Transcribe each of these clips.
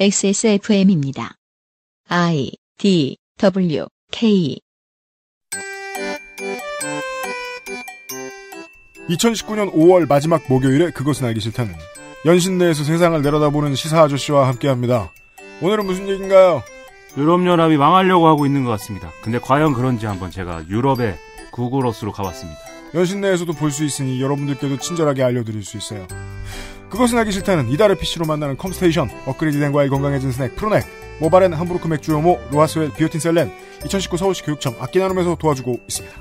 XSFM입니다. I D W K 2019년 5월 마지막 목요일에 그것은 알기 싫다는 연신 내에서 세상을 내려다보는 시사 아저씨와 함께합니다. 오늘은 무슨 얘기인가요? 유럽연합이 망하려고 하고 있는 것 같습니다. 근데 과연 그런지 한번 제가 유럽의 구글어스로 가봤습니다. 연신 내에서도 볼 수 있으니 여러분들께도 친절하게 알려드릴 수 있어요. 그것은 하기 싫다는 이달의 PC로 만나는 컴스테이션, 업그레이드된 과일 건강해진 스낵, 프로넥, 모바렌 함부르크 맥주 요모, 로하스웰 비오틴 셀렌, 2019 서울시 교육청 악기 나눔에서 도와주고 있습니다.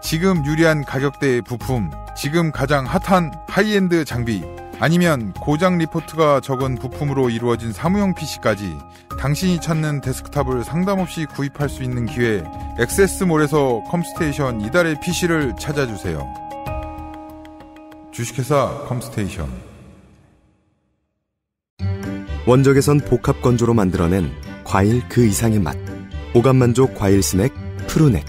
지금 유리한 가격대의 부품, 지금 가장 핫한 하이엔드 장비, 아니면 고장 리포트가 적은 부품으로 이루어진 사무용 PC까지 당신이 찾는 데스크탑을 상담 없이 구입할 수 있는 기회 엑세스몰에서 컴스테이션 이달의 PC를 찾아주세요. 주식회사 컴스테이션 원적에선 복합 건조로 만들어낸 과일 그 이상의 맛 오감 만족 과일 스낵 푸르넥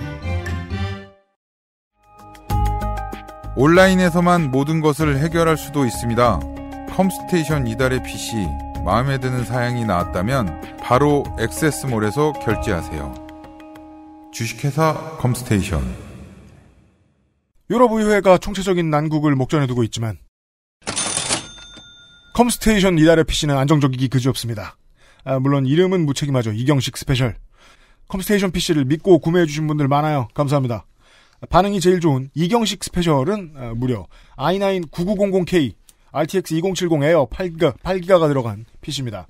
온라인에서만 모든 것을 해결할 수도 있습니다. 컴스테이션 이달의 PC 마음에 드는 사양이 나왔다면 바로 액세스몰에서 결제하세요. 주식회사 컴스테이션 유럽 의회가 총체적인 난국을 목전에 두고 있지만 컴스테이션 이달의 PC는 안정적이기 그지없습니다. 아, 물론 이름은 무책임하죠. 이경식 스페셜. 컴스테이션 PC를 믿고 구매해주신 분들 많아요. 감사합니다. 반응이 제일 좋은 이경식 스페셜은 아, 무려 i9-9900K RTX 2070 에어 8기가, 8기가가 들어간 PC입니다.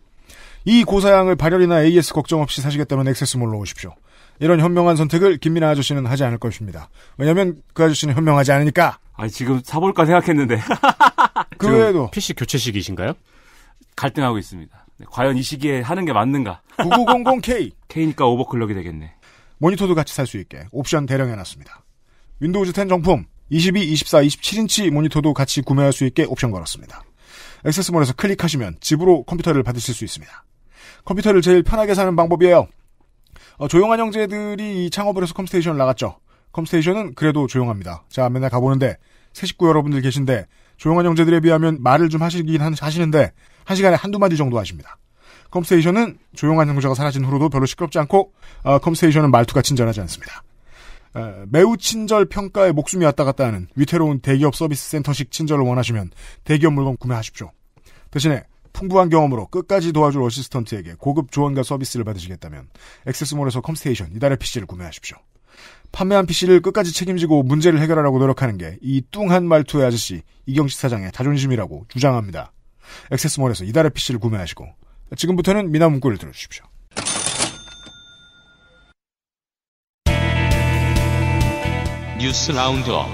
이 고사양을 발열이나 AS e 걱정 없이 사시겠다면 액세스몰로 오십시오. 이런 현명한 선택을 김민아 아저씨는 하지 않을 것입니다. 왜냐면 그 아저씨는 현명하지 않으니까. 아 지금 사볼까 생각했는데. 그 외에도. PC 교체 시기이신가요? 갈등하고 있습니다. 네, 과연 이 시기에 하는 게 맞는가? 9900K. K니까 오버클럭이 되겠네. 모니터도 같이 살 수 있게 옵션 대령해놨습니다. 윈도우즈 10 정품 22, 24, 27인치 모니터도 같이 구매할 수 있게 옵션 걸었습니다. 액세스몰에서 클릭하시면 집으로 컴퓨터를 받으실 수 있습니다. 컴퓨터를 제일 편하게 사는 방법이에요. 어, 조용한 형제들이 이 창업을 해서 컴스테이션 을 나갔죠. 컴스테이션은 그래도 조용합니다. 자, 맨날 가보는데 새 식구 여러분들 계신데 조용한 형제들에 비하면 말을 좀 하시긴 하시는데 한 시간에 한두 마디 정도 하십니다. 컴스테이션은 조용한 형제가 사라진 후로도 별로 시끄럽지 않고 어, 컴스테이션은 말투가 친절하지 않습니다. 어, 매우 친절 평가에 목숨이 왔다 갔다 하는 위태로운 대기업 서비스 센터식 친절을 원하시면 대기업 물건 구매하십시오. 대신에 풍부한 경험으로 끝까지 도와줄 어시스턴트에게 고급 조언과 서비스를 받으시겠다면 액세스몰에서 컴스테이션 이달의 PC를 구매하십시오. 판매한 PC를 끝까지 책임지고 문제를 해결하라고 노력하는 게 이 뚱한 말투의 아저씨 이경식 사장의 자존심이라고 주장합니다. 액세스몰에서 이달의 PC를 구매하시고 지금부터는 미나 문구를 들어주십시오. 뉴스 라운드업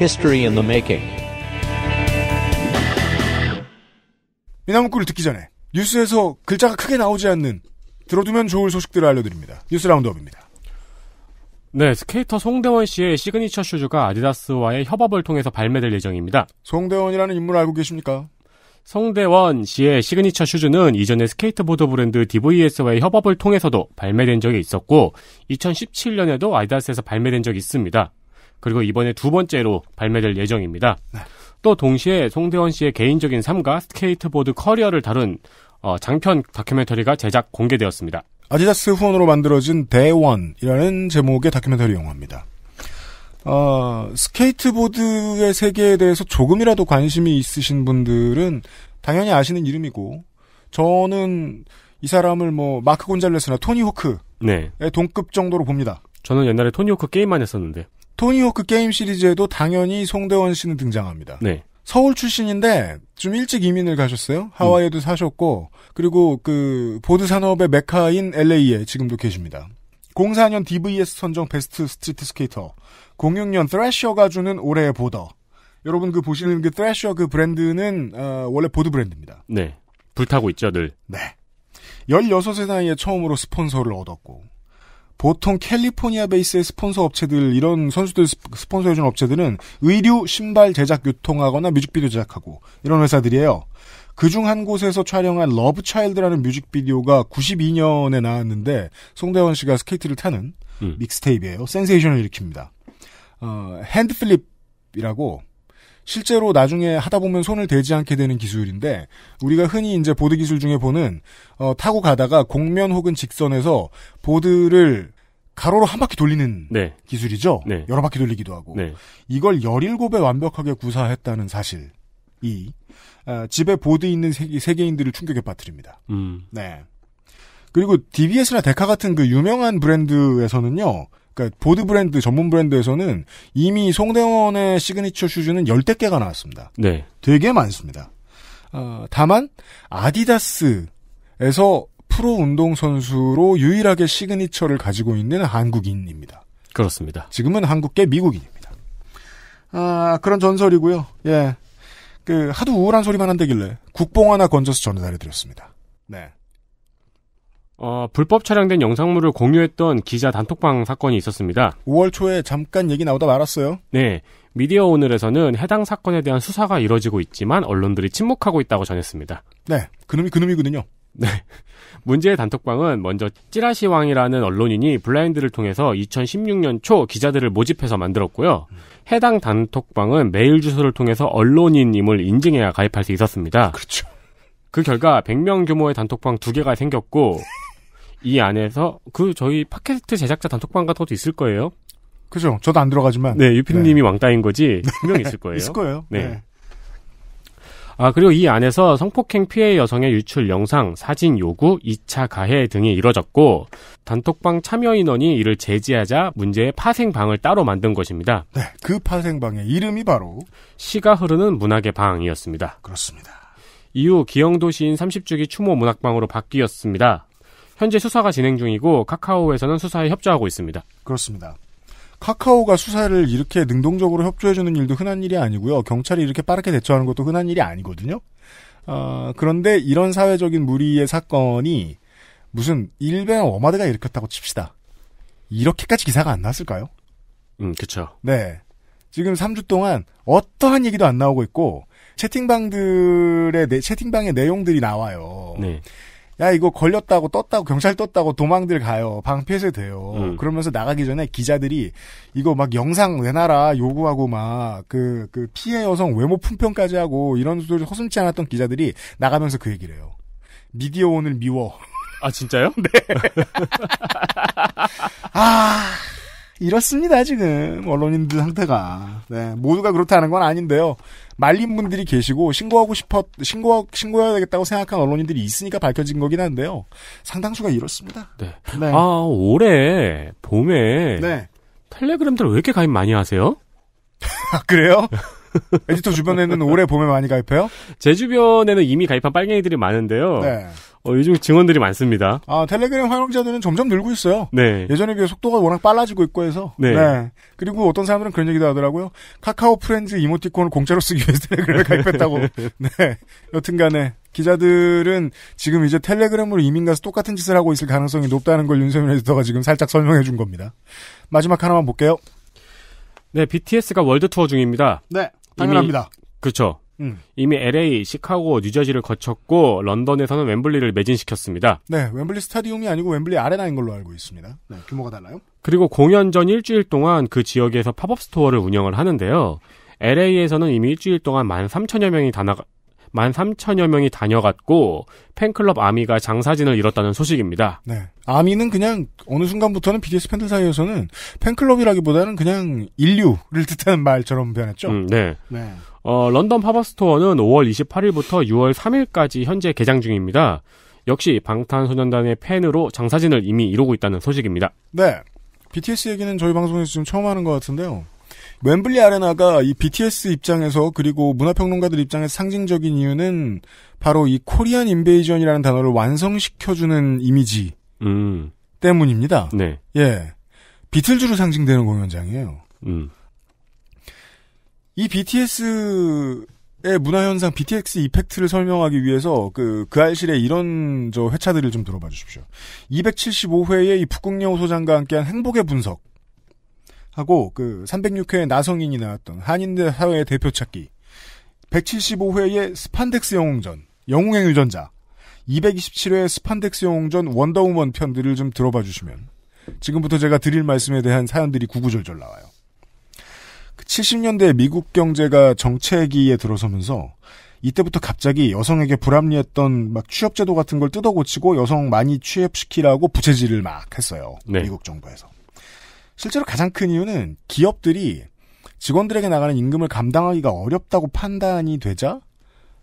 h 스 s t o r y in 미나무꿀을 듣기 전에 뉴스에서 글자가 크게 나오지 않는 들어두면 좋을 소식들을 알려드립니다. 뉴스 라운드업입니다. 네, 스케이터 송대원 씨의 시그니처 슈즈가 아디다스와의 협업을 통해서 발매될 예정입니다. 송대원이라는 인물 알고 계십니까? 송대원 씨의 시그니처 슈즈는 이전에 스케이트보드 브랜드 DVS와의 협업을 통해서도 발매된 적이 있었고 2017년에도 아디다스에서 발매된 적이 있습니다. 그리고 이번에 두 번째로 발매될 예정입니다. 네. 또 동시에 송대원 씨의 개인적인 삶과 스케이트보드 커리어를 다룬 어, 장편 다큐멘터리가 제작 공개되었습니다. 아디다스 후원으로 만들어진 대원이라는 제목의 다큐멘터리 영화입니다. 어, 스케이트보드의 세계에 대해서 조금이라도 관심이 있으신 분들은 당연히 아시는 이름이고 저는 이 사람을 뭐 마크 곤잘레스나 토니 호크의 네. 동급 정도로 봅니다. 저는 옛날에 토니 호크 게임만 했었는데. 토니호크 게임 시리즈에도 당연히 송대원 씨는 등장합니다. 네. 서울 출신인데 좀 일찍 이민을 가셨어요. 하와이에도 음. 사셨고 그리고 그 보드 산업의 메카인 LA에 지금도 계십니다. 04년 DVS 선정 베스트 스트리트 스케이터, 06년 트래셔가 주는 올해의 보더. 여러분 그 보시는 그 트래셔 그 브랜드는 어, 원래 보드 브랜드입니다. 네. 불타고 있죠, 늘. 네. 16세 나이에 처음으로 스폰서를 얻었고 보통 캘리포니아 베이스의 스폰서 업체들 이런 선수들 스폰서해준 업체들은 의류, 신발 제작 유통하거나 뮤직비디오 제작하고 이런 회사들이에요. 그 중 한 곳에서 촬영한 러브 차일드라는 뮤직비디오가 92년에 나왔는데 송대원 씨가 스케이트를 타는 음. 믹스테이프예요. 센세이션을 일으킵니다. 어, 핸드플립이라고 실제로 나중에 하다 보면 손을 대지 않게 되는 기술인데 우리가 흔히 이제 보드 기술 중에 보는 어, 타고 가다가 공면 혹은 직선에서 보드를 가로로 한 바퀴 돌리는 네. 기술이죠. 네. 여러 바퀴 돌리기도 하고 네. 이걸 17에 완벽하게 구사했다는 사실. 이 어, 집에 보드 있는 세계, 인들을 충격에 빠뜨립니다. 음. 네. 그리고 DBS나 데카 같은 그 유명한 브랜드에서는요. 그러니까 보드 브랜드 전문 브랜드에서는 이미 송대원의 시그니처 슈즈는 열댓 개가 나왔습니다. 네. 되게 많습니다. 어, 다만 아디다스에서 프로 운동 선수로 유일하게 시그니처를 가지고 있는 한국인입니다. 그렇습니다. 지금은 한국계 미국인입니다. 아, 그런 전설이고요. 예. 그 하도 우울한 소리만 한다길래 국뽕 하나 건져서 전달해 드렸습니다. 네. 어, 불법 촬영된 영상물을 공유했던 기자 단톡방 사건이 있었습니다. 5월 초에 잠깐 얘기 나오다 말았어요. 네. 미디어 오늘에서는 해당 사건에 대한 수사가 이뤄지고 있지만 언론들이 침묵하고 있다고 전했습니다. 네. 그놈이 그놈이거든요. 네. 문제의 단톡방은 먼저 찌라시왕이라는 언론인이 블라인드를 통해서 2016년 초 기자들을 모집해서 만들었고요. 해당 단톡방은 메일 주소를 통해서 언론인임을 인증해야 가입할 수 있었습니다. 그렇죠. 그 결과 100명 규모의 단톡방 두 개가 생겼고 이 안에서 그 저희 팟캐스트 제작자 단톡방 같은 것도 있을 거예요. 그죠. 저도 안 들어가지만. 네, 유피님이 네. 왕따인 거지 분명 있을 거예요. 있을 거예요. 네. 네. 아 그리고 이 안에서 성폭행 피해 여성의 유출 영상, 사진 요구, 2차 가해 등이 이뤄졌고 단톡방 참여 인원이 이를 제지하자 문제의 파생방을 따로 만든 것입니다. 네, 그 파생방의 이름이 바로 시가 흐르는 문학의 방이었습니다. 그렇습니다. 이후 기영도 시인 30주기 추모 문학방으로 바뀌었습니다. 현재 수사가 진행 중이고 카카오에서는 수사에 협조하고 있습니다. 그렇습니다. 카카오가 수사를 이렇게 능동적으로 협조해주는 일도 흔한 일이 아니고요. 경찰이 이렇게 빠르게 대처하는 것도 흔한 일이 아니거든요. 어, 그런데 이런 사회적인 무리의 사건이 무슨 일베나 워마드가 일으켰다고 칩시다. 이렇게까지 기사가 안 났을까요? 음, 그쵸. 네. 지금 3주 동안 어떠한 얘기도 안 나오고 있고, 채팅방들의, 내, 채팅방의 내용들이 나와요. 네. 야 이거 걸렸다고 떴다고 경찰 떴다고 도망들 가요. 방패세 돼요. 음. 그러면서 나가기 전에 기자들이 이거 막 영상 내놔라 요구하고 막 그그 그 피해 여성 외모 품평까지 하고 이런 소리 허슴치 않았던 기자들이 나가면서 그 얘기를 해요. 미디어 오늘 미워. 아 진짜요? 네. 아 이렇습니다 지금 언론인들 상태가. 네 모두가 그렇다는 건 아닌데요. 말린 분들이 계시고 신고하고 싶어 신고 신고해야 되겠다고 생각한 언론인들이 있으니까 밝혀진 거긴 한데요. 상당수가 이렇습니다. 네. 네. 아 올해 봄에 네. 텔레그램들 왜 이렇게 가입 많이 하세요? 아, 그래요? 에디터 주변에는 올해 봄에 많이 가입해요? 제 주변에는 이미 가입한 빨갱이들이 많은데요. 네. 어, 요즘 증언들이 많습니다. 아, 텔레그램 활용자들은 점점 늘고 있어요. 네. 예전에 비해 속도가 워낙 빨라지고 있고 해서. 네. 네. 그리고 어떤 사람들은 그런 얘기도 하더라고요. 카카오 프렌즈 이모티콘을 공짜로 쓰기 위해서 텔레그램을 가입했다고. 네. 여튼 간에 기자들은 지금 이제 텔레그램으로 이민 가서 똑같은 짓을 하고 있을 가능성이 높다는 걸 윤세민 에디터가 지금 살짝 설명해 준 겁니다. 마지막 하나만 볼게요. 네, BTS가 월드 투어 중입니다. 네. 당연합니다. 이미, 그렇죠. 음. 이미 LA, 시카고, 뉴저지를 거쳤고 런던에서는 웸블리를 매진시켰습니다. 네, 웸블리 스타디움이 아니고 웸블리 아레나인 걸로 알고 있습니다. 네, 규모가 달라요. 그리고 공연 전 일주일 동안 그 지역에서 팝업 스토어를 운영을 하는데요. LA에서는 이미 일주일 동안 13,000여 명이 다나 13,000여 명이 다녀갔고 팬클럽 아미가 장사진을 잃었다는 소식입니다. 네. 아미는 그냥 어느 순간부터는 BTS 팬들 사이에서는 팬클럽이라기보다는 그냥 인류를 뜻하는 말처럼 변했죠. 음, 네. 네. 어, 런던 파업스토어는 5월 28일부터 6월 3일까지 현재 개장 중입니다. 역시 방탄소년단의 팬으로 장사진을 이미 이루고 있다는 소식입니다. 네. BTS 얘기는 저희 방송에서 지금 처음 하는 것 같은데요. 웸블리 아레나가 이 BTS 입장에서 그리고 문화평론가들 입장에서 상징적인 이유는 바로 이 코리안 인베이전이라는 단어를 완성시켜주는 이미지 음. 때문입니다. 네. 예. 비틀즈로 상징되는 공연장이에요. 음. 이 BTS의 문화 현상 BTX 이펙트를 설명하기 위해서 그그알실의 이런 저 회차들을 좀 들어봐 주십시오. 275회에 이 북극여우 소장과 함께한 행복의 분석 하고 그 306회에 나성인이 나왔던 한인들 사회의 대표 찾기 175회에 스판덱스 영웅전 영웅행 유전자 227회 스판덱스 영웅전 원더우먼 편들을 좀 들어봐 주시면 지금부터 제가 드릴 말씀에 대한 사연들이 구구절절 나와요. 70년대 미국 경제가 정체기에 들어서면서 이때부터 갑자기 여성에게 불합리했던 막 취업제도 같은 걸 뜯어고치고 여성 많이 취업시키라고 부채질을 막 했어요. 네. 미국 정부에서. 실제로 가장 큰 이유는 기업들이 직원들에게 나가는 임금을 감당하기가 어렵다고 판단이 되자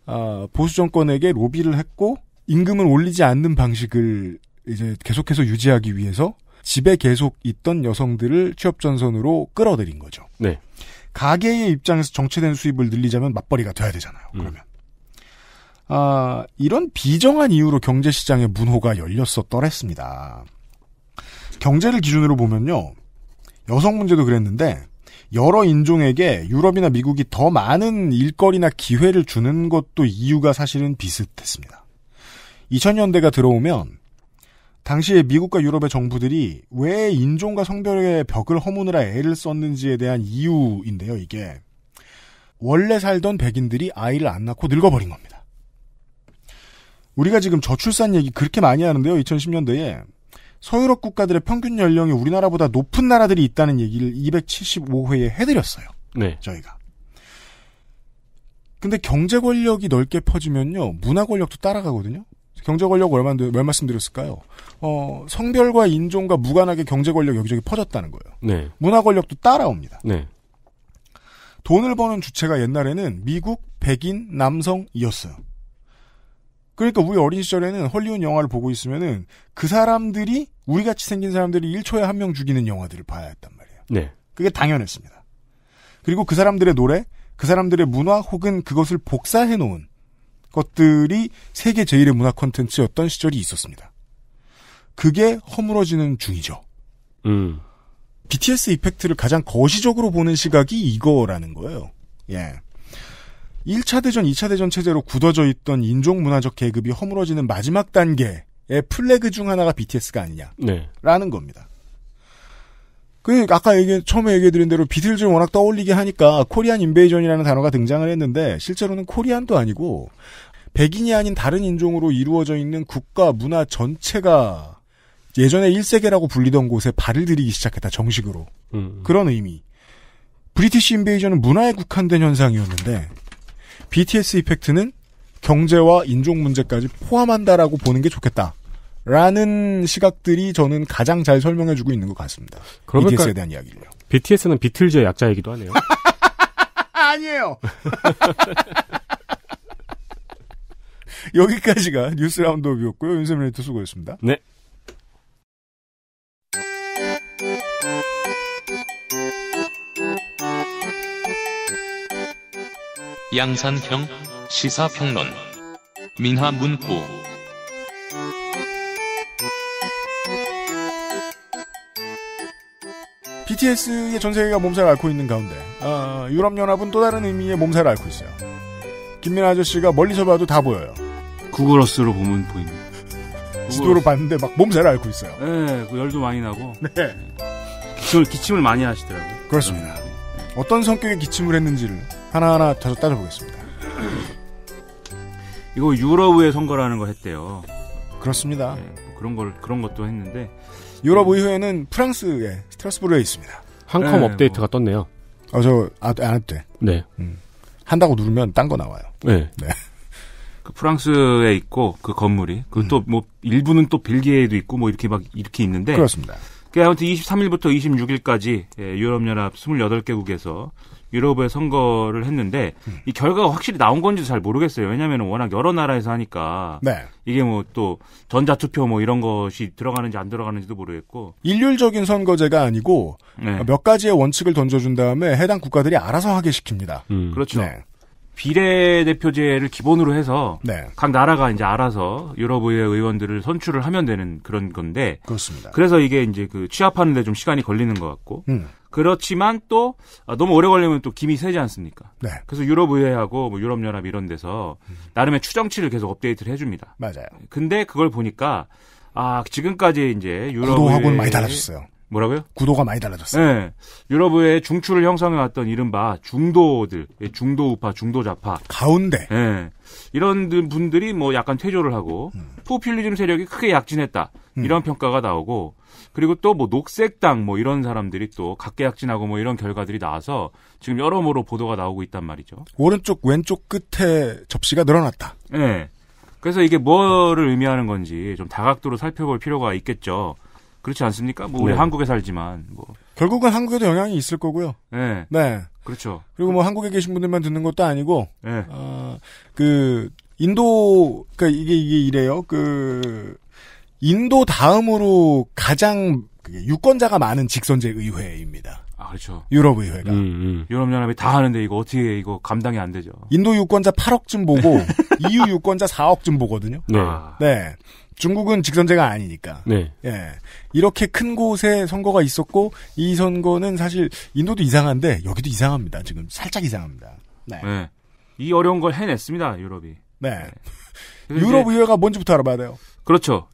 어, 보수 정권에게 로비를 했고 임금을 올리지 않는 방식을 이제 계속해서 유지하기 위해서 집에 계속 있던 여성들을 취업 전선으로 끌어들인 거죠. 네. 가계의 입장에서 정체된 수입을 늘리자면 맞벌이가 돼야 되잖아요. 음. 그러면 음. 아, 이런 비정한 이유로 경제 시장의 문호가 열렸었더랬습니다. 경제를 기준으로 보면요. 여성 문제도 그랬는데 여러 인종에게 유럽이나 미국이 더 많은 일거리나 기회를 주는 것도 이유가 사실은 비슷했습니다. 2000년대가 들어오면 당시에 미국과 유럽의 정부들이 왜 인종과 성별의 벽을 허무느라 애를 썼는지에 대한 이유인데요, 이게. 원래 살던 백인들이 아이를 안 낳고 늙어버린 겁니다. 우리가 지금 저출산 얘기 그렇게 많이 하는데요, 2010년대에. 서유럽 국가들의 평균 연령이 우리나라보다 높은 나라들이 있다는 얘기를 275회에 해드렸어요. 네. 저희가. 근데 경제 권력이 넓게 퍼지면요, 문화 권력도 따라가거든요? 경제 권력 얼마 왜 말씀드렸을까요? 어, 성별과 인종과 무관하게 경제 권력 여기저기 퍼졌다는 거예요. 네. 문화 권력도 따라옵니다. 네. 돈을 버는 주체가 옛날에는 미국 백인 남성이었어요. 그러니까 우리 어린 시절에는 헐리우드 영화를 보고 있으면은 그 사람들이 우리 같이 생긴 사람들이 1초에 한 명 죽이는 영화들을 봐야 했단 말이에요. 네. 그게 당연했습니다. 그리고 그 사람들의 노래, 그 사람들의 문화 혹은 그것을 복사해 놓은 것들이 세계 제일의 문화 콘텐츠였던 시절이 있었습니다. 그게 허물어지는 중이죠. 음. BTS 이펙트를 가장 거시적으로 보는 시각이 이거라는 거예요. 예. 1차 대전, 2차 대전 체제로 굳어져 있던 인종 문화적 계급이 허물어지는 마지막 단계의 플래그 중 하나가 BTS가 아니냐. 라는 네. 겁니다. 그, 아까 얘기, 처음에 얘기해드린 대로 비틀즈를 워낙 떠올리게 하니까 코리안 인베이전이라는 단어가 등장을 했는데, 실제로는 코리안도 아니고, 백인이 아닌 다른 인종으로 이루어져 있는 국가 문화 전체가 예전에 1세계라고 불리던 곳에 발을 들이기 시작했다 정식으로 음, 음. 그런 의미 브리티시 인베이저는 문화에 국한된 현상이었는데 BTS 이펙트는 경제와 인종 문제까지 포함한다라고 보는 게 좋겠다. 라는 시각들이 저는 가장 잘 설명해주고 있는 것 같습니다. 그러니까 BTS에 대한 이야기를요. BTS는 비틀즈의 약자이기도 하네요. 아니에요. 여기까지가 뉴스 라운드업이었고요. 윤세민 의디터 수고했습니다. 네. 양산형 시사평론 민화문구 BTS의 전 세계가 몸살을 앓고 있는 가운데 어, 유럽연합은 또 다른 의미의 몸살을 앓고 있어요. 김민아 아저씨가 멀리서 봐도 다 보여요. 구글어스로 보면 보입니다. 지도로 봤는데 막몸잘 앓고 있어요. 네, 그 열도 많이 나고. 네. 네. 기침을, 기침을 많이 하시더라고요. 그렇습니다. 네. 어떤 성격의 기침을 했는지를 하나하나 다 따져보겠습니다. 이거 유럽의 선거라는 거 했대요. 그렇습니다. 네, 뭐 그런 걸 그런 것도 했는데 유럽 의회는 프랑스의 스트라스부르에 있습니다. 한컴 네, 뭐. 업데이트가 뭐. 떴네요. 아, 저, 아, 안 해도 네. 음. 한다고 누르면 딴 거 나와요. 네. 네. 그 프랑스에 있고 그 건물이 그또뭐 음. 뭐 일부는 또벨기에도 있고 뭐 이렇게 막 이렇게 있는데 그렇습니다. 그 아무튼 23일부터 26일까지 예, 유럽연합 28개국에서 유럽의 선거를 했는데 음. 이 결과가 확실히 나온 건지 잘 모르겠어요. 왜냐하면 워낙 여러 나라에서 하니까 네. 이게 뭐 또 전자투표 뭐 이런 것이 들어가는지 안 들어가는지도 모르겠고 일률적인 선거제가 아니고 네. 몇 가지의 원칙을 던져준 다음에 해당 국가들이 알아서 하게 시킵니다. 음. 그렇죠. 네. 비례대표제를 기본으로 해서 네. 각 나라가 이제 알아서 유럽의회 의원들을 선출을 하면 되는 그런 건데 그렇습니다. 그래서 이게 이제 그 취합하는데 좀 시간이 걸리는 것 같고 음. 그렇지만 또 아, 너무 오래 걸리면 또 김이 세지 않습니까? 네. 그래서 유럽의회하고 뭐 유럽연합 이런 데서 음. 나름의 추정치를 계속 업데이트를 해줍니다. 맞아요. 근데 그걸 보니까 아 지금까지 이제 유럽 구도 많이 달라졌어요. 뭐라고요? 구도가 많이 달라졌어요. 네. 유럽의 중추를 형성해왔던 이른바 중도들, 예, 중도 우파, 중도 좌파. 가운데. 네. 이런 분들이 뭐 약간 퇴조를 하고, 음. 포퓰리즘 세력이 크게 약진했다. 음. 이런 평가가 나오고, 그리고 또 뭐 녹색당 뭐 이런 사람들이 또 각계약진하고 뭐 이런 결과들이 나와서 지금 여러모로 보도가 나오고 있단 말이죠. 오른쪽, 왼쪽 끝에 접시가 늘어났다. 네. 그래서 이게 뭐를 의미하는 건지 좀 다각도로 살펴볼 필요가 있겠죠. 그렇지 않습니까? 뭐 우리 네. 한국에 살지만 뭐 결국은 한국에도 영향이 있을 거고요. 네. 네. 그렇죠. 그리고 뭐 한국에 계신 분들만 듣는 것도 아니고 네. 어, 그 인도 그러니까 이게 이게 이래요. 그 인도 다음으로 가장 유권자가 많은 직선제 의회입니다. 아, 그렇죠. 유럽 의회가. 음, 음. 유럽 연합이 다 하는데 이거 어떻게 이거 감당이 안 되죠. 인도 유권자 8억쯤 보고 EU 유권자 4억쯤 보거든요. 네. 아. 네. 중국은 직선제가 아니니까. 네. 예. 이렇게 큰 곳에 선거가 있었고 이 선거는 사실 인도도 이상한데 여기도 이상합니다. 지금 살짝 이상합니다. 네. 네. 이 어려운 걸 해냈습니다. 유럽이. 네. 네. 유럽 의회가 뭔지부터 알아봐야 돼요. 그렇죠.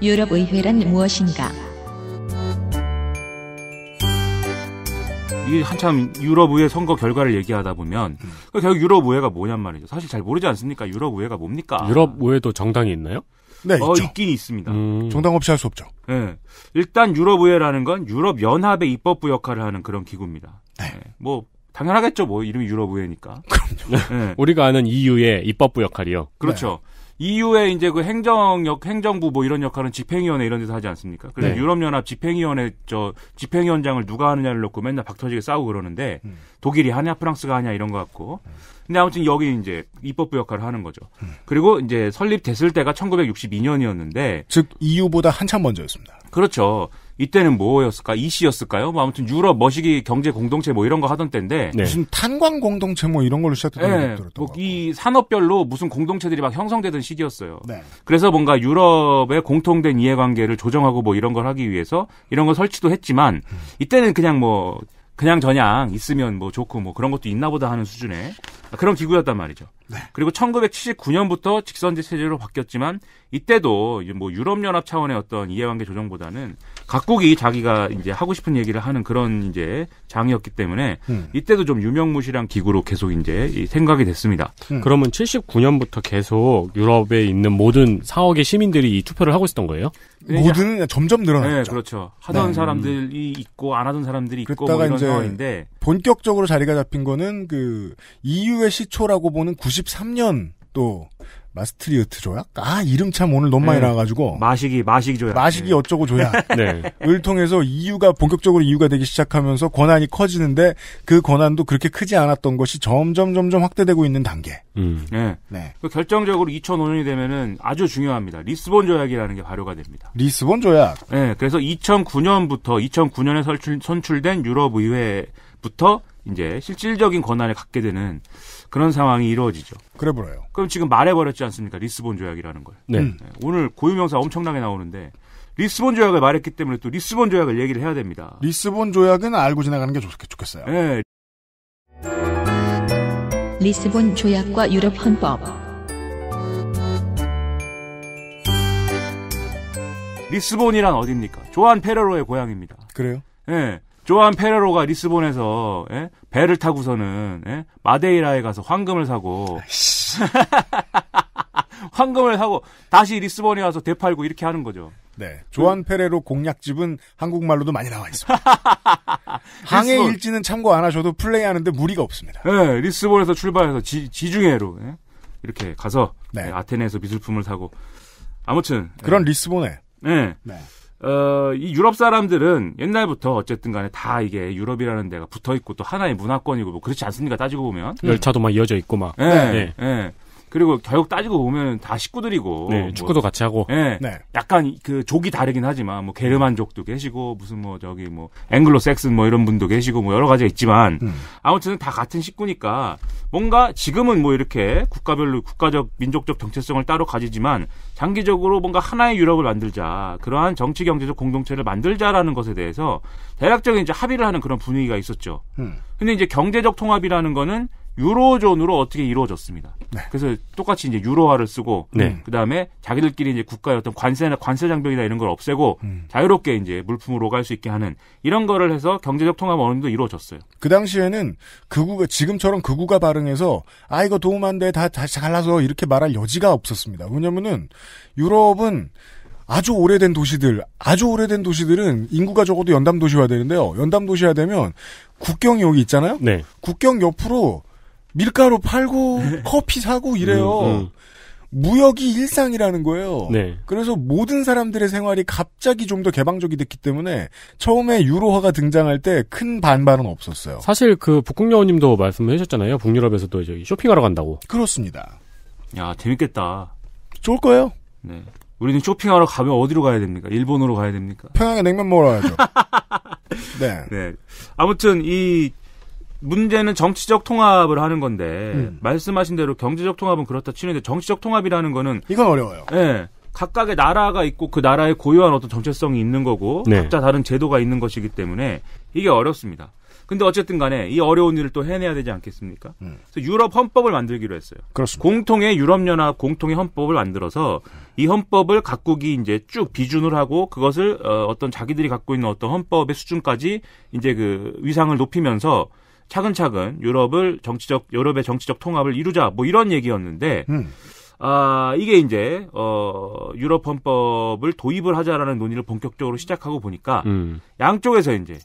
유럽 의회란 무엇인가? 이 한참 유럽의회 선거 결과를 얘기하다 보면 음. 그러니까 결국 유럽의회가 뭐냔 말이죠. 사실 잘 모르지 않습니까? 유럽의회가 뭡니까? 유럽의회도 정당이 있나요? 네, 어, 있죠. 있긴 있습니다. 음. 정당 없이 할 수 없죠. 네. 일단 유럽의회라는 건 유럽연합의 입법부 역할을 하는 그런 기구입니다. 네. 네. 뭐 당연하겠죠. 뭐 이름이 유럽의회니까. 그럼요. 네. 예. 우리가 아는 EU의 입법부 역할이요. 그렇죠. 네. 이후에 이제 그 행정역, 행정부 뭐 이런 역할은 집행위원회 이런 데서 하지 않습니까? 그래서 네. 유럽연합 집행위원회 저 집행위원장을 누가 하느냐를 놓고 맨날 박터지게 싸우고 그러는데 음. 독일이 하냐 프랑스가 하냐 이런 거 같고. 음. 근데 아무튼 여기 이제 입법부 역할을 하는 거죠. 음. 그리고 이제 설립됐을 때가 1962년이었는데 즉 EU보다 한참 먼저였습니다. 그렇죠. 이때는 뭐였을까? 이씨였을까요? 뭐 아무튼 유럽 머시기 경제 공동체 뭐 이런 거 하던 때인데 네. 무슨 탄광 공동체 뭐 이런 걸로 시작됐던 네. 뭐이 산업별로 무슨 공동체들이 막 형성되던 시기였어요. 네. 그래서 뭔가 유럽의 공통된 이해관계를 조정하고 뭐 이런 걸 하기 위해서 이런 걸 설치도 했지만 음. 이때는 그냥 뭐 그냥 저냥 있으면 뭐 좋고 뭐 그런 것도 있나 보다 하는 수준의 그런 기구였단 말이죠. 네. 그리고 1979년부터 직선제 체제로 바뀌었지만 이때도 뭐 유럽연합 차원의 어떤 이해관계 조정보다는 각국이 자기가 이제 하고 싶은 얘기를 하는 그런 이제 장이었기 때문에 음. 이때도 좀 유명무실한 기구로 계속 이제 생각이 됐습니다. 음. 그러면 79년부터 계속 유럽에 있는 모든 사억의 시민들이 이 투표를 하고 있었던 거예요? 네, 모든 점점 늘어났죠. 네, 그렇죠. 하던 네. 사람들이 있고 안 하던 사람들이 있고 뭐 이런 상황인데 본격적으로 자리가 잡힌 거는 그 EU의 시초라고 보는 93년 또 마스트리흐트 조약? 아 이름 참 오늘 너무 많이 네. 나와가지고 마시기 마시기 조약 네. 마시기 어쩌고 조약을 네. 통해서 이유가 본격적으로 이유가 되기 시작하면서 권한이 커지는데 그 권한도 그렇게 크지 않았던 것이 점점 점점 확대되고 있는 단계. 음. 네. 네. 그 결정적으로 2005년이 되면은 아주 중요합니다. 리스본 조약이라는 게 발효가 됩니다. 리스본 조약. 네. 그래서 2009년부터 2009년에 선출, 선출된 유럽 의회부터 이제 실질적인 권한을 갖게 되는 그런 상황이 이루어지죠. 그래 보여요. 그럼 지금 말해버렸지 않습니까? 리스본 조약이라는 걸. 네. 음. 네. 오늘 고유명사 엄청나게 나오는데 리스본 조약을 말했기 때문에 또 리스본 조약을 얘기를 해야 됩니다. 리스본 조약은 알고 지나가는 게 좋, 겠어요 네. 리스본 조약과 유럽 헌법. 리스본이란 어딥니까 조한 페레로의 고향입니다. 그래요? 예. 네. 조한 페레로가 리스본에서 예? 배를 타고서는 예? 마데이라에 가서 황금을 사고 황금을 사고 다시 리스본에 와서 되팔고 이렇게 하는 거죠. 네, 조한 페레로 공략집은 한국말로도 많이 나와 있습니다. 항해 일지는 참고 안 하셔도 플레이하는데 무리가 없습니다. 네, 리스본에서 출발해서 지, 지중해로 예? 이렇게 가서 네. 예, 아테네에서 미술품을 사고 아무튼 그런 예. 리스본에 네. 네. 어, 이 유럽 사람들은 옛날부터 어쨌든 간에 다 이게 유럽이라는 데가 붙어 있고 또 하나의 문화권이고 뭐 그렇지 않습니까? 따지고 보면. 열차도 막 이어져 있고 막. 예. 네, 네. 네. 그리고 결국 따지고 보면 다 식구들이고 네, 뭐 축구도 같이 하고 네, 네. 약간 그 족이 다르긴 하지만 뭐 게르만족도 계시고 무슨 뭐 저기 뭐 앵글로색슨 뭐 이런 분도 계시고 뭐 여러 가지가 있지만 음. 아무튼 다 같은 식구니까 뭔가 지금은 뭐 이렇게 국가별로 국가적 민족적 정체성을 따로 가지지만 장기적으로 뭔가 하나의 유럽을 만들자 그러한 정치 경제적 공동체를 만들자라는 것에 대해서 대략적인 이제 합의를 하는 그런 분위기가 있었죠. 음. 근데 이제 경제적 통합이라는 거는 유로존으로 어떻게 이루어졌습니다. 네. 그래서 똑같이 이제 유로화를 쓰고 네. 그다음에 자기들끼리 이제 국가의 어떤 관세나 관세 장벽이나 이런 걸 없애고 음. 자유롭게 이제 물품으로 갈 수 있게 하는 이런 거를 해서 경제적 통합 어느 정도 이루어졌어요. 그 당시에는 그우가 지금처럼 그우가 발응해서 아 이거 도움 안돼다 다시 갈라서 이렇게 말할 여지가 없었습니다. 왜냐면은 유럽은 아주 오래된 도시들, 아주 오래된 도시들은 인구가 적어도 연담 도시화 되는데요. 연담 도시화 되면 국경이 여기 있잖아요. 네. 국경 옆으로 밀가루 팔고 커피 사고 이래요. 음, 음. 무역이 일상이라는 거예요. 네. 그래서 모든 사람들의 생활이 갑자기 좀 더 개방적이 됐기 때문에 처음에 유로화가 등장할 때 큰 반발은 없었어요. 사실 그 북극여우님도 말씀을 해주셨잖아요. 북유럽에서도 저기 쇼핑하러 간다고. 그렇습니다. 야 재밌겠다. 좋을 거예요. 네. 우리는 쇼핑하러 가면 어디로 가야 됩니까? 일본으로 가야 됩니까? 평양에 냉면 먹으러 가야죠. 네. 네. 아무튼 이 문제는 정치적 통합을 하는 건데 음. 말씀하신 대로 경제적 통합은 그렇다 치는데 정치적 통합이라는 거는 이건 어려워요. 예. 각각의 나라가 있고 그 나라의 고유한 어떤 정체성이 있는 거고 네. 각자 다른 제도가 있는 것이기 때문에 이게 어렵습니다. 근데 어쨌든 간에 이 어려운 일을 또 해내야 되지 않겠습니까? 음. 그래서 유럽 헌법을 만들기로 했어요. 그렇습니다. 공통의 유럽연합 공통의 헌법을 만들어서 이 헌법을 각국이 이제 쭉 비준을 하고 그것을 어, 어떤 자기들이 갖고 있는 어떤 헌법의 수준까지 이제 그 위상을 높이면서 차근차근 유럽을 정치적 유럽의 정치적 통합을 이루자 뭐 이런 얘기였는데 음. 아 이게 이제 어 유럽 헌법을 도입을 하자라는 논의를 본격적으로 시작하고 보니까 음. 양쪽에서 이제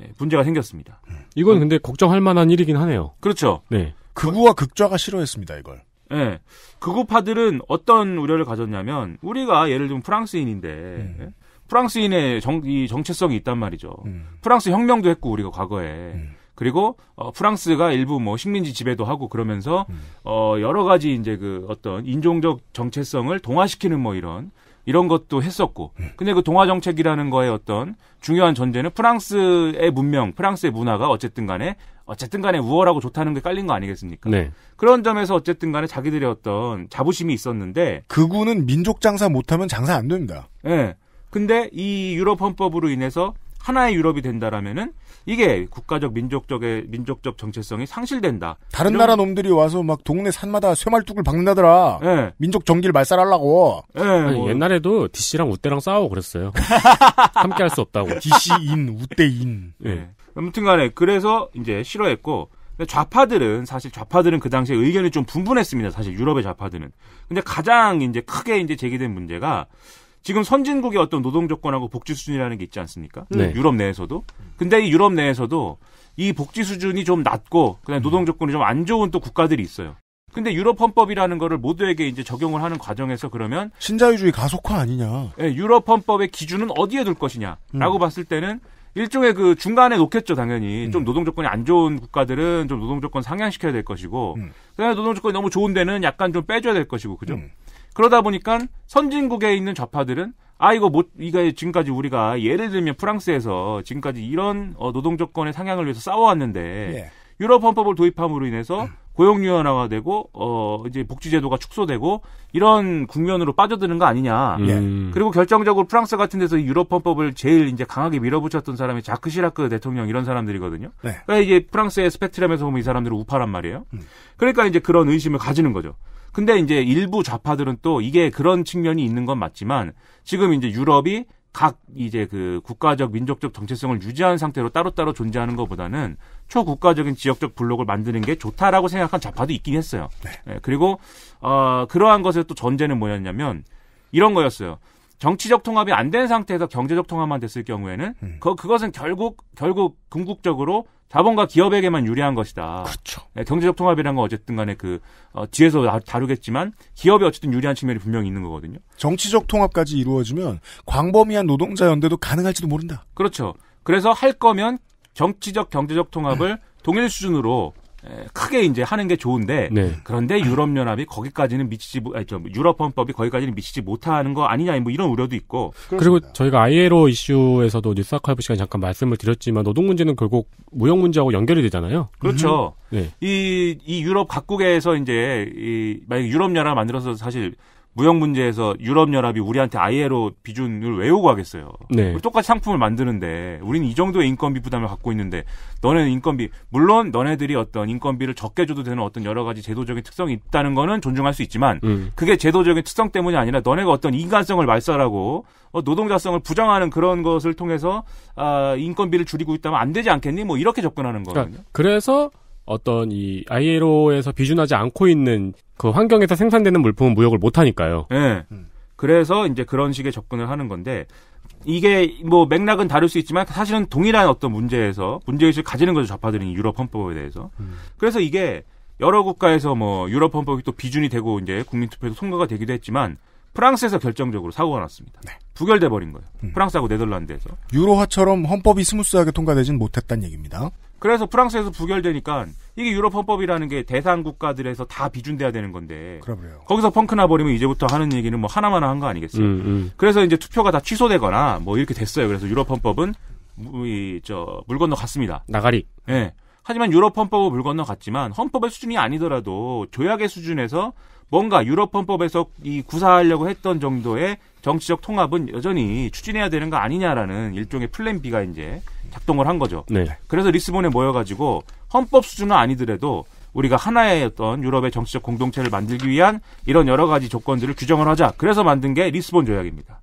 예, 문제가 생겼습니다. 이건 근데 걱정할 만한 일이긴 하네요. 그렇죠. 네. 극우와 극좌가 싫어했습니다 이걸. 예. 네. 극우파들은 어떤 우려를 가졌냐면 우리가 예를 들면 프랑스인인데 음. 예? 프랑스인의 정, 이 정체성이 있단 말이죠. 음. 프랑스 혁명도 했고 우리가 과거에 음. 그리고 어, 프랑스가 일부 뭐 식민지 지배도 하고 그러면서 음. 어, 여러 가지 이제 그 어떤 인종적 정체성을 동화시키는 뭐 이런 이런 것도 했었고 음. 근데 그 동화 정책이라는 거에 어떤 중요한 전제는 프랑스의 문명, 프랑스의 문화가 어쨌든 간에 어쨌든 간에 우월하고 좋다는 게 깔린 거 아니겠습니까? 네. 그런 점에서 어쨌든 간에 자기들의 어떤 자부심이 있었는데 그군은 민족 장사 못하면 장사 안 됩니다. 예. 네. 근데 이 유럽 헌법으로 인해서 하나의 유럽이 된다라면은 이게 국가적 민족적의 민족적 정체성이 상실된다. 다른 나라 놈들이 와서 막 동네 산마다 쇠말뚝을 박는다더라. 예. 민족 정기를 말살하려고. 예. 아니, 뭐. 옛날에도 DC랑 우대랑 싸우고 그랬어요. 함께 할 수 없다고. DC인 우대인. 예. 예. 아무튼간에 그래서 이제 싫어했고 좌파들은 사실 좌파들은 그 당시에 의견이 좀 분분했습니다. 사실 유럽의 좌파들은. 근데 가장 이제 크게 이제 제기된 문제가 지금 선진국의 어떤 노동 조건하고 복지 수준이라는 게 있지 않습니까? 네. 유럽 내에서도. 근데 이 유럽 내에서도 이 복지 수준이 좀 낮고 그냥 노동 조건이 좀 안 좋은 또 국가들이 있어요. 근데 유럽 헌법이라는 거를 모두에게 이제 적용을 하는 과정에서 그러면 신자유주의 가속화 아니냐? 예, 유럽 헌법의 기준은 어디에 둘 것이냐라고 음. 봤을 때는 일종의 그 중간에 놓겠죠 당연히 음. 좀 노동 조건이 안 좋은 국가들은 좀 노동 조건 상향시켜야 될 것이고 음. 그다음에 노동 조건이 너무 좋은 데는 약간 좀 빼줘야 될 것이고 그죠? 음. 그러다 보니까 선진국에 있는 좌파들은 아 이거 못 이거 지금까지 우리가 예를 들면 프랑스에서 지금까지 이런 어, 노동 조건의 상향을 위해서 싸워왔는데 예. 유럽 헌법을 도입함으로 인해서 음. 고용유연화가 되고 어 이제 복지제도가 축소되고 이런 국면으로 빠져드는 거 아니냐. 음. 예. 그리고 결정적으로 프랑스 같은 데서 유럽 헌법을 제일 이제 강하게 밀어붙였던 사람이 자크 시라크 대통령 이런 사람들이거든요. 네. 그러니까 이게 프랑스의 스펙트럼에서 보면 이 사람들은 우파란 말이에요. 음. 그러니까 이제 그런 의심을 가지는 거죠. 근데 이제 일부 좌파들은 또 이게 그런 측면이 있는 건 맞지만 지금 이제 유럽이 각 이제 그 국가적 민족적 정체성을 유지한 상태로 따로따로 존재하는 것보다는 초국가적인 지역적 블록을 만드는 게 좋다라고 생각한 좌파도 있긴 했어요. 네. 네. 그리고 어 그러한 것에또 전제는 뭐였냐면 이런 거였어요. 정치적 통합이 안 된 상태에서 경제적 통합만 됐을 경우에는 음. 그, 그것은 결국 결국 궁극적으로 자본과 기업에게만 유리한 것이다. 그렇죠. 네, 경제적 통합이라는 건 어쨌든 간에 그 어, 뒤에서 다루겠지만 기업이 어쨌든 유리한 측면이 분명히 있는 거거든요. 정치적 통합까지 이루어지면 광범위한 노동자 연대도 가능할지도 모른다. 그렇죠. 그래서 할 거면 정치적 경제적 통합을 음. 동일 수준으로 크게 이제 하는 게 좋은데 네. 그런데 유럽 연합이 거기까지는 미치지 아니, 저 유럽 헌법이 거기까지는 미치지 못하는 거 아니냐 뭐 이런 우려도 있고 그리고 렇습니다 저희가 ILO 이슈에서도 뉴스 아카이브 시간에 잠깐 말씀을 드렸지만 노동 문제는 결국 무역 문제하고 연결이 되잖아요. 그렇죠. 음. 네. 이, 이 유럽 각국에서 이제 이 만약 유럽 연합 만들어서 사실 무역 문제에서 유럽연합이 우리한테 ILO 비준을 왜 요구하겠어요? 네. 똑같이 상품을 만드는데 우리는 이 정도의 인건비 부담을 갖고 있는데 너네는 인건비 물론 너네들이 어떤 인건비를 적게 줘도 되는 어떤 여러 가지 제도적인 특성이 있다는 거는 존중할 수 있지만 음. 그게 제도적인 특성 때문이 아니라 너네가 어떤 인간성을 말살하고 어, 노동자성을 부정하는 그런 것을 통해서 아, 인건비를 줄이고 있다면 안 되지 않겠니? 뭐 이렇게 접근하는 그러니까 거거든요. 그러니까 그래서 어떤 이 ILO에서 비준하지 않고 있는 그 환경에서 생산되는 물품은 무역을 못 하니까요. 예. 네. 그래서 이제 그런 식의 접근을 하는 건데 이게 뭐 맥락은 다를 수 있지만 사실은 동일한 어떤 문제에서 문제의식을 가지는 거죠 좌파들이 유럽 헌법에 대해서. 음. 그래서 이게 여러 국가에서 뭐 유럽 헌법이 또 비준이 되고 이제 국민투표에서 통과가 되기도 했지만 프랑스에서 결정적으로 사고가 났습니다. 네. 부결돼 버린 거예요. 음. 프랑스하고 네덜란드에서 유로화처럼 헌법이 스무스하게 통과되진 못했다는 얘기입니다. 그래서 프랑스에서 부결되니까 이게 유럽 헌법이라는 게 대상 국가들에서 다 비준돼야 되는 건데 그럼요. 거기서 펑크나 버리면 이제부터 하는 얘기는 뭐 하나만 한 거 아니겠어요? 음, 음. 그래서 이제 투표가 다 취소되거나 뭐 이렇게 됐어요. 그래서 유럽 헌법은 이 저물 건너 갔습니다. 나가리. 예. 네. 하지만 유럽 헌법은물 건너 갔지만 헌법의 수준이 아니더라도 조약의 수준에서 뭔가 유럽 헌법에서 이 구사하려고 했던 정도의 정치적 통합은 여전히 추진해야 되는 거 아니냐라는 일종의 플랜 B가 이제 작동을 한 거죠. 네. 그래서 리스본에 모여가지고 헌법 수준은 아니더라도 우리가 하나의 어떤 유럽의 정치적 공동체를 만들기 위한 이런 여러 가지 조건들을 규정을 하자. 그래서 만든 게 리스본 조약입니다.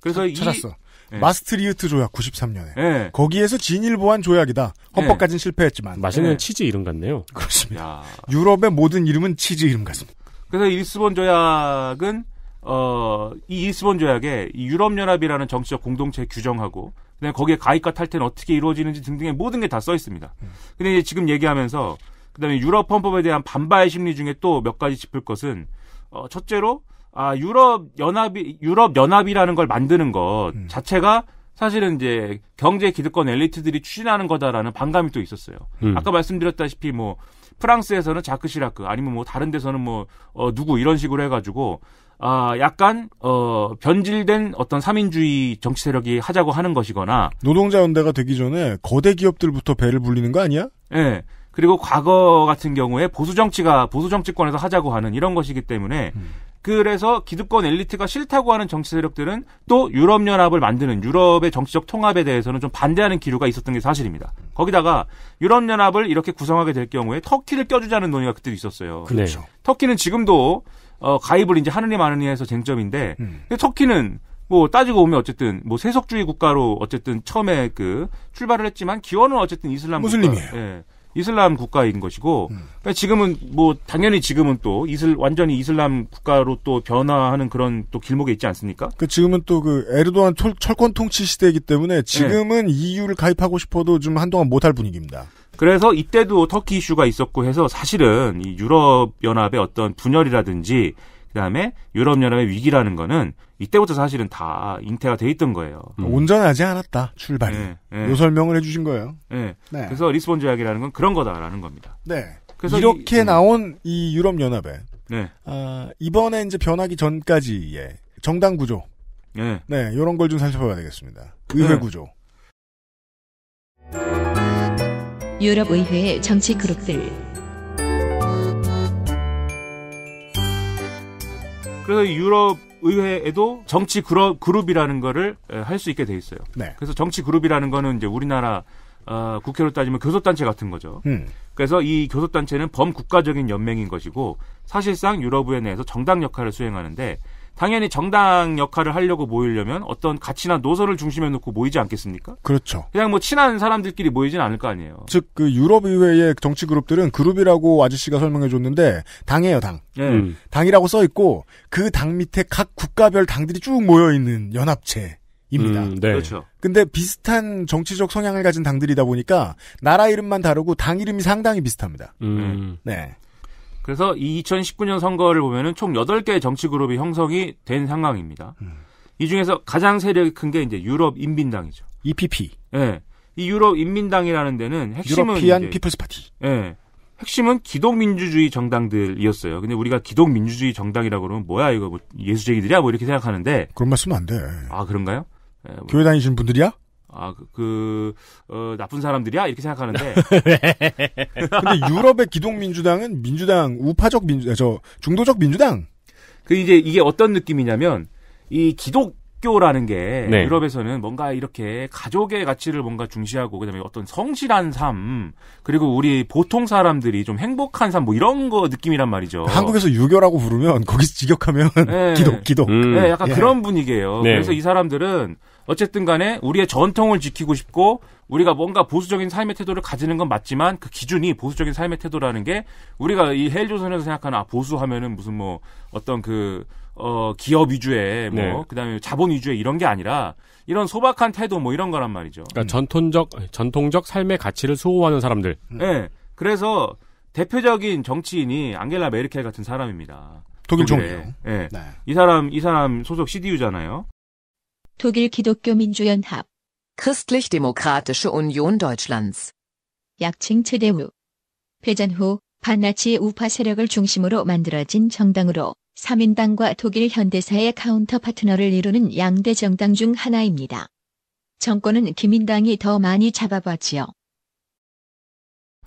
그래서 찾, 찾았어. 네. 마스트리우트 조약 93년에 네. 예. 거기에서 진일 보한 조약이다. 헌법까지는 네. 실패했지만 맛있는 치즈 이름 같네요. 그렇습니다. 야. 유럽의 모든 이름은 치즈 이름 같습니다. 그래서 리스본 조약은 어, 이 리스본 조약에 유럽연합이라는 정치적 공동체 규정하고 그다음에 거기에 가입과 탈퇴는 어떻게 이루어지는지 등등의 모든 게 다 써 있습니다. 음. 근데 이제 지금 얘기하면서 그다음에 유럽 헌법에 대한 반발 심리 중에 또 몇 가지 짚을 것은 어 첫째로 아 유럽 연합이 유럽 연합이라는 걸 만드는 것 음. 자체가 사실은 이제 경제 기득권 엘리트들이 추진하는 거다라는 반감이 또 있었어요. 음. 아까 말씀드렸다시피 뭐 프랑스에서는 자크 시라크 아니면 뭐 다른 데서는 뭐 어, 누구 이런 식으로 해가지고 아 약간 어 변질된 어떤 삼인주의 정치 세력이 하자고 하는 것이거나 노동자 연대가 되기 전에 거대 기업들부터 배를 불리는 거 아니야? 예. 네. 그리고 과거 같은 경우에 보수 정치가 보수 정치권에서 하자고 하는 이런 것이기 때문에 음. 그래서 기득권 엘리트가 싫다고 하는 정치 세력들은 또 유럽연합을 만드는 유럽의 정치적 통합에 대해서는 좀 반대하는 기류가 있었던 게 사실입니다. 거기다가 유럽연합을 이렇게 구성하게 될 경우에 터키를 껴주자는 논의가 그때도 있었어요. 그렇죠. 네. 터키는 지금도 어, 가입을 이제 하느니 마느니 해서 쟁점인데 음. 터키는 뭐 따지고 보면 어쨌든 뭐 세속주의 국가로 어쨌든 처음에 그 출발을 했지만 기원은 어쨌든 이슬람 무슬림이에요. 국가, 예. 이슬람 국가인 것이고 음. 그러니까 지금은 뭐 당연히 지금은 또 이슬 완전히 이슬람 국가로 또 변화하는 그런 또 길목에 있지 않습니까? 그 지금은 또 그 에르도안 철, 철권 통치 시대이기 때문에 네. 지금은 네. EU를 가입하고 싶어도 좀 한동안 못할 분위기입니다. 그래서 이때도 터키 이슈가 있었고 해서 사실은 이 유럽 연합의 어떤 분열이라든지 그다음에 유럽연합의 위기라는 거는 이때부터 사실은 다 잉태가 돼 있던 거예요. 음. 온전하지 않았다 출발이. 네, 네. 요 설명을 해주신 거예요. 네. 네. 그래서 리스본 조약이라는 건 그런 거다라는 겁니다. 네. 그래서 이렇게 이, 음. 나온 이 유럽연합에 네. 아, 이번에 이제 변하기 전까지의 정당 구조. 네. 네, 요런 걸 좀 살펴봐야 되겠습니다. 의회 네. 구조. 유럽 의회의 정치 그룹들. 그래서 유럽 의회에도 정치 그룹, 그룹이라는 거를 할 수 있게 돼 있어요. 네. 그래서 정치 그룹이라는 거는 이제 우리나라 어, 국회로 따지면 교섭단체 같은 거죠. 음. 그래서 이 교섭단체는 범국가적인 연맹인 것이고 사실상 유럽 의회 내에서 정당 역할을 수행하는데 당연히 정당 역할을 하려고 모이려면 어떤 가치나 노선을 중심에 놓고 모이지 않겠습니까? 그렇죠. 그냥 뭐 친한 사람들끼리 모이진 않을 거 아니에요. 즉그 유럽 의회의 정치 그룹들은 그룹이라고 아저씨가 설명해 줬는데 당이에요, 당. 네. 음. 당이라고 써 있고 그 당 밑에 각 국가별 당들이 쭉 모여 있는 연합체. 입니다. 음, 네. 그렇죠. 근데 비슷한 정치적 성향을 가진 당들이다 보니까 나라 이름만 다르고 당 이름이 상당히 비슷합니다. 음. 예. 네. 그래서 이 2019년 선거를 보면은 총 8개의 정치 그룹이 형성이 된 상황입니다. 음. 이 중에서 가장 세력이 큰 게 이제 유럽 인민당이죠. EPP. 예. 네. 이 유럽 인민당이라는 데는 핵심은 유러피안 피플스 파티. 예. 네. 핵심은 기독민주주의 정당들이었어요. 근데 우리가 기독민주주의 정당이라고 그러면 뭐야 이거 뭐 예수쟁이들이야 뭐 이렇게 생각하는데 그런 말씀안 돼. 아 그런가요? 네, 뭐. 교회 다니시는 분들이야? 아, 그, 그 어, 나쁜 사람들이야? 이렇게 생각하는데. 근데 유럽의 기독민주당은 민주당, 우파적 민주, 저, 중도적 민주당. 그 이제 이게 어떤 느낌이냐면, 이 기독교라는 게 네. 유럽에서는 뭔가 이렇게 가족의 가치를 뭔가 중시하고, 그 다음에 어떤 성실한 삶, 그리고 우리 보통 사람들이 좀 행복한 삶, 뭐 이런 거 느낌이란 말이죠. 한국에서 유교라고 부르면, 거기서 직역하면, 네. 기독, 기독. 네, 음. 네, 약간 예. 그런 분위기예요 네. 그래서 이 사람들은, 어쨌든 간에 우리의 전통을 지키고 싶고 우리가 뭔가 보수적인 삶의 태도를 가지는 건 맞지만 그 기준이 보수적인 삶의 태도라는 게 우리가 이 헬조선에서 생각하는 아 보수 하면은 무슨 뭐 어떤 그 어, 기업 위주의 뭐 네. 그다음에 자본 위주의 이런 게 아니라 이런 소박한 태도 뭐 이런 거란 말이죠. 그러니까 음. 전통적 전통적 삶의 가치를 수호하는 사람들. 음. 네. 그래서 대표적인 정치인이 앙겔라 메르켈 같은 사람입니다. 독일 총리요. 네. 네. 이 사람 이 사람 소속 CDU잖아요. 독일 기독교 민주연합 Christlich-Demokratische Union Deutschlands 약칭 트데우 배전후 반나치 우파 세력을 중심으로 만들어진 정당으로 3인당과 독일 현대사의 카운터 파트너를 이루는 양대 정당 중 하나입니다. 정권은 김인당이더 많이 잡아봤지요.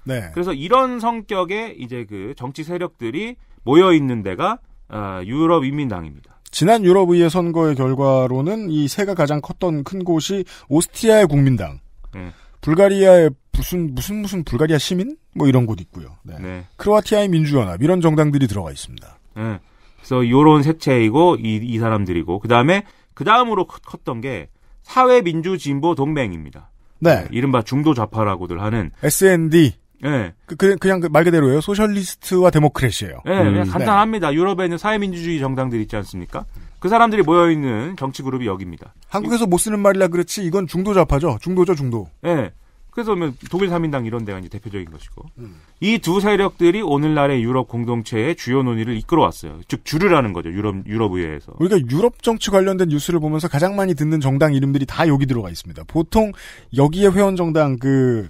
네. 그래서 이런 성격의 이제 그 정치 세력들이 모여 있는 데가 어, 유럽 인민당입니다. 지난 유럽의회 선거의 결과로는 이 세가 가장 컸던 큰 곳이 오스트리아의 국민당, 음. 불가리아의 무슨 무슨 무슨 불가리아 시민 뭐 이런 곳 있고요. 네. 네. 크로아티아의 민주연합 이런 정당들이 들어가 있습니다. 네. 그래서 요런 색채이고 이, 이 사람들이고 그 다음에 그 다음으로 컸던 게 사회민주진보 동맹입니다. 네. 이른바 중도 좌파라고들 하는 SND. 예. 그, 그, 냥말 그 그대로예요. 소셜리스트와 데모크래시예요. 예, 음. 네, 음. 그냥 간단합니다. 유럽에 있는 사회민주주의 정당들 있지 않습니까? 그 사람들이 모여있는 정치 그룹이 여기입니다. 한국에서 못 쓰는 말이라 그렇지 이건 중도 좌파죠. 중도죠, 중도. 예. 그래서 뭐 독일 삼인당 이런 데가 이제 대표적인 것이고 음. 이두 세력들이 오늘날의 유럽 공동체의 주요 논의를 이끌어왔어요. 즉 주류라는 거죠. 유럽 유럽 의회에서. 우리가 유럽 정치 관련된 뉴스를 보면서 가장 많이 듣는 정당 이름들이 다 여기 들어가 있습니다. 보통 여기에 회원 정당 그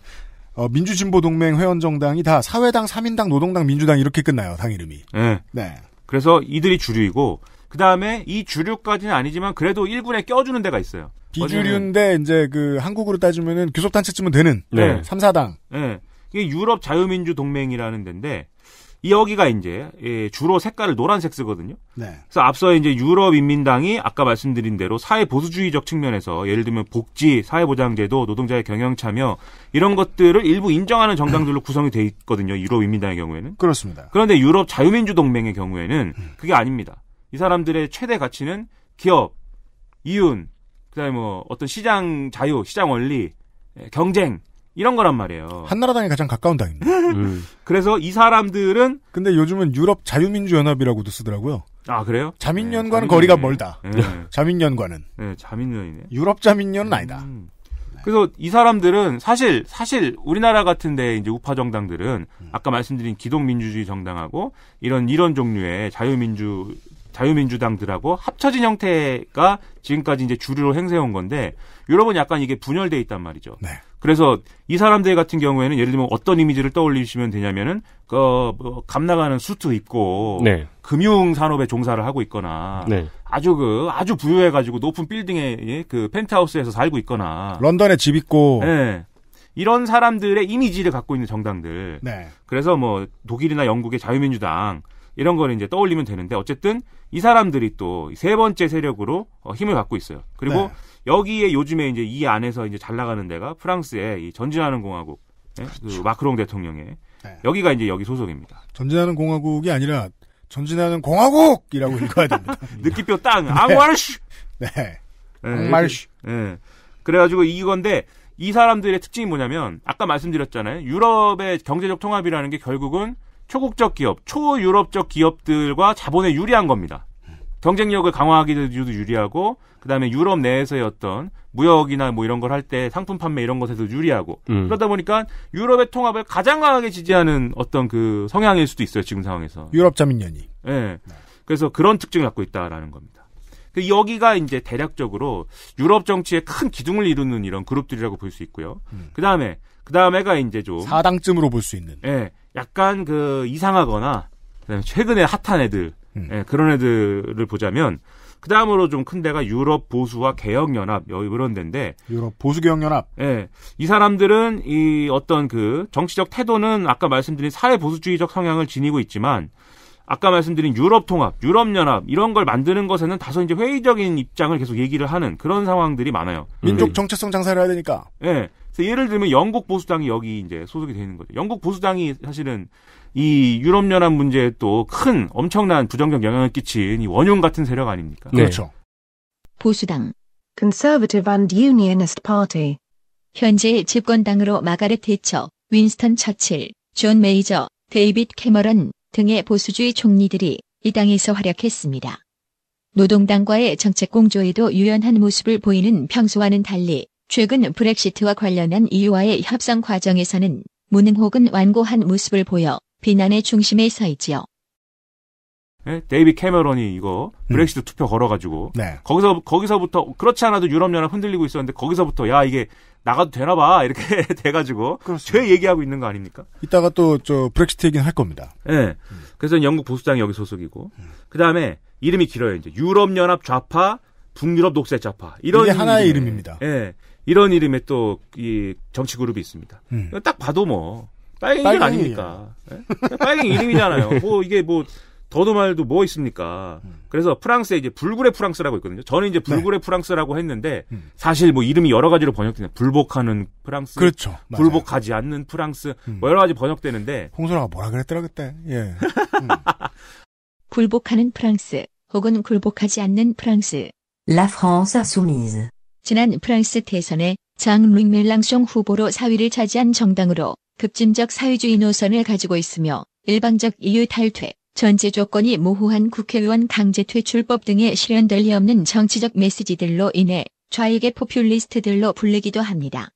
어, 민주진보동맹 회원정당이 다 사회당, 삼인당 노동당, 민주당 이렇게 끝나요. 당 이름이. 네. 네. 그래서 이들이 주류이고 그 다음에 이 주류까지는 아니지만 그래도 1군에 껴주는 데가 있어요. 비주류인데 이제 그 한국으로 따지면은 교섭단체쯤은 되는 네. 3, 4당. 네. 이게 유럽 자유민주 동맹이라는 데인데 이 여기가 이제 예, 주로 색깔을 노란색 쓰거든요. 네. 그래서 앞서 이제 유럽 인민당이 아까 말씀드린 대로 사회 보수주의적 측면에서 예를 들면 복지, 사회보장제도, 노동자의 경영 참여 이런 것들을 일부 인정하는 정당들로 구성이 돼 있거든요. 유럽 인민당의 경우에는 그렇습니다. 그런데 유럽 자유민주 동맹의 경우에는 그게 아닙니다. 이 사람들의 최대 가치는 기업, 이윤, 그다음에 뭐 어떤 시장 자유, 시장 원리, 예, 경쟁 이런 거란 말이에요. 한나라당이 가장 가까운 당입니다. 음. 그래서 이 사람들은 근데 요즘은 유럽 자유민주연합이라고도 쓰더라고요. 아 그래요? 자민연과는 네, 거리가 멀다. 네. 자민연과는. 네, 자민연이네. 유럽 자민연은 아니다. 음. 그래서 이 사람들은 사실 사실 우리나라 같은데 이제 우파 정당들은 음. 아까 말씀드린 기독민주주의 정당하고 이런 이런 종류의 자유민주 자유민주당들하고 합쳐진 형태가 지금까지 이제 주류로 행세온 건데 유럽은 약간 이게 분열돼 있단 말이죠. 네. 그래서 이 사람들 같은 경우에는 예를 들면 어떤 이미지를 떠올리시면 되냐면은 그 뭐, 감나가는 수트 입고 네. 금융 산업에 종사를 하고 있거나 네. 아주 그 아주 부유해 가지고 높은 빌딩에 예, 그 펜트하우스에서 살고 있거나 런던에 집 있고 예. 이런 사람들의 이미지를 갖고 있는 정당들. 네. 그래서 뭐 독일이나 영국의 자유민주당 이런 거는 이제 떠올리면 되는데 어쨌든 이 사람들이 또 세 번째 세력으로 어, 힘을 갖고 있어요. 그리고 네. 여기에 요즘에 이제 이 안에서 이제 잘 나가는 데가 프랑스의 이 전진하는 공화국 네? 그렇죠. 그 마크롱 대통령의 네. 여기가 이제 여기 소속입니다. 전진하는 공화국이 아니라 전진하는 공화국이라고 읽어야 됩니다. 느끼표 땅아말슈 네. 앙말슈. 네. 예, 예. 그래가지고 이건데 이 사람들의 특징이 뭐냐면 아까 말씀드렸잖아요. 유럽의 경제적 통합이라는 게 결국은 초국적 기업, 초유럽적 기업들과 자본에 유리한 겁니다. 경쟁력을 강화하기도 유리하고 그다음에 유럽 내에서의 어떤 무역이나 뭐 이런 걸 할 때 상품 판매 이런 것에도 유리하고 음. 그러다 보니까 유럽의 통합을 가장 강하게 지지하는 어떤 그 성향일 수도 있어요 지금 상황에서 유럽 자민연이 예 네. 그래서 그런 특징을 갖고 있다라는 겁니다 그 여기가 이제 대략적으로 유럽 정치의 큰 기둥을 이루는 이런 그룹들이라고 볼 수 있고요 음. 그다음에 그다음에가 이제 좀 사당쯤으로 볼 수 있는 예 약간 그 이상하거나 그다음에 최근에 핫한 애들 음. 예, 그런 애들을 보자면 그 다음으로 좀 큰 데가 유럽 보수와 개혁연합 이런 데인데 유럽 보수 개혁연합 예, 이 사람들은 이 어떤 그 정치적 태도는 아까 말씀드린 사회 보수주의적 성향을 지니고 있지만 아까 말씀드린 유럽 통합, 유럽 연합 이런 걸 만드는 것에는 다소 이제 회의적인 입장을 계속 얘기를 하는 그런 상황들이 많아요. 민족 정체성 장사를 해야 되니까. 예. 네. 그래서 예를 들면 영국 보수당이 여기 이제 소속이 되는 거죠. 영국 보수당이 사실은 이 유럽 연합 문제에 또 큰 엄청난 부정적 영향을 끼친 이 원흉 같은 세력 아닙니까? 네. 그렇죠. 보수당 Conservative and Unionist Party 현재 집권당으로 마가렛 대처, 윈스턴 처칠, 존 메이저, 데이빗 캐머런, 등의 보수주의 총리들이 이 당에서 활약했습니다. 노동당과의 정책 공조에도 유연한 모습을 보이는 평소와는 달리 최근 브렉시트와 관련한 이 u 와의 협상 과정에서는 무능 혹은 완고한 모습을 보여 비난의 중심에 서 있지요. 네? 데이비 캐머런이 이거 음. 브렉시트 음. 투표 걸어가지고 네. 거기서 거기서부터 그렇지 않아도 유럽연합 흔들리고 있었는데 거기서부터 야 이게 나가도 되나 봐 이렇게 돼가지고 그렇죠. 죄 얘기하고 있는 거 아닙니까? 이따가 또저 브렉시트 얘기는 할 겁니다. 예. 네. 음. 그래서 영국 보수당이 여기 소속이고 음. 그 다음에 이름이 길어요. 이제 유럽연합 좌파, 북유럽 녹색 좌파 이런 이게 하나의 이름에, 이름입니다 예. 이런 이름의 또이 정치 그룹이 있습니다. 음. 딱 봐도 뭐빨갱이 아닙니까? 예? 빨갱이 이름이잖아요. 뭐 이게 뭐 더도 말도 뭐 있습니까? 음. 그래서 프랑스에 이제 불굴의 프랑스라고 있거든요. 저는 이제 네. 불굴의 네. 프랑스라고 했는데 음. 사실 뭐 이름이 여러 가지로 번역되는 불복하는 프랑스, 그렇죠. 불복하지 맞아요. 않는 프랑스 음. 뭐 여러 가지 번역되는데 홍선아가 뭐라 그랬더라 그때. 예. 굴복하는 음. 프랑스 혹은 굴복하지 않는 프랑스. La France insoumise. 지난 프랑스 대선에 장루이 멜랑숑 후보로 4위를 차지한 정당으로 급진적 사회주의 노선을 가지고 있으며 일방적 이유 탈퇴, 전제 조건이 모호한 국회의원 강제 퇴출법 등의 실현될 리 없는 정치적 메시지들로 인해 좌익의 포퓰리스트들로 불리기도 합니다.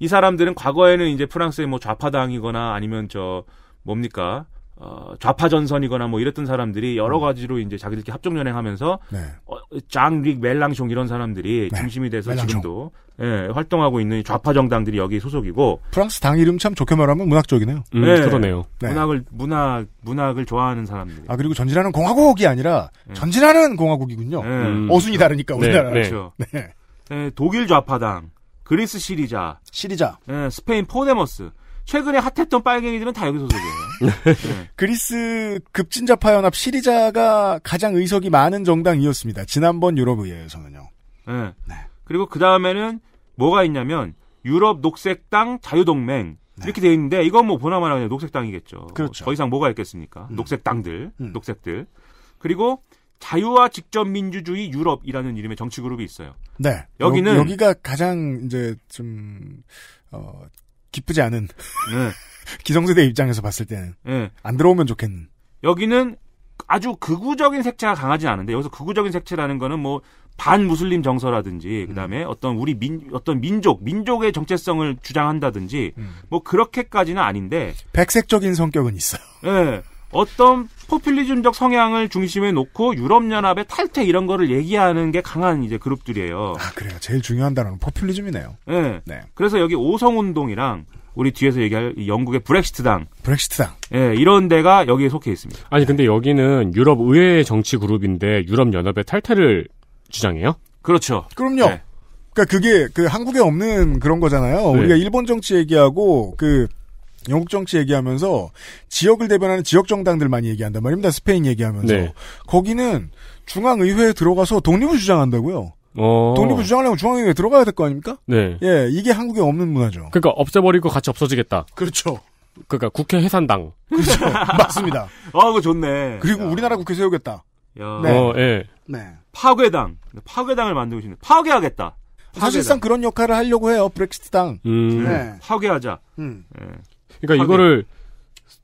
이 사람들은 과거에는 이제 프랑스의 뭐 좌파당이거나 아니면 저 뭡니까 어, 좌파 전선이거나 뭐 이랬던 사람들이 여러 음. 가지로 이제 자기들끼리 합종 연행하면서 네. 어, 장릭 멜랑숑 이런 사람들이 네. 중심이 돼서 멜랑숑. 지금도 예, 활동하고 있는 좌파 정당들이 여기 소속이고 프랑스 당 이름 참 좋게 말하면 문학적이네요. 음, 음 네. 그러네요. 문학을 문학 문학을 좋아하는 사람들. 아 그리고 전진하는 공화국이 아니라 예. 전진하는 공화국이군요. 예. 음. 어순이 다르니까 우리나라. 네. 그렇죠. 네. 예, 독일 좌파당, 그리스 시리자, 시리자, 스페인 포데머스. 최근에 핫했던 빨갱이들은 다 여기 서소속이요 네. 네. 그리스 급진자파 연합 시리자가 가장 의석이 많은 정당이었습니다. 지난번 유럽의회에서는요. 네. 네. 그리고 그 다음에는 뭐가 있냐면 유럽 녹색당 자유동맹 네. 이렇게 되어 있는데 이건 뭐 보나마나 그냥 녹색당이겠죠. 그렇죠. 더 이상 뭐가 있겠습니까? 음. 녹색당들, 음. 녹색들. 그리고 자유와 직접 민주주의 유럽이라는 이름의 정치 그룹이 있어요. 네. 여기는 여, 기가 가장 이제 좀 어, 기쁘지 않은. 네. 기성세대 입장에서 봤을 때는. 네. 안 들어오면 좋겠는. 여기는 아주 극우적인 색채가 강하진 않은데 여기서 극우적인 색채라는 거는 뭐 반무슬림 정서라든지 음. 그다음에 음. 어떤 우리 민 어떤 민족 민족의 정체성을 주장한다든지 음. 뭐 그렇게까지는 아닌데 백색적인 성격은 있어요. 네, 어떤 포퓰리즘적 성향을 중심에 놓고 유럽연합의 탈퇴 이런 거를 얘기하는 게 강한 이제 그룹들이에요. 아, 그래요. 제일 중요한 단어는 포퓰리즘이네요. 네. 네. 그래서 여기 오성운동이랑 우리 뒤에서 얘기할 영국의 브렉시트당. 브렉시트당. 예, 이런 데가 여기에 속해 있습니다. 아니, 근데 여기는 유럽 의회의 정치 그룹인데 유럽연합의 탈퇴를 주장해요? 그렇죠. 그럼요. 네. 그러니까 그게 그 한국에 없는 그런 거잖아요. 네. 우리가 일본 정치 얘기하고 그 영국 정치 얘기하면서 지역을 대변하는 지역 정당들 많이 얘기한단 말입니다. 스페인 얘기하면서 네. 거기는 중앙 의회에 들어가서 독립을 주장한다고요. 어... 독립을 주장하려면 중앙의회에 들어가야 될 거 아닙니까? 네. 예, 이게 한국에 없는 문화죠. 그러니까 없애버리고 같이 없어지겠다. 그렇죠. 그러니까 국회 해산당. 그렇죠. 맞습니다. 아, 그거 좋네. 그리고 야. 우리나라 국회 세우겠다. 야. 네. 어, 예. 네. 파괴당. 파괴당을 만들고 싶네. 파괴하겠다. 파괴당. 사실상 그런 역할을 하려고 해요. 브렉시트당. 음. 네. 파괴하자. 음. 예. 그러니까 이거를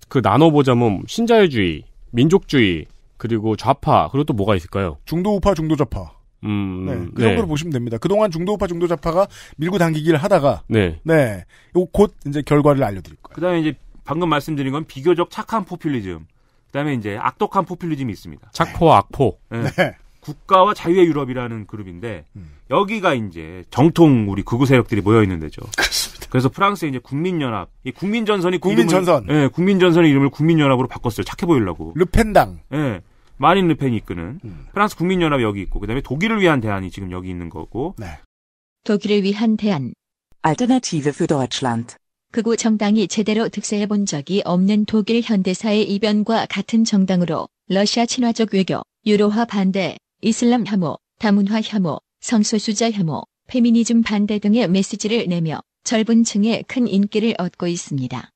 그 나눠보자면 신자유주의, 민족주의, 그리고 좌파, 그리고 또 뭐가 있을까요? 중도우파, 중도좌파. 음, 네, 그 네. 정도로 네. 보시면 됩니다. 그동안 중도우파, 중도좌파가 밀고 당기기를 하다가, 네, 네, 요 곧 이제 결과를 알려드릴 거예요. 그다음에 이제 방금 말씀드린 건 비교적 착한 포퓰리즘, 그다음에 이제 악독한 포퓰리즘이 있습니다. 착포 네. 악포. 네. 네. 국가와 자유의 유럽이라는 그룹인데 음. 여기가 이제 정통 우리 극우 세력들이 모여 있는 데죠. 그래서 프랑스의 이제 국민연합, 이 국민전선이 그 국민전선, 예, 국민전선의 이름을 국민연합으로 바꿨어요. 착해 보이려고. 르펜당. 예. 마린 르펜이 이끄는 음. 프랑스 국민연합 여기 있고 그다음에 독일을 위한 대안이 지금 여기 있는 거고. 네. 독일을 위한 대안. Alternative für Deutschland. 그구 정당이 제대로 득세해 본 적이 없는 독일 현대사의 이변과 같은 정당으로 러시아 친화적 외교, 유로화 반대, 이슬람 혐오, 다문화 혐오, 성소수자 혐오, 페미니즘 반대 등의 메시지를 내며 젊은 층에 큰 인기를 얻고 있습니다.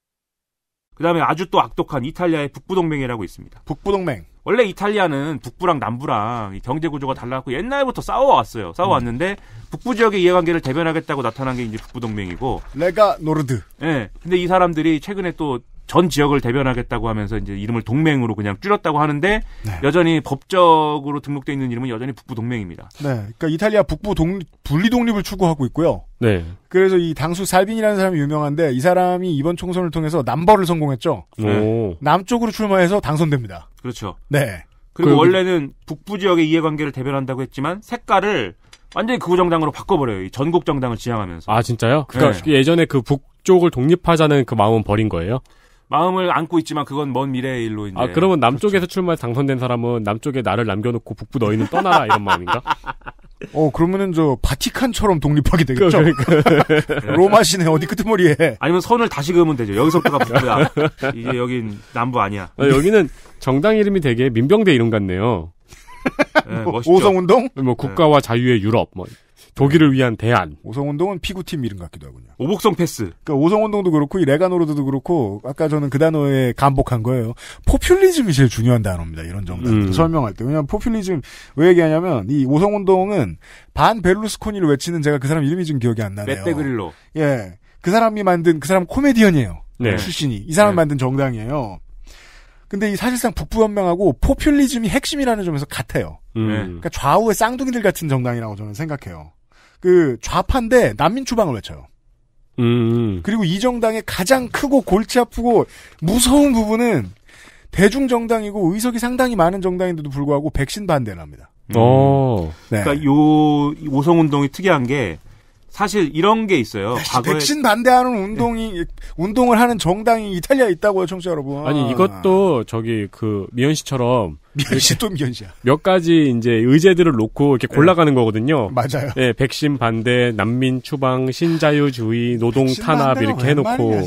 그 다음에 아주 또 악독한 이탈리아의 북부동맹이라고 있습니다. 북부동맹. 원래 이탈리아는 북부랑 남부랑 경제 구조가 달라갖고 옛날부터 싸워왔어요. 싸워왔는데 음. 북부 지역의 이해관계를 대변하겠다고 나타난 게 이제 북부동맹이고. 레가 노르드. 예. 네. 근데 이 사람들이 최근에 또전 지역을 대변하겠다고 하면서 이제 이름을 동맹으로 그냥 줄였다고 하는데 네. 여전히 법적으로 등록돼 있는 이름은 여전히 북부 동맹입니다. 네, 그러니까 이탈리아 북부 동 분리 독립을 추구하고 있고요. 네. 그래서 이 당수 살빈이라는 사람이 유명한데 이 사람이 이번 총선을 통해서 남벌을 성공했죠. 네. 네. 남쪽으로 출마해서 당선됩니다. 그렇죠. 네. 그리고 그 원래는 북부 지역의 이해관계를 대변한다고 했지만 색깔을 완전히 극 정당으로 바꿔버려요. 전국 정당을 지향하면서. 아 진짜요? 그러니까 네. 예전에 그 북쪽을 독립하자는 그 마음은 버린 거예요? 마음을 안고 있지만 그건 먼 미래의 일로 이제. 아 그러면 그렇죠. 남쪽에서 그렇죠. 출마해 당선된 사람은 남쪽에 나를 남겨놓고 북부 너희는 떠나라 이런 마음인가? 어 그러면은 저 바티칸처럼 독립하게 되겠죠. 그러니까. 로마 시내 어디 끄트머리에. 아니면 선을 다시 그으면 되죠. 여기서부터가 북부야. 이제 여긴 남부 아니야. 아, 여기는 정당 이름이 되게 민병대 이름 같네요. 네, 뭐, 오성운동? 뭐 국가와 자유의 유럽 뭐 독일을 위한 대안. 오성운동은 피구팀 이름 같기도 하군요. 오복성 패스. 그러니까 오성운동도 그렇고 이레가노르드도 그렇고 아까 저는 그 단어에 간복한 거예요. 포퓰리즘이 제일 중요한 단어입니다. 이런 정당 음. 설명할 때. 왜냐하면 포퓰리즘 왜 얘기하냐면 이 오성운동은 반 베를루스코니를 외치는 제가 그 사람 이름이 지금 기억이 안 나네요. 맷데그릴로. 예. 그 사람이 만든 그 사람 코미디언이에요. 네. 출신이 이 사람 네. 만든 정당이에요. 근데 이 사실상 북부연맹하고 포퓰리즘이 핵심이라는 점에서 같아요. 음. 그러니까 좌우의 쌍둥이들 같은 정당이라고 저는 생각해요. 그 좌파인데 난민 추방을 외쳐요. 음. 그리고 이 정당의 가장 크고 골치 아프고 무서운 부분은 대중 정당이고 의석이 상당히 많은 정당인데도 불구하고 백신 반대를 합니다. 어. 네. 그러니까 요 오성 운동이 특이한 게 사실 이런 게 있어요. 과거에... 백신 반대하는 운동이 네. 운동을 하는 정당이 이탈리아에 있다고요, 청취자 여러분. 아니 이것도 저기 그 미연 씨처럼 미연 씨또 미연 씨야. 몇 가지 이제 의제들을 놓고 이렇게 예. 골라가는 거거든요. 맞아요. 예, 네, 백신 반대, 난민 추방, 신자유주의, 노동 탄압 이렇게 해놓고. 말이야,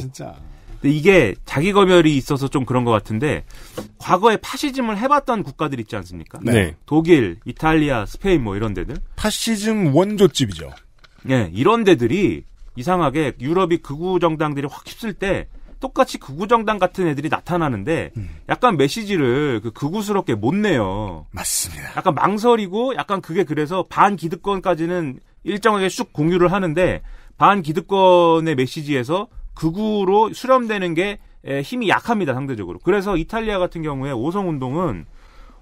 근데 이게 자기 검열이 있어서 좀 그런 것 같은데 과거에 파시즘을 해봤던 국가들 있지 않습니까? 네. 독일, 이탈리아, 스페인 뭐 이런 데들. 파시즘 원조집이죠. 예, 이런 데들이 이상하게 유럽이 극우 정당들이 확 휩쓸 때 똑같이 극우 정당 같은 애들이 나타나는데 음. 약간 메시지를 그 극우스럽게 못 내요. 맞습니다. 약간 망설이고 약간 그게 그래서 반 기득권까지는 일정하게 쑥 공유를 하는데 반 기득권의 메시지에서 극우로 수렴되는 게 힘이 약합니다 상대적으로. 그래서 이탈리아 같은 경우에 오성 운동은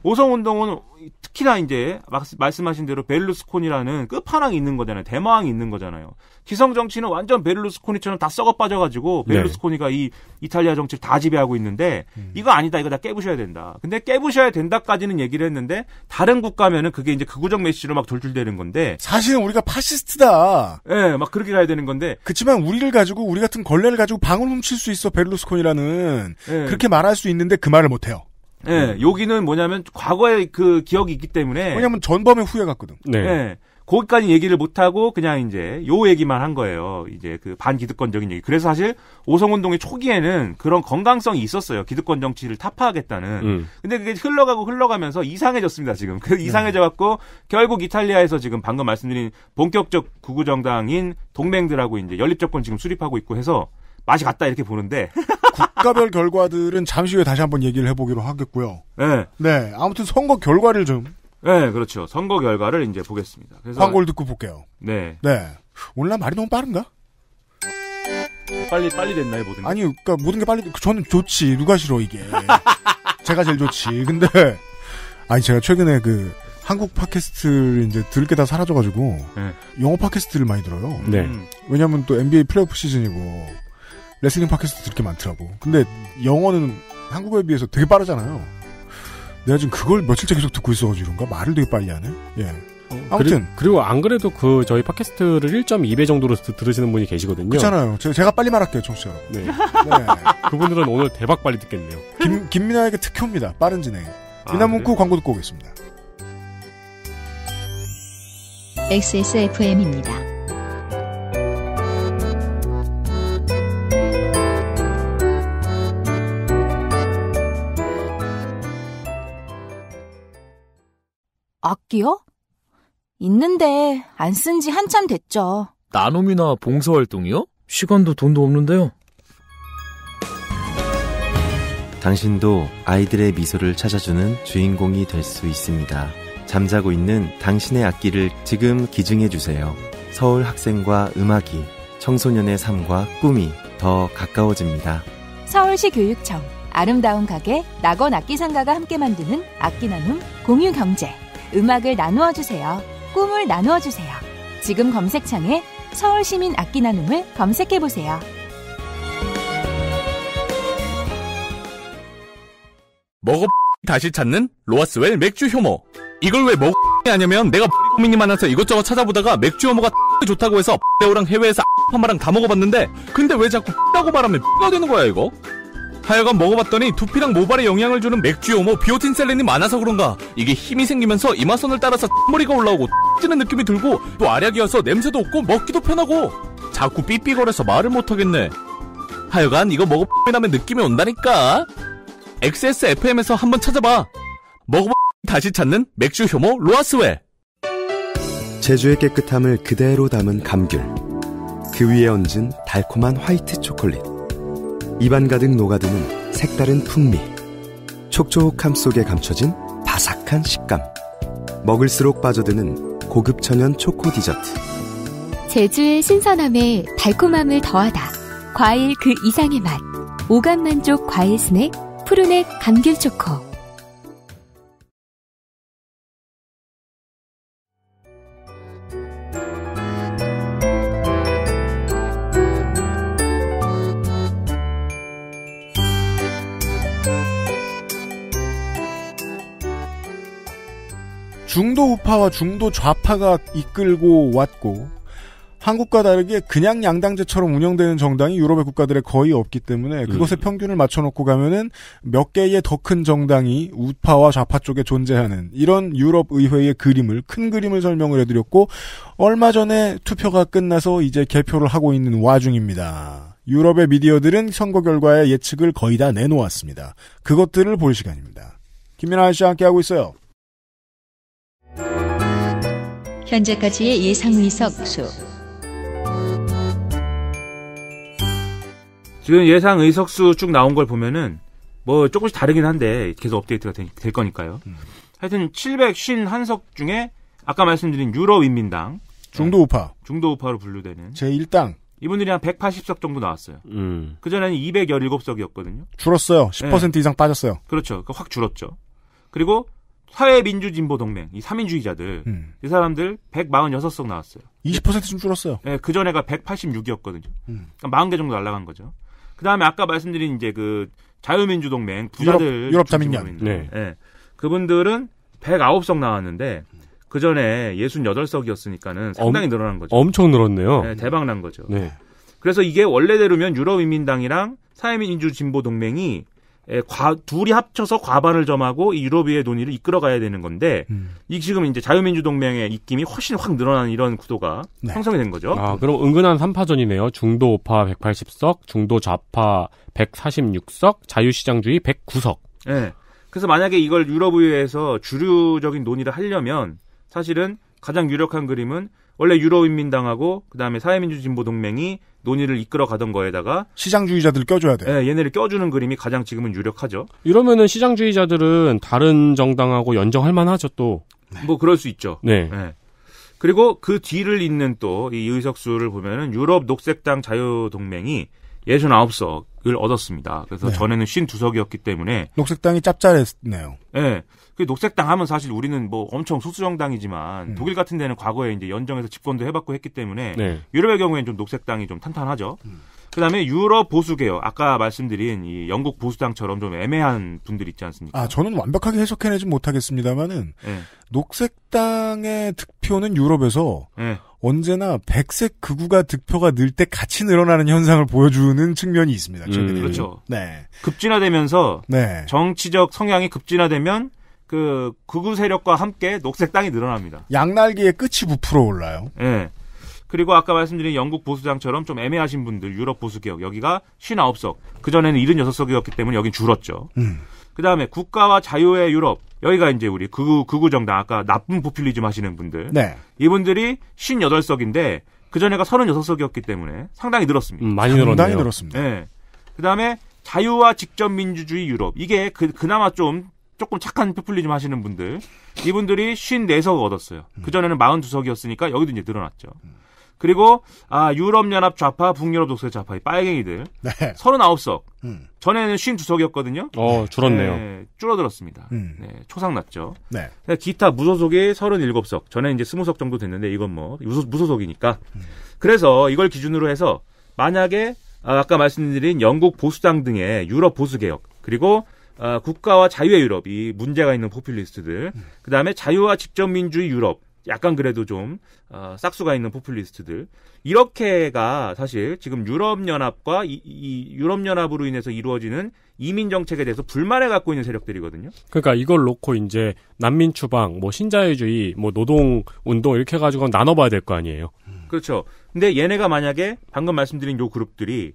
오성운동은 특히나 이제 말씀하신 대로 베를루스콘이라는 끝판왕이 있는 거잖아요. 대마왕이 있는 거잖아요. 기성 정치는 완전 베를루스콘이처럼다 썩어 빠져가지고 베를루스콘이가 네. 이 이탈리아 정치를 다 지배하고 있는데 음. 이거 아니다 이거 다 깨부셔야 된다. 근데 깨부셔야 된다까지는 얘기를 했는데 다른 국가면은 그게 이제 극우적 그 메시지로 막 돌출되는 건데 사실은 우리가 파시스트다. 예, 네, 막 그렇게 가야 되는 건데 그렇지만 우리를 가지고 우리 같은 걸레를 가지고 방을 훔칠 수 있어 베를루스콘이라는 네. 예. 그렇게 말할 수 있는데 그 말을 못 해요. 네, 여기는 뭐냐면 과거의 그 기억이 있기 때문에 왜냐면 전범의 후회 같거든. 네. 네. 거기까지 얘기를 못하고 그냥 이제 요 얘기만 한 거예요. 이제 그 반기득권적인 얘기. 그래서 사실 오성운동의 초기에는 그런 건강성이 있었어요. 기득권 정치를 타파하겠다는. 음. 근데 그게 흘러가고 흘러가면서 이상해졌습니다. 지금 그 음. 이상해져갖고 결국 이탈리아에서 지금 방금 말씀드린 본격적 구구정당인 동맹들하고 이제 연립 정권 지금 수립하고 있고 해서 맛이 같다 이렇게 보는데 국가별 결과들은 잠시 후에 다시 한번 얘기를 해보기로 하겠고요. 네. 네. 아무튼 선거 결과를 좀. 네, 그렇죠. 선거 결과를 이제 보겠습니다. 그래서 광고를 듣고 볼게요. 네. 네. 오늘날 말이 너무 빠른가? 빨리 빨리 됐나요 모든 게? 아니, 그러니까 모든 게 빨리. 저는 좋지. 누가 싫어 이게. 제가 제일 좋지. 근데 아니 제가 최근에 그 한국 팟캐스트를 이제 들을 게 다 사라져가지고 네. 영어 팟캐스트를 많이 들어요. 네. 왜냐하면 또 NBA 플레이오프 시즌이고 레슬링 팟캐스트 들게 많더라고. 근데 영어는 한국어에 비해서 되게 빠르잖아요. 내가 지금 그걸 며칠째 계속 듣고 있어가지고 이런가? 말을 되게 빨리 하네? 예. 어, 아무튼. 그리, 고안 그래도 그 저희 팟캐스트를 1.2배 정도로 드, 으시는 분이 계시거든요. 그렇잖아요. 제, 가 빨리 말할게요, 청취자 여러분. 네. 네. 그분들은 오늘 대박 빨리 듣겠네요. 김, 김민아에게 특효입니다. 빠른 진행. 아, 미나문구 그 광고 듣고 오겠습니다. XSFM입니다. 악기요? 있는데 안 쓴 지 한참 됐죠. 나눔이나 봉사활동이요? 시간도 돈도 없는데요. 당신도 아이들의 미소를 찾아주는 주인공이 될 수 있습니다. 잠자고 있는 당신의 악기를 지금 기증해 주세요. 서울 학생과 음악이 청소년의 삶과 꿈이 더 가까워집니다. 서울시 교육청 아름다운 가게 낙원 악기상가가 함께 만드는 악기 나눔 공유 경제 음악을 나누어 주세요. 꿈을 나누어 주세요. 지금 검색창에 서울시민 악기 나눔을 검색해 보세요. 먹어 다시 찾는 로아스웰 맥주 효모. 이걸 왜 먹어 하냐면 내가 고민이 많아서 이것저것 찾아보다가 맥주 효모가 좋다고 해서 레우랑 해외에서 한마랑다 먹어봤는데 근데 왜 자꾸 라고 말하면 뼈가 되는 거야 이거? 하여간 먹어봤더니 두피랑 모발에 영향을 주는 맥주 오모 비오틴 셀린이 많아서 그런가 이게 힘이 생기면서 이마선을 따라서 머리가 올라오고 찌는 느낌이 들고 또아약이어서 냄새도 없고 먹기도 편하고 자꾸 삐삐거려서 말을 못하겠네 하여간 이거 먹어 나면 느낌이 온다니까 XSFM에서 한번 찾아봐 먹어 다시 찾는 맥주 효모 로아스웰 제주의 깨끗함을 그대로 담은 감귤 그 위에 얹은 달콤한 화이트 초콜릿 입안 가득 녹아드는 색다른 풍미. 촉촉함 속에 감춰진 바삭한 식감. 먹을수록 빠져드는 고급 천연 초코 디저트. 제주의 신선함에 달콤함을 더하다. 과일 그 이상의 맛. 오감 만족 과일 스낵 푸르넥 감귤 초코. 중도 우파와 중도 좌파가 이끌고 왔고 한국과 다르게 그냥 양당제처럼 운영되는 정당이 유럽의 국가들에 거의 없기 때문에 음. 그것의 음. 평균을 맞춰놓고 가면은 몇 개의 더 큰 정당이 우파와 좌파 쪽에 존재하는 이런 유럽 의회의 그림을 큰 그림을 설명을 해드렸고 얼마 전에 투표가 끝나서 이제 개표를 하고 있는 와중입니다. 유럽의 미디어들은 선거 결과의 예측을 거의 다 내놓았습니다. 그것들을 볼 시간입니다. 김민아 씨와 함께하고 있어요. 현재까지의 예상 의석 수 지금 예상 의석수 쭉 나온 걸 보면은 뭐 조금씩 다르긴 한데 계속 업데이트가 되, 될 거니까요. 음. 하여튼 751석 중에 아까 말씀드린 유럽인민당 중도 우파 중도 우파로 분류되는 제 1당 이분들이 한 180석 정도 나왔어요. 음. 그전에는 217석이었거든요. 줄었어요. 10% 네. 이상 빠졌어요. 그렇죠. 그러니까 확 줄었죠. 그리고 사회민주진보동맹, 이3인주의자들 음. 이 그 사람들 146석 나왔어요. 20%좀 줄었어요. 예, 그 전에가 186이었거든요. 음. 40개 그러니까 정도 날라간 거죠. 그 다음에 아까 말씀드린 이제 그 자유민주동맹 부자들. 유럽, 자민련. 네. 예, 그분들은 109석 나왔는데, 그 전에 68석이었으니까는 상당히 늘어난 거죠. 엄청 늘었네요. 네, 대박 난 거죠. 네. 그래서 이게 원래대로면 유럽인민당이랑 사회민주진보동맹이 과, 둘이 합쳐서 과반을 점하고 유럽의 논의를 이끌어가야 되는 건데 음. 이 지금 이제 자유민주동맹의 입김이 훨씬 확 늘어난 이런 구도가 네. 형성이 된 거죠. 아 그럼 은근한 3파전이네요. 중도 우파 180석, 중도 좌파 146석, 자유시장주의 109석. 네. 예. 그래서 만약에 이걸 유럽 의회에서 주류적인 논의를 하려면 사실은 가장 유력한 그림은 원래 유럽인민당하고 그다음에 사회민주진보동맹이 논의를 이끌어 가던 거에다가 시장주의자들 껴줘야 돼. 예, 얘네를 껴주는 그림이 가장 지금은 유력하죠. 이러면은 시장주의자들은 다른 정당하고 연정할 만하죠 또. 네. 뭐 그럴 수 있죠. 네. 예. 그리고 그 뒤를 잇는 또 이 의석수를 보면은 유럽 녹색당 자유동맹이 69석을 얻었습니다. 그래서 네. 전에는 52석이었기 때문에 녹색당이 짭짤했네요. 예. 그 녹색당 하면 사실 우리는 뭐 엄청 소수정당이지만 음. 독일 같은 데는 과거에 이제 연정에서 집권도 해봤고 했기 때문에 네. 유럽의 경우에는 좀 녹색당이 좀 탄탄하죠. 음. 그다음에 유럽 보수 계요 아까 말씀드린 이 영국 보수당처럼 좀 애매한 분들 있지 않습니까? 아 저는 완벽하게 해석해내지 못하겠습니다만은 네. 녹색당의 득표는 유럽에서 네. 언제나 백색 극우가 득표가 늘 때 같이 늘어나는 현상을 보여주는 측면이 있습니다. 음. 그렇죠. 네. 급진화되면서 네. 정치적 성향이 급진화되면 그 극우 세력과 함께 녹색 땅이 늘어납니다. 양날기의 끝이 부풀어 올라요. 예. 그리고 아까 말씀드린 영국 보수당처럼 좀 애매하신 분들 유럽 보수 개혁 여기가 59석 그전에는 76석이었기 때문에 여긴 줄었죠. 음. 그다음에 국가와 자유의 유럽 여기가 이제 우리 극우 극우 정당 아까 나쁜 포퓰리즘 하시는 분들 네. 이분들이 58석인데 그전에가 36석이었기 때문에 상당히 늘었습니다. 음, 많이 늘었네요. 상당히 늘었습니다. 네. 그다음에 자유와 직접 민주주의 유럽 이게 그, 그나마 좀 조금 착한 피플리즘 하시는 분들 이분들이 54석 을 얻었어요. 그 전에는 42석이었으니까 여기도 이제 늘어났죠. 그리고 아 유럽연합 좌파, 북유럽 독서 좌파 이 빨갱이들 네. 39석. 음. 전에는 52석이었거든요. 어 줄었네요. 네, 줄어들었습니다. 음. 네, 초상났죠. 네. 기타 무소속이 37석. 전에 이제 20석 정도 됐는데 이건 뭐 무소속, 이니까 음. 그래서 이걸 기준으로 해서 만약에 아, 아까 말씀드린 영국 보수당 등의 유럽 보수 개혁 그리고 어, 국가와 자유의 유럽 이 문제가 있는 포퓰리스트들 음. 그다음에 자유와 직접민주의 유럽 약간 그래도 좀 어, 싹수가 있는 포퓰리스트들 이렇게가 사실 지금 유럽연합과 이, 이 유럽연합으로 인해서 이루어지는 이민 정책에 대해서 불만을 갖고 있는 세력들이거든요. 그러니까 이걸 놓고 이제 난민 추방, 뭐 신자유주의, 뭐 노동 운동 이렇게 해 가지고 나눠봐야 될 거 아니에요. 음. 그렇죠. 근데 얘네가 만약에 방금 말씀드린 요 그룹들이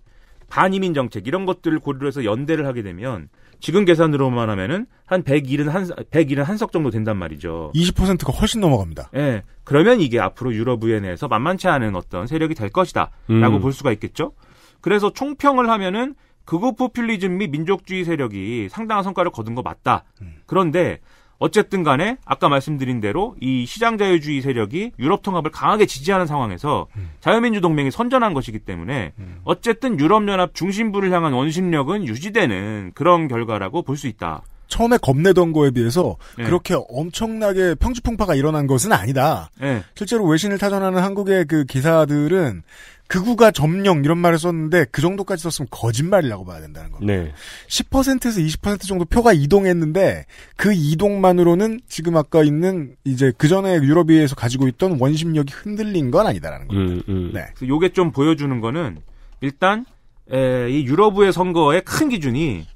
반이민 정책 이런 것들을 고려해서 연대를 하게 되면 지금 계산으로만 하면은 한 171, 171석 정도 된단 말이죠. 20%가 훨씬 넘어갑니다. 예. 네. 그러면 이게 앞으로 유럽 의회내에서 만만치 않은 어떤 세력이 될 것이다. 음. 라고 볼 수가 있겠죠. 그래서 총평을 하면은 극우 포퓰리즘 및 민족주의 세력이 상당한 성과를 거둔 거 맞다. 음. 그런데 어쨌든 간에 아까 말씀드린 대로 이 시장 자유주의 세력이 유럽 통합을 강하게 지지하는 상황에서 음. 자유민주동맹이 선전한 것이기 때문에 음. 어쨌든 유럽연합 중심부를 향한 원심력은 유지되는 그런 결과라고 볼 수 있다. 처음에 겁내던 거에 비해서 네. 그렇게 엄청나게 평주풍파가 일어난 것은 아니다. 네. 실제로 외신을 타전하는 한국의 그 기사들은 극우가 점령 이런 말을 썼는데 그 정도까지 썼으면 거짓말이라고 봐야 된다는 겁니다. 네. 10%에서 20% 정도 표가 이동했는데 그 이동만으로는 지금 아까 있는 이제 그 전에 유럽에 의해서 가지고 있던 원심력이 흔들린 건 아니다라는 겁니다. 음, 음. 네. 요게 좀 보여주는 거는 일단 에, 이 유럽의 선거의 큰 기준이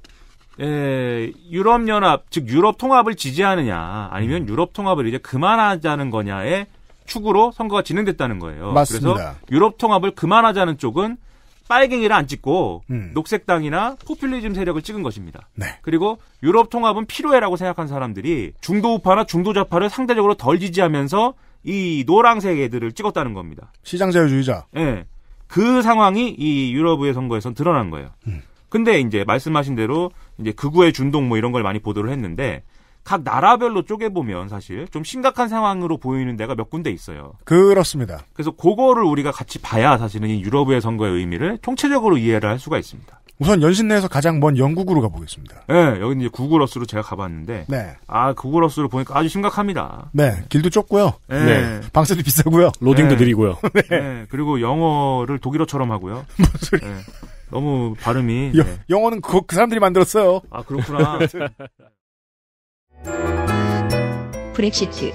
에, 예, 유럽 연합 즉 유럽 통합을 지지하느냐 아니면 음. 유럽 통합을 이제 그만하자는 거냐의 축으로 선거가 진행됐다는 거예요. 맞습니다. 그래서 유럽 통합을 그만하자는 쪽은 빨갱이를 안 찍고 음. 녹색당이나 포퓰리즘 세력을 찍은 것입니다. 네. 그리고 유럽 통합은 필요해라고 생각한 사람들이 중도우파나 중도좌파를 상대적으로 덜 지지하면서 이 노랑색 애들을 찍었다는 겁니다. 시장 자유주의자. 예. 네. 그 상황이 이 유럽의 선거에선 드러난 거예요. 음. 근데 이제 말씀하신 대로 이제 극우의 준동 뭐 이런 걸 많이 보도를 했는데 각 나라별로 쪼개보면 사실 좀 심각한 상황으로 보이는 데가 몇 군데 있어요. 그렇습니다. 그래서 그거를 우리가 같이 봐야 사실은 이 유럽의 선거의 의미를 총체적으로 이해를 할 수가 있습니다. 우선 연신 내에서 가장 먼 영국으로 가보겠습니다. 네, 여기 이제 구글어스로 제가 가봤는데, 네. 아구글어스로 보니까 아주 심각합니다. 네, 길도 좁고요. 네, 네. 방세도 비싸고요. 로딩도 네. 느리고요. 네. 그리고 영어를 독일어처럼 하고요. 무슨 소리? 네. 너무 발음이 여, 네. 영어는 그, 그 사람들이 만들었어요. 아 그렇구나. 브렉시트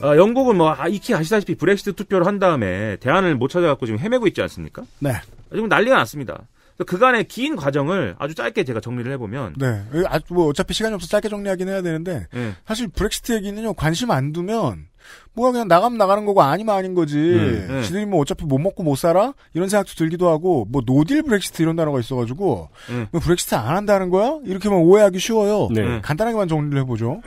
아, 영국은 뭐 아, 익히 아시다시피 브렉시트 투표를 한 다음에 대안을 못 찾아갖고 지금 헤매고 있지 않습니까? 네. 지금 난리가 났습니다. 그간의 긴 과정을 아주 짧게 제가 정리를 해보면 네, 아, 뭐 어차피 시간이 없어 서 짧게 정리하긴 해야 되는데 네. 사실 브렉시트 얘기는요 관심 안 두면 뭐가 그냥 나가면 나가는 거고 아니면 아닌 거지. 네. 네. 지들이 뭐 어차피 못 먹고 못 살아? 이런 생각도 들기도 하고, 뭐 노딜 브렉시트 이런 단어가 있어가지고, 네. 뭐 브렉시트 안 한다는 거야? 이렇게만 오해하기 쉬워요. 네. 네. 간단하게만 정리를 해보죠.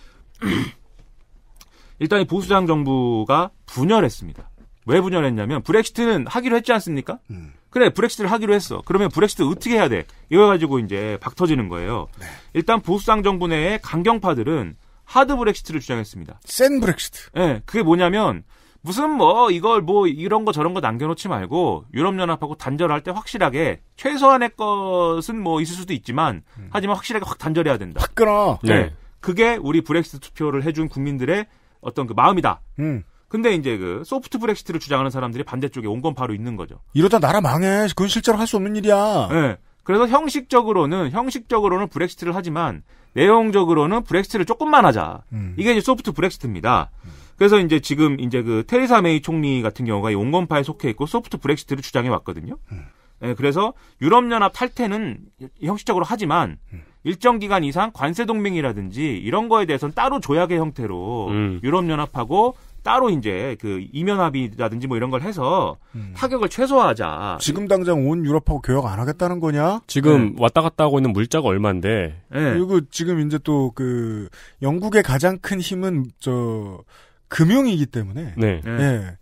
일단 이 보수당 정부가 분열했습니다. 왜 분열했냐면, 브렉시트는 하기로 했지 않습니까? 음. 그래, 브렉시트를 하기로 했어. 그러면 브렉시트 어떻게 해야 돼? 이거 가지고 이제 박 터지는 거예요. 네. 일단 보수당 정부 내의 강경파들은 하드 브렉시트를 주장했습니다. 센 브렉시트. 예, 네, 그게 뭐냐면 무슨 뭐 이걸 뭐 이런 거 저런 거 남겨놓지 말고 유럽연합하고 단절할 때 확실하게 최소한의 것은 뭐 있을 수도 있지만 음. 하지만 확실하게 확 단절해야 된다. 확 끊어. 네. 네. 그게 우리 브렉시트 투표를 해준 국민들의 어떤 그 마음이다. 음. 근데 이제 그 소프트 브렉시트를 주장하는 사람들이 반대쪽에 온 건 바로 있는 거죠. 이러다 나라 망해. 그건 실제로 할 수 없는 일이야. 네. 그래서 형식적으로는 형식적으로는 브렉시트를 하지만 내용적으로는 브렉시트를 조금만 하자. 음. 이게 이제 소프트 브렉시트입니다. 음. 그래서 이제 지금 이제 그테리사 메이 총리 같은 경우가 용건파에 속해 있고 소프트 브렉시트를 주장해 왔거든요. 음. 네, 그래서 유럽연합 탈퇴는 형식적으로 하지만 음. 일정 기간 이상 관세 동맹이라든지 이런 거에 대해서는 따로 조약의 형태로 음. 유럽연합하고 따로 이제 그 이면합의라든지 뭐 이런 걸 해서 음. 타격을 최소화하자. 지금 당장 온 유럽하고 교역 안 하겠다는 거냐? 지금 네. 왔다 갔다 하고 있는 물자가 얼마인데. 네. 그리고 지금 이제 또 그 영국의 가장 큰 힘은 저 금융이기 때문에. 네. 네. 예.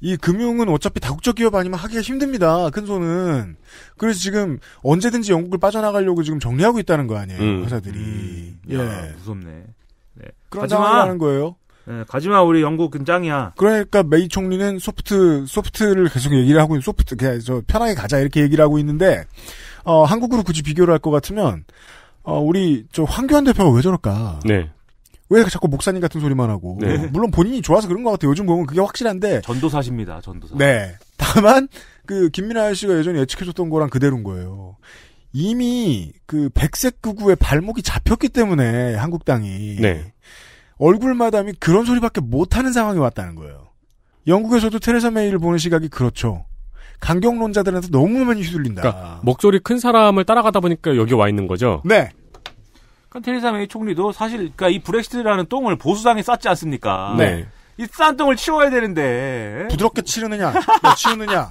이 금융은 어차피 다국적 기업 아니면 하기가 힘듭니다. 큰 손은. 그래서 지금 언제든지 영국을 빠져나가려고 지금 정리하고 있다는 거 아니에요, 음. 회사들이. 음. 예. 야, 무섭네. 네. 그런 상황이는 거예요. 예, 가지마 우리 영국 근장이야. 그러니까 메이 총리는 소프트 소프트를 계속 얘기를 하고 있는 소프트 그냥 저 편하게 가자 이렇게 얘기를 하고 있는데 어, 한국으로 굳이 비교를 할 것 같으면 어, 우리 저 황교안 대표가 왜 저럴까? 네. 왜 자꾸 목사님 같은 소리만 하고 네. 물론 본인이 좋아서 그런 것 같아요. 요즘 보면 그게 확실한데 전도사십니다. 전도사. 네. 다만 그 김민아 씨가 예전에 예측해줬던 거랑 그대로인 거예요. 이미 그 백색 구구의 발목이 잡혔기 때문에 한국당이 네. 얼굴 마담이 그런 소리밖에 못하는 상황이 왔다는 거예요. 영국에서도 테레사 메이를 보는 시각이 그렇죠. 강경론자들한테 너무 많이 휘둘린다. 그러니까 목소리 큰 사람을 따라가다 보니까 여기 와 있는 거죠. 네. 그러니까 테레사 메이 총리도 사실 그러니까 이 브렉시트라는 똥을 보수당에 쌌지 않습니까? 네. 이 싼 똥을 치워야 되는데 부드럽게 치르느냐, 뭐 치우느냐,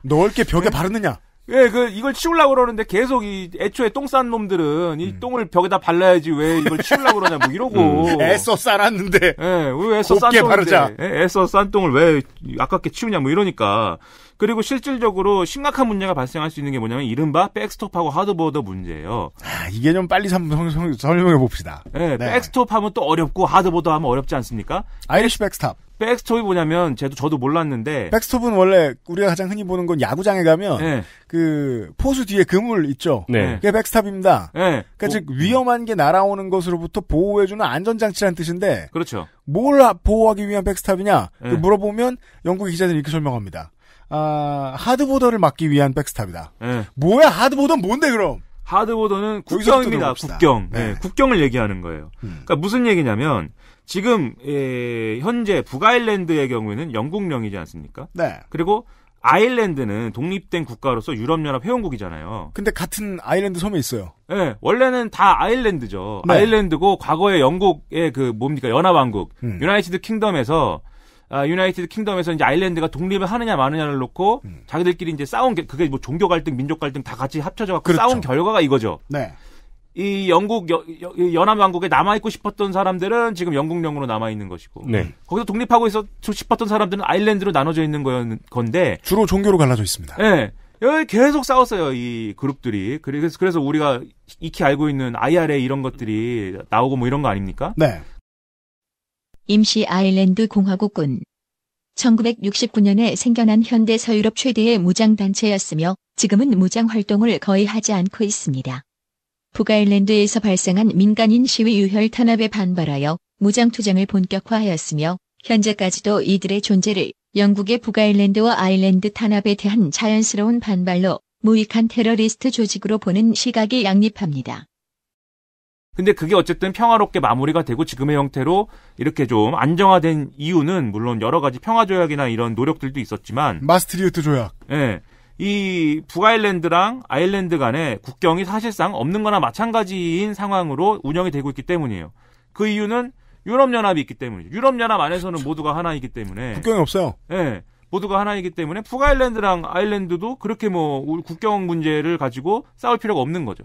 넓게 벽에 바르느냐. 예, 그, 이걸 치우려고 그러는데 계속 이, 애초에 똥 싼 놈들은 이 음. 똥을 벽에다 발라야지 왜 이걸 치우려고 그러냐, 뭐 이러고. 음. 애써 싸놨는데. 예, 왜 애써 싼 똥을. 자 예, 애써 싼 똥을 왜 아깝게 치우냐, 뭐 이러니까. 그리고 실질적으로 심각한 문제가 발생할 수 있는 게 뭐냐면 이른바 백스톱하고 하드보더 문제예요. 아, 이게 좀 빨리 설명해 봅시다. 예, 네. 백스톱 하면 또 어렵고 하드보더 하면 어렵지 않습니까? 아이리쉬 백스톱. 백스톱이 뭐냐면 저도 저도 몰랐는데 백스톱은 원래 우리가 가장 흔히 보는 건 야구장에 가면 네. 그 포수 뒤에 그물 있죠. 네. 네. 그게 백스톱입니다. 네. 그러니까 오, 뭐 즉 위험한 게 날아오는 것으로부터 보호해주는 안전장치란 뜻인데 그렇죠. 뭘 보호하기 위한 백스톱이냐 그 네. 물어보면 영국 기자들이 이렇게 설명합니다. 아 하드보더를 막기 위한 백스탑이다 네. 뭐야 하드보더 뭔데 그럼? 하드보더는 국경입니다. 국경. 네. 네. 국경을 얘기하는 거예요. 음. 그러니까 무슨 얘기냐면 지금 예, 현재 북아일랜드의 경우에는 영국령이지 않습니까? 네. 그리고 아일랜드는 독립된 국가로서 유럽연합 회원국이잖아요. 근데 같은 아일랜드 섬에 있어요. 네, 원래는 다 아일랜드죠. 네. 아일랜드고 과거에 영국의 그 뭡니까 연합왕국, 음. 유나이티드 킹덤에서 아, 유나이티드 킹덤에서 이제 아일랜드가 독립을 하느냐 마느냐를 놓고 음. 자기들끼리 이제 싸운 게 그게 뭐 종교 갈등, 민족 갈등 다 같이 합쳐져 갖고 그렇죠. 싸운 결과가 이거죠. 네. 이 영국 연합 왕국에 남아 있고 싶었던 사람들은 지금 영국령으로 남아 있는 것이고 네. 거기서 독립하고 있어 싶었던 사람들은 아일랜드로 나눠져 있는 거였, 건데 주로 종교로 갈라져 있습니다. 네. 예. 여기 예, 계속 싸웠어요 이 그룹들이 그래서 그래서 우리가 익히 알고 있는 IRA 이런 것들이 나오고 뭐 이런 거 아닙니까? 네. 임시 아일랜드 공화국군. 1969년에 생겨난 현대 서유럽 최대의 무장단체였으며 지금은 무장활동을 거의 하지 않고 있습니다. 북아일랜드에서 발생한 민간인 시위 유혈 탄압에 반발하여 무장투쟁을 본격화하였으며 현재까지도 이들의 존재를 영국의 북아일랜드와 아일랜드 탄압에 대한 자연스러운 반발로 무익한 테러리스트 조직으로 보는 시각이 양립합니다. 근데 그게 어쨌든 평화롭게 마무리가 되고 지금의 형태로 이렇게 좀 안정화된 이유는 물론 여러 가지 평화 조약이나 이런 노력들도 있었지만 마스트리우트 조약. 예. 네, 이 북아일랜드랑 아일랜드 간에 국경이 사실상 없는 거나 마찬가지인 상황으로 운영이 되고 있기 때문이에요. 그 이유는 유럽연합이 있기 때문이죠. 유럽연합 안에서는 모두가 하나이기 때문에 국경이 없어요. 예. 네, 모두가 하나이기 때문에 북아일랜드랑 아일랜드도 그렇게 뭐 국경 문제를 가지고 싸울 필요가 없는 거죠.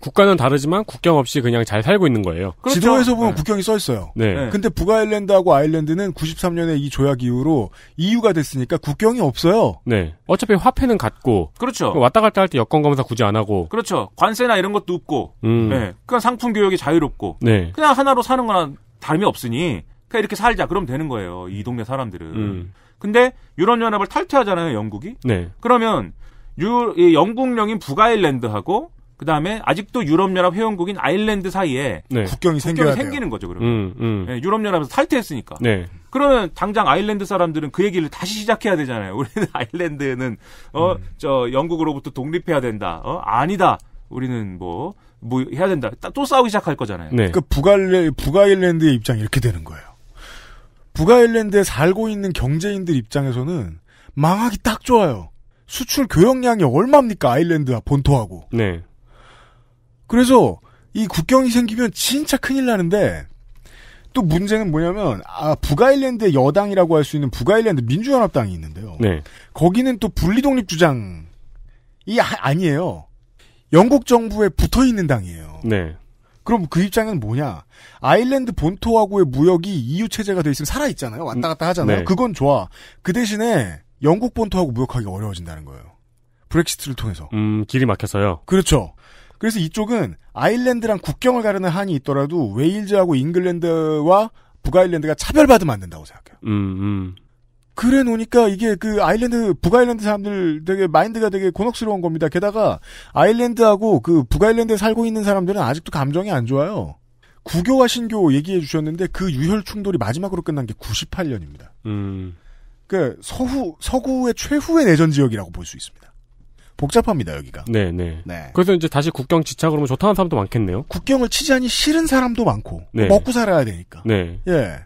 국가는 다르지만 국경 없이 그냥 잘 살고 있는 거예요. 그렇죠. 지도에서 보면 네. 북경이 써 있어요. 네. 네. 근데 북아일랜드하고 아일랜드는 93년에 이 조약 이후로 EU가 됐으니까 국경이 없어요. 네. 어차피 화폐는 같고. 그렇죠. 그 왔다 갔다 할 때 여권 검사 굳이 안 하고. 그렇죠. 관세나 이런 것도 없고. 음. 네. 그냥 상품 교역이 자유롭고. 네. 그냥 하나로 사는 거나 다름이 없으니 그냥 이렇게 살자. 그럼 되는 거예요. 이 동네 사람들은. 음. 근데 유럽 연합을 탈퇴하잖아요, 영국이. 네. 그러면 유, 영국령인 북아일랜드하고 그 다음에 아직도 유럽연합 회원국인 아일랜드 사이에 네. 국경이, 국경이 생기는 거죠. 그러면 음, 음. 네, 유럽연합에서 탈퇴했으니까. 네. 그러면 당장 아일랜드 사람들은 그 얘기를 다시 시작해야 되잖아요. 우리는 아일랜드는 어저 음. 영국으로부터 독립해야 된다. 어 아니다. 우리는 뭐뭐 뭐 해야 된다. 또 싸우기 시작할 거잖아요. 네. 그북아일랜 그러니까 북아일랜드의 입장이 이렇게 되는 거예요. 북아일랜드에 살고 있는 경제인들 입장에서는 망하기 딱 좋아요. 수출 교역량이 얼마입니까 아일랜드와 본토하고. 네. 그래서 이 국경이 생기면 진짜 큰일 나는데 또 문제는 뭐냐면 아 북아일랜드의 여당이라고 할 수 있는 북아일랜드 민주연합당이 있는데요. 네. 거기는 또 분리독립 주장이 아, 니에요 영국 정부에 붙어 있는 당이에요. 네. 그럼 그 입장은 뭐냐? 아일랜드 본토하고의 무역이 EU 체제가 돼 있으면 살아 있잖아요. 왔다 갔다 음, 하잖아요. 네. 그건 좋아. 그 대신에 영국 본토하고 무역하기 어려워진다는 거예요. 브렉시트를 통해서. 음, 길이 막혀서요. 그렇죠. 그래서 이쪽은 아일랜드랑 국경을 가르는 한이 있더라도 웨일즈하고 잉글랜드와 북아일랜드가 차별받으면 안 된다고 생각해요. 음, 음. 그래 놓으니까 이게 그 아일랜드 북아일랜드 사람들 되게 마인드가 되게 곤혹스러운 겁니다. 게다가 아일랜드하고 그 북아일랜드에 살고 있는 사람들은 아직도 감정이 안 좋아요. 국교와 신교 얘기해 주셨는데 그 유혈 충돌이 마지막으로 끝난 게 98년입니다. 음. 그 서후 서구의 최후의 내전 지역이라고 볼 수 있습니다. 복잡합니다 여기가. 네네. 네. 네. 그래서 이제 다시 국경 지착 그러면 좋다는 사람도 많겠네요. 국경을 치자니 싫은 사람도 많고 네. 먹고 살아야 되니까. 네. 예.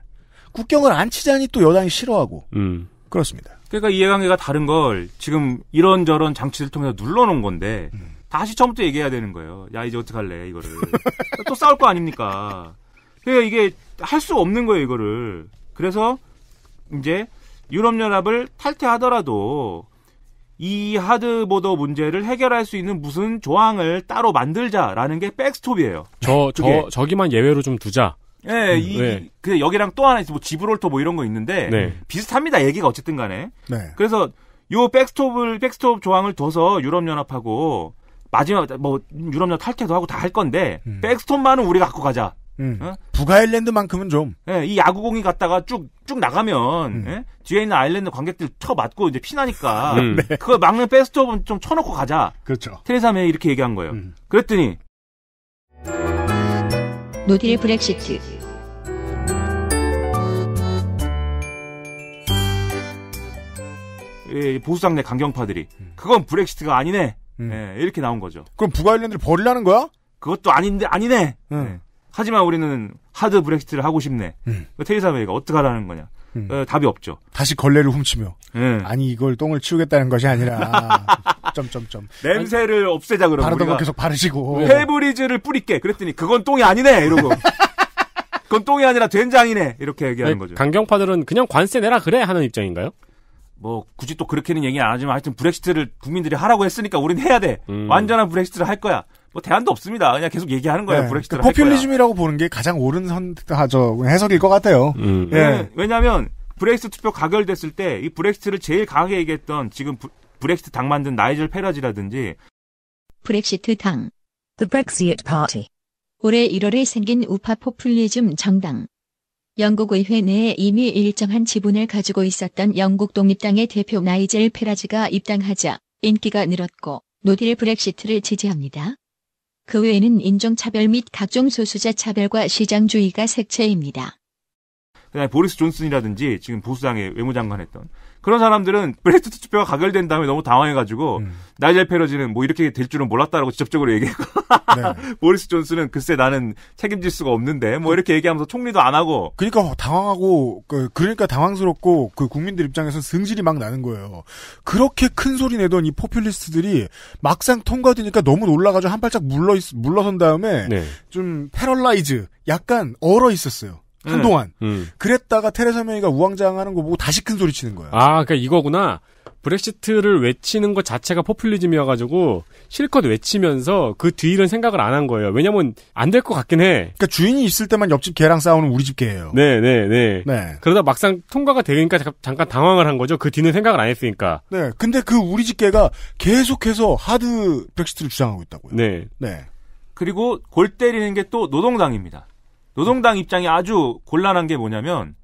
국경을 안 치자니 또 여당이 싫어하고. 음. 그렇습니다. 그러니까 이해관계가 다른 걸 지금 이런저런 장치를 통해서 눌러놓은 건데 음. 다시 처음부터 얘기해야 되는 거예요. 야 이제 어떡할래 이거를 또 싸울 거 아닙니까? 그러니까 이게 할 수 없는 거예요 이거를. 그래서 이제 유럽연합을 탈퇴하더라도 이 하드보더 문제를 해결할 수 있는 무슨 조항을 따로 만들자라는 게 백스톱이에요. 저, 저, 저기만 예외로 좀 두자. 예, 음, 이, 네. 그 여기랑 또 하나 있어, 뭐 지브롤터 뭐 이런 거 있는데 네. 비슷합니다. 얘기가 어쨌든 간에. 네. 그래서 요 백스톱을 백스톱 조항을 둬서 유럽 연합하고 마지막 뭐 유럽 연합 탈퇴도 하고 다 할 건데 음. 백스톱만은 우리 가 갖고 가자. 음. 어? 북아일랜드만큼은 좀. 예, 이 야구공이 갔다가 쭉, 쭉 나가면, 음. 예? 뒤에 있는 아일랜드 관객들 쳐 맞고 이제 피나니까. 음. 네. 그걸 막는 베스트업은 좀 쳐놓고 가자. 그렇죠. 테레사 메이 렇게 얘기한 거예요. 음. 그랬더니. 노딜 브렉시트. 예, 보수당내 강경파들이. 그건 브렉시트가 아니네. 음. 예, 이렇게 나온 거죠. 그럼 북아일랜드를 버리라는 거야? 그것도 아닌데, 아니네. 네. 하지만 우리는 하드 브렉시트를 하고 싶네. 음. 그 테리사 메이가 어떡 하라는 거냐. 음. 어, 답이 없죠. 다시 걸레를 훔치며. 음. 아니 이걸 똥을 치우겠다는 것이 아니라 점점점 냄새를 아니, 없애자 그러고 바르던 거 계속 바르시고 어. 페브리즈를 뿌릴게 그랬더니 그건 똥이 아니네 이러고 그건 똥이 아니라 된장이네 이렇게 얘기하는 거죠. 강경파들은 그냥 관세 내라 그래 하는 입장인가요? 뭐 굳이 또 그렇게는 얘기 안 하지만 하여튼 브렉시트를 국민들이 하라고 했으니까 우린 해야 돼. 음. 완전한 브렉시트를 할 거야. 뭐 대안도 없습니다. 그냥 계속 얘기하는 거예요. 네. 브렉시트를 그 포퓰리즘이라고 보는 게 가장 옳은 선저 해석일 것 같아요. 음. 네. 예. 왜냐하면 브렉시트 투표 가결됐을 때 이 브렉시트를 제일 강하게 얘기했던 지금 부, 브렉시트 당 만든 나이젤 페라지라든지 브렉시트 당 The Brexit Party 올해 1월에 생긴 우파 포퓰리즘 정당 영국 의회 내에 이미 일정한 지분을 가지고 있었던 영국 독립당의 대표 나이젤 페라지가 입당하자 인기가 늘었고 노딜 브렉시트를 지지합니다. 그 외에는 인종차별 및 각종 소수자 차별과 시장주의가 색채입니다. 그다음에 보리스 존슨이라든지 지금 보수당의 외무장관 했던 그런 사람들은 브렉시트 투표가 가결된 다음에 너무 당황해가지고 음. 나이젤 페러지는 뭐 이렇게 될 줄은 몰랐다라고 직접적으로 얘기했고 네. 보리스 존슨은 글쎄 나는 책임질 수가 없는데 뭐 그 이렇게 얘기하면서 총리도 안 하고 그러니까 어, 당황하고 그, 그러니까 당황스럽고 그 국민들 입장에선 승질이 막 나는 거예요. 그렇게 큰 소리 내던 이 포퓰리스트들이 막상 통과되니까 너무 놀라가지고 한 발짝 물러 있, 물러선 다음에 네. 좀 패럴라이즈 약간 얼어 있었어요. 네. 한동안. 음. 그랬다가 테레사 메이가 우왕좌왕하는 거 보고 다시 큰 소리 치는 거야. 아, 그러니까 이거구나. 브렉시트를 외치는 것 자체가 포퓰리즘이어가지고 실컷 외치면서 그 뒤를 생각을 안 한 거예요. 왜냐면 안 될 것 같긴 해. 그러니까 주인이 있을 때만 옆집 개랑 싸우는 우리 집 개예요. 네, 네, 네. 네. 그러다 막상 통과가 되니까 잠깐 당황을 한 거죠. 그 뒤는 생각을 안 했으니까. 네. 근데 그 우리 집 개가 계속해서 하드 브렉시트를 주장하고 있다고요. 네. 네. 그리고 골 때리는 게 또 노동당입니다. 노동당 입장이 아주 곤란한 게 뭐냐면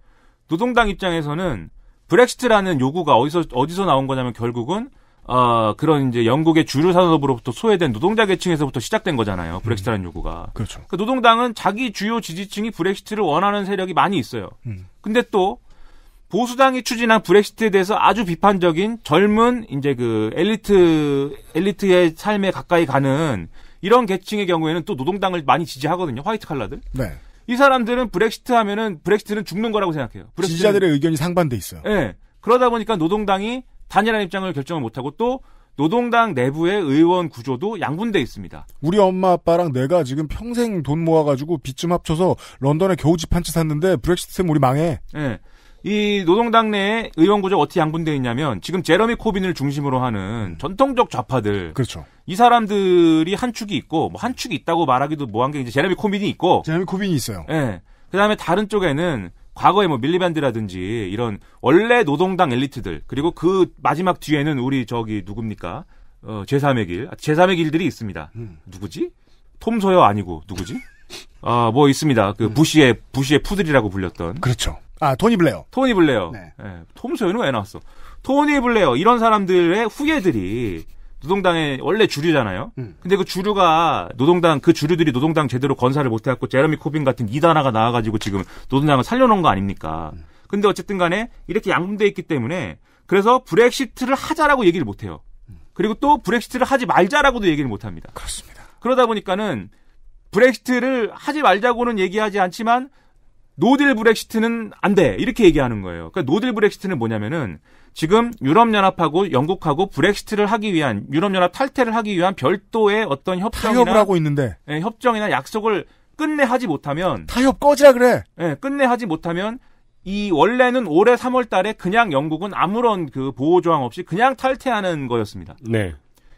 노동당 입장에서는 브렉시트라는 요구가 어디서 어디서 나온 거냐면 결국은 어, 그런 이제 영국의 주류 산업으로부터 소외된 노동자 계층에서부터 시작된 거잖아요. 음. 브렉시트라는 음. 요구가. 그렇죠. 그러니까 노동당은 자기 주요 지지층이 브렉시트를 원하는 세력이 많이 있어요. 음. 근데 또 보수당이 추진한 브렉시트에 대해서 아주 비판적인 젊은 이제 그 엘리트 엘리트의 삶에 가까이 가는 이런 계층의 경우에는 또 노동당을 많이 지지하거든요. 화이트 칼라들. 네. 이 사람들은 브렉시트 하면은 브렉시트는 죽는 거라고 생각해요. 브렉시트는, 지지자들의 의견이 상반돼 있어요. 예. 네. 그러다 보니까 노동당이 단일한 입장을 결정을 못하고 또 노동당 내부의 의원 구조도 양분돼 있습니다. 우리 엄마 아빠랑 내가 지금 평생 돈 모아가지고 빚 좀 합쳐서 런던에 겨우 집 한 채 샀는데 브렉시트 때문에 우리 망해. 예. 네. 이 노동당 내 의원 구조 어떻게 양분되어 있냐면 지금 제러미 코빈을 중심으로 하는 음. 전통적 좌파들. 그렇죠. 이 사람들이 한 축이 있고 뭐 한 축이 있다고 말하기도 뭐한 게 이제 제러미 코빈이 있고. 제러미 코빈이 있어요. 예. 네. 그다음에 다른 쪽에는 과거에 뭐 밀리밴드라든지 이런 원래 노동당 엘리트들 그리고 그 마지막 뒤에는 우리 저기 누굽니까? 어, 제3의 길. 아, 제3의 길들이 있습니다. 음. 누구지? 톰소여 아니고 누구지? 아, 뭐 있습니다. 그 음. 부시의 부시의 푸들이라고 불렸던. 그렇죠. 아, 토니 블레어. 토니 블레어. 네. 네. 예, 톰소연은 왜 나왔어? 토니 블레어 이런 사람들의 후예들이 노동당의 원래 주류잖아요. 음. 근데 그 주류가 노동당 그 주류들이 노동당 제대로 건사를 못 해갖고 제레미 코빈 같은 이단화가 나와가지고 지금 노동당을 살려놓은 거 아닙니까? 음. 근데 어쨌든간에 이렇게 양분돼 있기 때문에 그래서 브렉시트를 하자라고 얘기를 못 해요. 음. 그리고 또 브렉시트를 하지 말자라고도 얘기를 못 합니다. 그렇습니다. 그러다 보니까는 브렉시트를 하지 말자고는 얘기하지 않지만 노딜 브렉시트는 안 돼. 이렇게 얘기하는 거예요. 그러니까 노딜 브렉시트는 뭐냐면은 지금 유럽연합하고 영국하고 브렉시트를 하기 위한 유럽연합 탈퇴를 하기 위한 별도의 어떤 협정이나 타협을 하고 있는데 예, 협정이나 약속을 끝내 하지 못하면 타협 꺼지라 그래. 예, 끝내 하지 못하면 이 원래는 올해 3월 달에 그냥 영국은 아무런 그 보호 조항 없이 그냥 탈퇴하는 거였습니다. 네.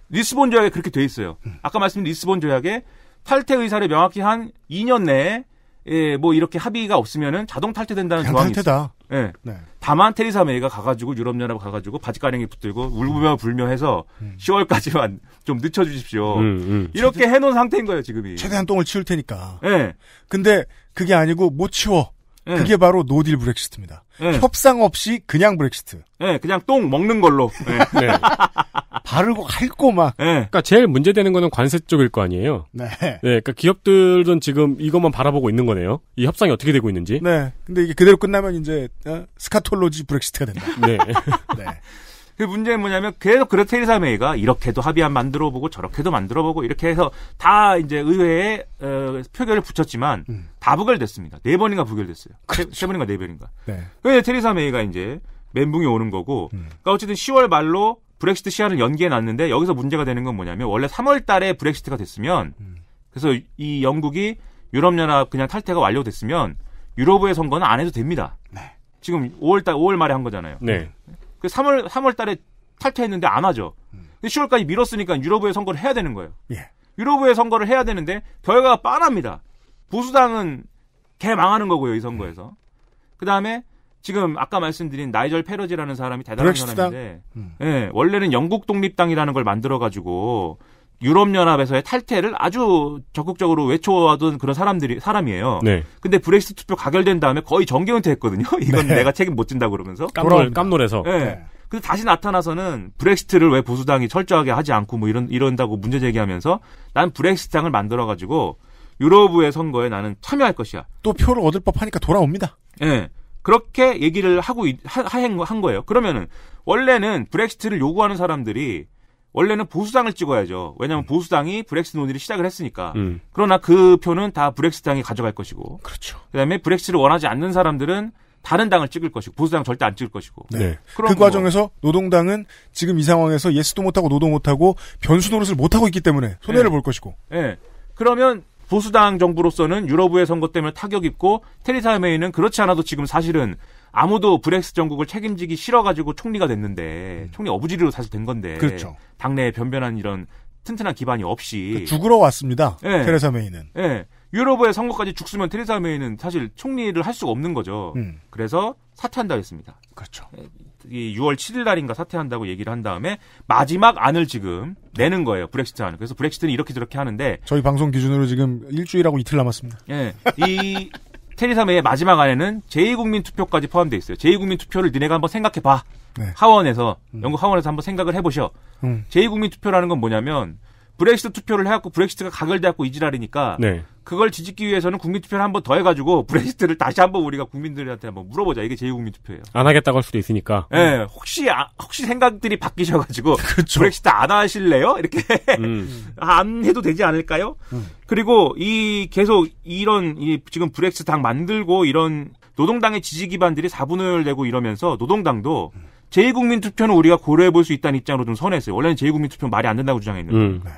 리스본 조약에 그렇게 돼 있어요. 아까 말씀드린 리스본 조약에 탈퇴 의사를 명확히 한 2년 내에 예, 뭐 이렇게 합의가 없으면은 자동 탈퇴된다는 조항이 탈퇴다. 있어요. 예. 네. 다만 테리사 메이가 가가지고 유럽연합 가가지고 바지가랭이 붙들고 울며 부 불며 해서 음. 10월까지만 좀 늦춰주십시오. 음, 음. 이렇게 최대... 해놓은 상태인 거예요 지금이. 최대한 똥을 치울 테니까. 예. 근데 그게 아니고 못 치워. 네. 그게 바로 노딜 브렉시트입니다. 네. 협상 없이 그냥 브렉시트. 네, 그냥 똥 먹는 걸로. 네. 바르고 핥고 막. 그러니까 제일 문제되는 거는 관세 쪽일 거 아니에요. 네. 네, 그러니까 기업들은 지금 이것만 바라보고 있는 거네요. 이 협상이 어떻게 되고 있는지. 네. 근데 이게 그대로 끝나면 이제 어? 스카톨로지 브렉시트가 된다. 네. 네. 그 문제는 뭐냐면 계속 그래 테리사 메이가 이렇게도 합의안 만들어보고 저렇게도 만들어보고 이렇게 해서 다 이제 의회에 어, 표결을 붙였지만 음. 다 부결됐습니다. 네 번인가 부결됐어요. 그렇죠. 세, 번인가 네 번인가. 네. 그 테리사 메이가 이제 멘붕이 오는 거고. 음. 그러니까 어쨌든 10월 말로 브렉시트 시한을 연기해 놨는데 여기서 문제가 되는 건 뭐냐면 원래 3월 달에 브렉시트가 됐으면 음. 그래서 이 영국이 유럽연합 그냥 탈퇴가 완료됐으면 유럽의 선거는 안 해도 됩니다. 네. 지금 5월 달 5월 말에 한 거잖아요. 네. 그 3월 3월 달에 탈퇴했는데 안 하죠. 음. 근데 10월까지 미뤘으니까 유럽의 선거를 해야 되는 거예요. 예. 유럽의 선거를 해야 되는데 결과가 빠릅니다 보수당은 개 망하는 거고요 이 선거에서. 음. 그 다음에 지금 아까 말씀드린 나이절 페러지라는 사람이 대단한 브렉시트당? 사람인데, 음. 예, 원래는 영국 독립당이라는 걸 만들어 가지고 유럽연합에서의 탈퇴를 아주 적극적으로 외쳐와던 그런 사람들이 사람이에요. 네. 근데 브렉시트 투표 가결된 다음에 거의 정계 은퇴했거든요. 이건 네. 내가 책임 못 진다 그러면서 깜놀 깜놀해서. 네. 네. 근데 다시 나타나서는 브렉시트를 왜 보수당이 철저하게 하지 않고 뭐 이런 이런다고 문제 제기하면서 난 브렉시트당을 만들어 가지고 유럽의 선거에 나는 참여할 것이야. 또 표를 얻을 법하니까 돌아옵니다. 예. 네. 그렇게 얘기를 하고 하, 한 거예요. 그러면은 원래는 브렉시트를 요구하는 사람들이 원래는 보수당을 찍어야죠. 왜냐하면 음. 보수당이 브렉스 논의를 시작을 했으니까. 음. 그러나 그 표는 다 브렉스당이 가져갈 것이고. 그렇죠. 그다음에 브렉스를 원하지 않는 사람들은 다른 당을 찍을 것이고 보수당 절대 안 찍을 것이고. 네. 그 그런 과정에서 노동당은 지금 이 상황에서 예스도 못하고 노도 못하고 변수 노릇을 못하고 있기 때문에 손해를 네. 볼 것이고. 네. 그러면 보수당 정부로서는 유럽의 선거 때문에 타격 입고 테리사 메이는 그렇지 않아도 지금 사실은 아무도 브렉스 정국을 책임지기 싫어가지고 총리가 됐는데 음. 총리 어부지리로 사실 된 건데 그렇죠. 당내에 변변한 이런 튼튼한 기반이 없이 그 죽으러 왔습니다. 네. 테레사 메이는 네. 예. 유럽의 선거까지 죽으면 테레사 메이는 사실 총리를 할 수가 없는 거죠. 음. 그래서 사퇴한다 했습니다. 그렇죠. 예, 이 6월 7일 날인가 사퇴한다고 얘기를 한 다음에 마지막 안을 지금 내는 거예요. 브렉시트 안을. 그래서 브렉시트는 이렇게 저렇게 하는데 저희 방송 기준으로 지금 일주일하고 이틀 남았습니다. 예. 네. 이 테리사 메의 마지막 안에는 제2국민 투표까지 포함돼 있어요. 제2국민 투표를 니네가 한번 생각해 봐. 네. 하원에서 음. 영국 하원에서 한번 생각을 해보셔. 음. 제2국민 투표라는 건 뭐냐면 브렉시트 투표를 해갖고 브렉시트가 가결돼갖고 이 지랄이니까 네. 그걸 뒤집기 위해서는 국민 투표를 한번 더 해가지고 브렉시트를 다시 한번 우리가 국민들한테 한번 물어보자 이게 제2국민 투표예요. 안 하겠다고 할 수도 있으니까. 예, 네, 혹시 아, 혹시 생각들이 바뀌셔가지고 그렇죠. 브렉시트 안 하실래요? 이렇게 음. 안 해도 되지 않을까요? 음. 그리고 이 계속 이런 이 지금 브렉시트 당 만들고 이런 노동당의 지지 기반들이 사분을 내고 이러면서 노동당도 음. 제2국민 투표는 우리가 고려해 볼 수 있다는 입장으로 좀 선했어요. 원래는 제2국민 투표 말이 안 된다고 주장했는데. 음. 네.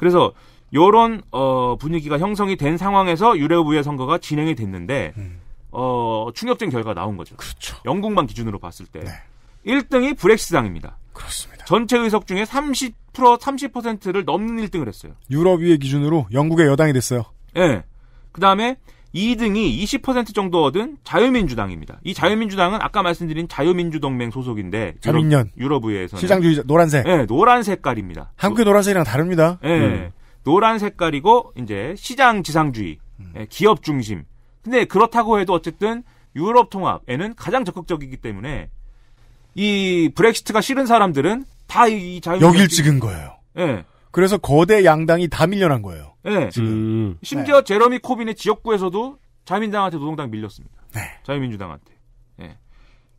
그래서 요런 어 분위기가 형성이 된 상황에서 유럽의회 선거가 진행이 됐는데 음. 어 충격적인 결과가 나온 거죠. 그렇죠. 영국만 기준으로 봤을 때 네. 1등이 브렉시당입니다. 그렇습니다. 전체 의석 중에 30% 30%를 넘는 1등을 했어요. 유럽의회 기준으로 영국의 여당이 됐어요. 예. 네. 그다음에 2등이 20% 정도 얻은 자유민주당입니다. 이 자유민주당은 아까 말씀드린 자유민주동맹 소속인데 자민련 유럽, 유럽의회에서는 시장주의자 노란색. 네, 노란 색깔입니다. 한국의 노란색이랑 다릅니다. 네, 음. 노란 색깔이고 이제 시장 지상주의, 음. 네, 기업 중심. 근데 그렇다고 해도 어쨌든 유럽 통합에는 가장 적극적이기 때문에 이 브렉시트가 싫은 사람들은 다 이 자유 여길 찍은 거예요. 네. 그래서 거대 양당이 다 밀려난 거예요. 네. 지금. 음. 심지어 네. 제러미 코빈의 지역구에서도 자민당한테 노동당 밀렸습니다. 네. 자유민주당한테. 네.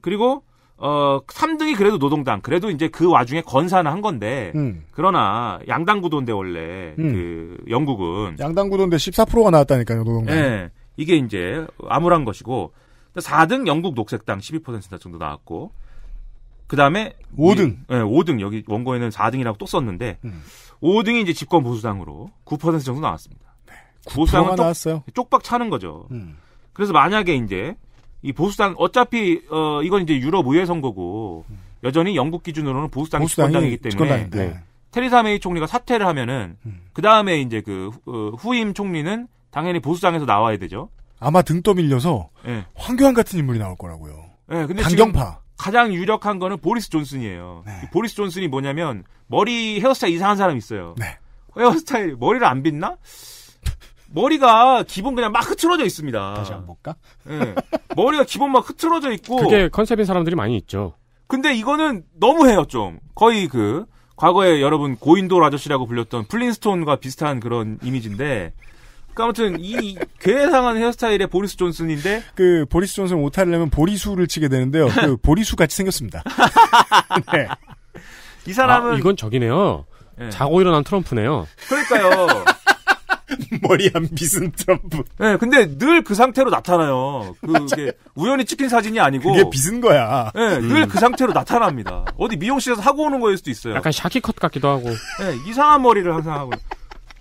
그리고 어 3등이 그래도 노동당. 그래도 이제 그 와중에 건사는 한 건데. 음. 그러나 양당 구도인데 원래 음. 그 영국은 양당 구도인데 14%가 나왔다니까요, 노동당. 네. 이게 이제 암울한 것이고 4등 영국 녹색당 12%나 정도 나왔고 그 다음에 5등. 예, 네, 5등. 여기 원고에는 4등이라고 또 썼는데 음. 5등이 이제 집권 보수당으로 9% 정도 나왔습니다. 네. 보수당은 똑, 나왔어요. 쪽박 차는 거죠. 음. 그래서 만약에 이제 이 보수당 어차피 어 이건 이제 유럽 의회 선거고 음. 여전히 영국 기준으로는 보수당이, 보수당이 집권당이기 때문에 집권당인데. 네. 테리사 메이 총리가 사퇴를 하면은 음. 그 다음에 이제 그 어, 후임 총리는 당연히 보수당에서 나와야 되죠. 아마 등 떠밀려서 네. 황교안 같은 인물이 나올 거라고요. 네, 근데 강경파. 가장 유력한 거는 보리스 존슨이에요. 네. 보리스 존슨이 뭐냐면 머리 헤어스타일 이상한 사람 있어요. 네. 헤어스타일 머리를 안 빗나? 머리가 기본 그냥 막 흐트러져 있습니다. 다시 한번 볼까? 네. 머리가 기본 막 흐트러져 있고 그게 컨셉인 사람들이 많이 있죠. 근데 이거는 너무해요 좀 거의 그 과거에 여러분 고인돌 아저씨라고 불렸던 플린스톤과 비슷한 그런 이미지인데 그 아무튼 이 괴상한 헤어스타일의 보리스 존슨인데 그 보리스 존슨 오타를 내면 보리수를 치게 되는데요. 그 보리수 같이 생겼습니다. 네. 이 사람은 아, 이건 저기네요. 네. 자고 일어난 트럼프네요. 그러니까요. 머리 안 빗은 트럼프. 네, 근데 늘 그 상태로 나타나요. 그게 우연히 찍힌 사진이 아니고. 그게 빗은 거야. 네, 음. 늘그 상태로 나타납니다. 어디 미용실에서 하고 오는 거일 수도 있어요. 약간 샤키컷 같기도 하고. 네, 이상한 머리를 항상 하고.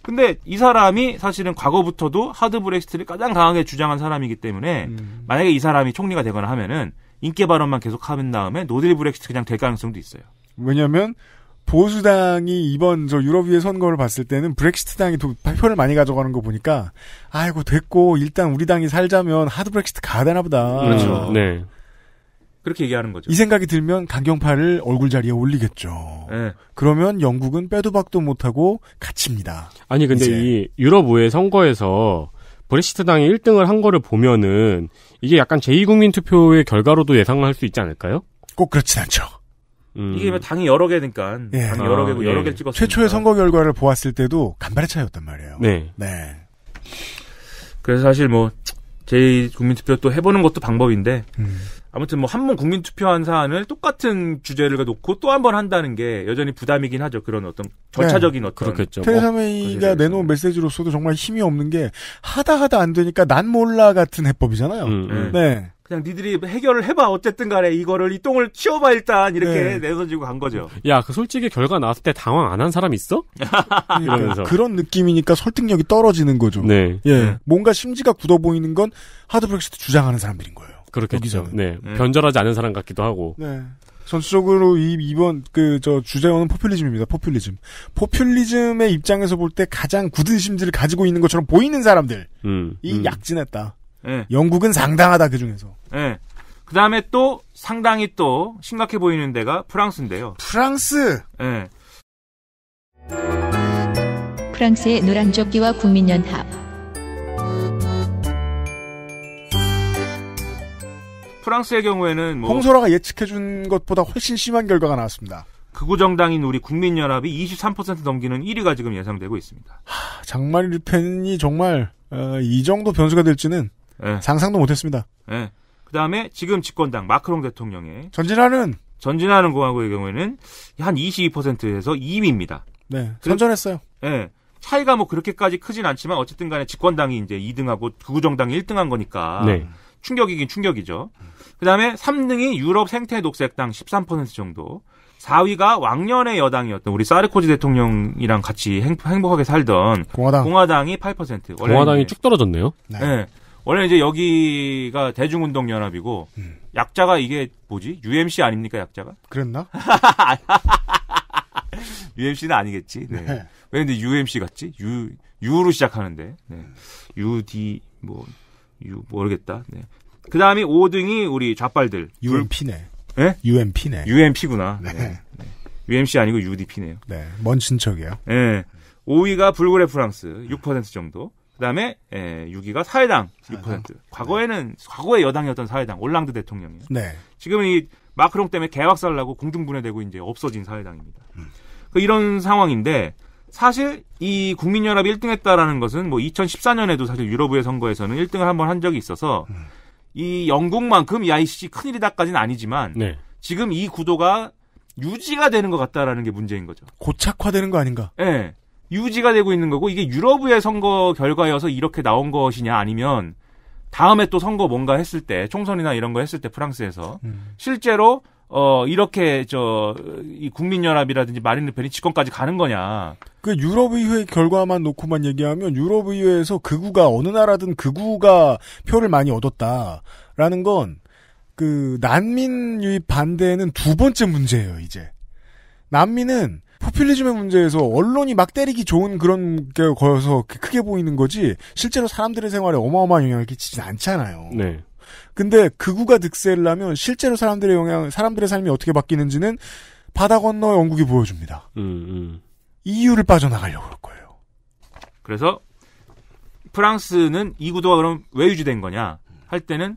근데 이 사람이 사실은 과거부터도 하드 브렉시트를 가장 강하게 주장한 사람이기 때문에 음. 만약에 이 사람이 총리가 되거나 하면은 인기 발언만 계속 하는 다음에 노딜 브렉시트 그냥 될 가능성도 있어요. 왜냐하면 보수당이 이번 저유럽의 선거를 봤을 때는 브렉시트 당이 발 표를 많이 가져가는 거 보니까 아이고 됐고 일단 우리 당이 살자면 하드 브렉시트 가야 되나 보다. 그렇죠. 네. 그렇게 얘기하는 거죠. 이 생각이 들면 강경파를 얼굴 자리에 올리겠죠. 네. 그러면 영국은 빼도 박도 못하고 갇힙니다. 아니 근데 이제. 이 유럽 의 선거에서 브렉시트 당이 1등을 한 거를 보면은 이게 약간 제2국민 투표의 결과로도 예상을 할수 있지 않을까요? 꼭 그렇진 않죠. 음. 이게 당이 여러 개니까 예. 당이 여러 개고 아, 여러 예. 개찍었으니 최초의 선거 결과를 보았을 때도 간발의 차이였단 말이에요. 네. 네. 그래서 사실 뭐 제2국민투표 또 해보는 것도 방법인데 음. 아무튼 뭐 한 번 국민 투표한 사안을 똑같은 주제를 놓고 또 한 번 한다는 게 여전히 부담이긴 하죠. 그런 어떤 네. 절차적인 네. 어떤 그렇겠죠. 테레사 뭐 메이가 내놓은 메시지로서도 정말 힘이 없는 게 하다 하다 안 되니까 난 몰라 같은 해법이잖아요. 음, 음. 네. 그냥 니들이 해결을 해봐 어쨌든 간에 이거를 이 똥을 치워봐 일단 이렇게 네. 내던지고 간 거죠. 야그 솔직히 결과 나왔을 때 당황 안 한 사람 있어? 그러니까 이러면서 그런 느낌이니까 설득력이 떨어지는 거죠. 네. 예. 네. 뭔가 심지가 굳어 보이는 건 하드 브렉시트 주장하는 사람들인 거예요. 그렇겠죠. 네. 네. 변절하지 않은 사람 같기도 하고. 네. 전체적으로 이 이번 그 저 주제어는 포퓰리즘입니다. 포퓰리즘. 포퓰리즘의 입장에서 볼 때 가장 굳은 심지를 가지고 있는 것처럼 보이는 사람들. 음, 이 음. 약진했다. 네. 영국은 상당하다 그 중에서. 네. 예. 그 다음에 또 상당히 또 심각해 보이는 데가 프랑스인데요. 프랑스. 네. 프랑스의 노란조끼와 국민연합. 프랑스의 경우에는 뭐 홍소라가 예측해준 것보다 훨씬 심한 결과가 나왔습니다. 극우 그 정당인 우리 국민연합이 23% 넘기는 1위가 지금 예상되고 있습니다. 하, 장마리 르펜이 정말 어, 이 정도 변수가 될지는 네. 상상도 못했습니다. 네. 예. 그 다음에 지금 집권당 마크롱 대통령의 전진하는 전진하는 공화국의 경우에는 한 22%에서 2위입니다. 네, 선전했어요. 네. 차이가 뭐 그렇게까지 크진 않지만 어쨌든 간에 집권당이 이제 2등하고 구구정당이 그 1등한 거니까 네. 충격이긴 충격이죠. 음. 그 다음에 3등이 유럽 생태 녹색당 13% 정도. 4위가 왕년의 여당이었던 우리 사르코지 대통령이랑 같이 행, 복하게 살던 공화당. 공화당이 8%. 원래 공화당이 쭉 떨어졌네요. 네. 네. 원래 이제 여기가 대중운동연합이고 음. 약자가 이게 뭐지? UMC 아닙니까 약자가? 그랬나? UMC는 아니겠지. 네. 네. 왜 근데 UMC 같지? U U로 시작하는데. 네. UD 뭐 U 모르겠다. 네. 그 다음이 5등이 우리 좌빨들. UMP네. 예? 네? UMP네. UMP구나. 네. 네. UMC 네. 아니고 UDP네요. 네. 먼 친척이에요. 예. 5위가 불굴의 프랑스 6% 정도. 그다음에 예, 6위가 사회당 6%. 사회당? 네. 과거에는 네. 과거의 여당이었던 사회당 올랑드 대통령이요. 네. 지금은 이 마크롱 때문에 개박살 나고 공중분해되고 이제 없어진 사회당입니다. 음. 그 이런 상황인데 사실 이 국민연합이 1등했다라는 것은 뭐 2014년에도 사실 유럽의 선거에서는 1등을 한 번한 한 적이 있어서 음. 이 영국만큼 이 ICC 큰일이다까지는 아니지만 네. 지금 이 구도가 유지가 되는 것 같다라는 게 문제인 거죠. 고착화되는 거 아닌가? 예. 네. 유지가 되고 있는 거고 이게 유럽의 선거 결과여서 이렇게 나온 것이냐 아니면 다음에 또 선거 뭔가 했을 때 총선이나 이런 거 했을 때 프랑스에서 음. 실제로 어 이렇게 저이 국민연합이라든지 마린 르펜이 집권까지 가는 거냐? 그 유럽의회 결과만 놓고만 얘기하면 유럽의회에서 극우가 어느 나라든 극우가 표를 많이 얻었다라는 건 그 난민 유입 반대는 두 번째 문제예요 이제 난민은 포퓰리즘의 문제에서 언론이 막 때리기 좋은 그런 게 거여서 크게 보이는 거지 실제로 사람들의 생활에 어마어마한 영향을 끼치진 않잖아요. 네. 근데 극우가 그 득세를 하면 실제로 사람들의 영향, 사람들의 삶이 어떻게 바뀌는지는 바다 건너 영국이 보여줍니다. 음, 음. EU를 빠져나가려고 그럴 거예요. 그래서 프랑스는 이 구도가 그럼 왜 유지된 거냐 할 때는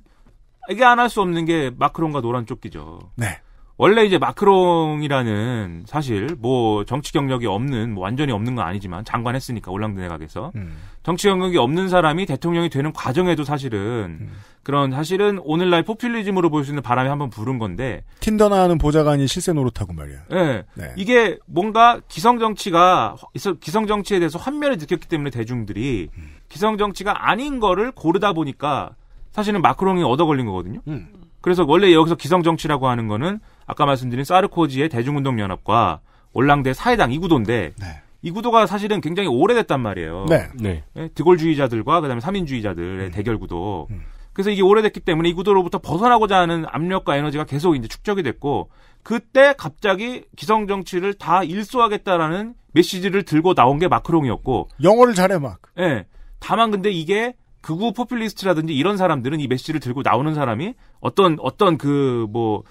이게 안 할 수 없는 게 마크론과 노란 조끼죠. 네. 원래 이제 마크롱이라는 사실 뭐 정치 경력이 없는 뭐 완전히 없는 건 아니지만 장관했으니까 올랑드 내각에서 음. 정치 경력이 없는 사람이 대통령이 되는 과정에도 사실은 음. 그런 사실은 오늘날 포퓰리즘으로 볼 수 있는 바람이 한번 부른 건데 틴더나 하는 보좌관이 실세 노릇하고 말이야. 네. 네. 이게 뭔가 기성 정치가 기성 정치에 대해서 환멸을 느꼈기 때문에 대중들이 음. 기성 정치가 아닌 거를 고르다 보니까 사실은 마크롱이 얻어 걸린 거거든요. 음. 그래서 원래 여기서 기성 정치라고 하는 거는 아까 말씀드린 사르코지의 대중운동연합과 올랑대 사회당 이 구도인데 네. 이 구도가 사실은 굉장히 오래됐단 말이에요. 네. 네. 예, 드골주의자들과 그다음에 삼인주의자들의 음. 대결 구도. 음. 그래서 이게 오래됐기 때문에 이 구도로부터 벗어나고자 하는 압력과 에너지가 계속 이제 축적이 됐고 그때 갑자기 기성 정치를 다 일소하겠다라는 메시지를 들고 나온 게 마크롱이었고 영어를 잘해 막. 예. 네. 다만 근데 이게 극우 포퓰리스트라든지 이런 사람들은 이 메시지를 들고 나오는 사람이 어떤 어떤 그뭐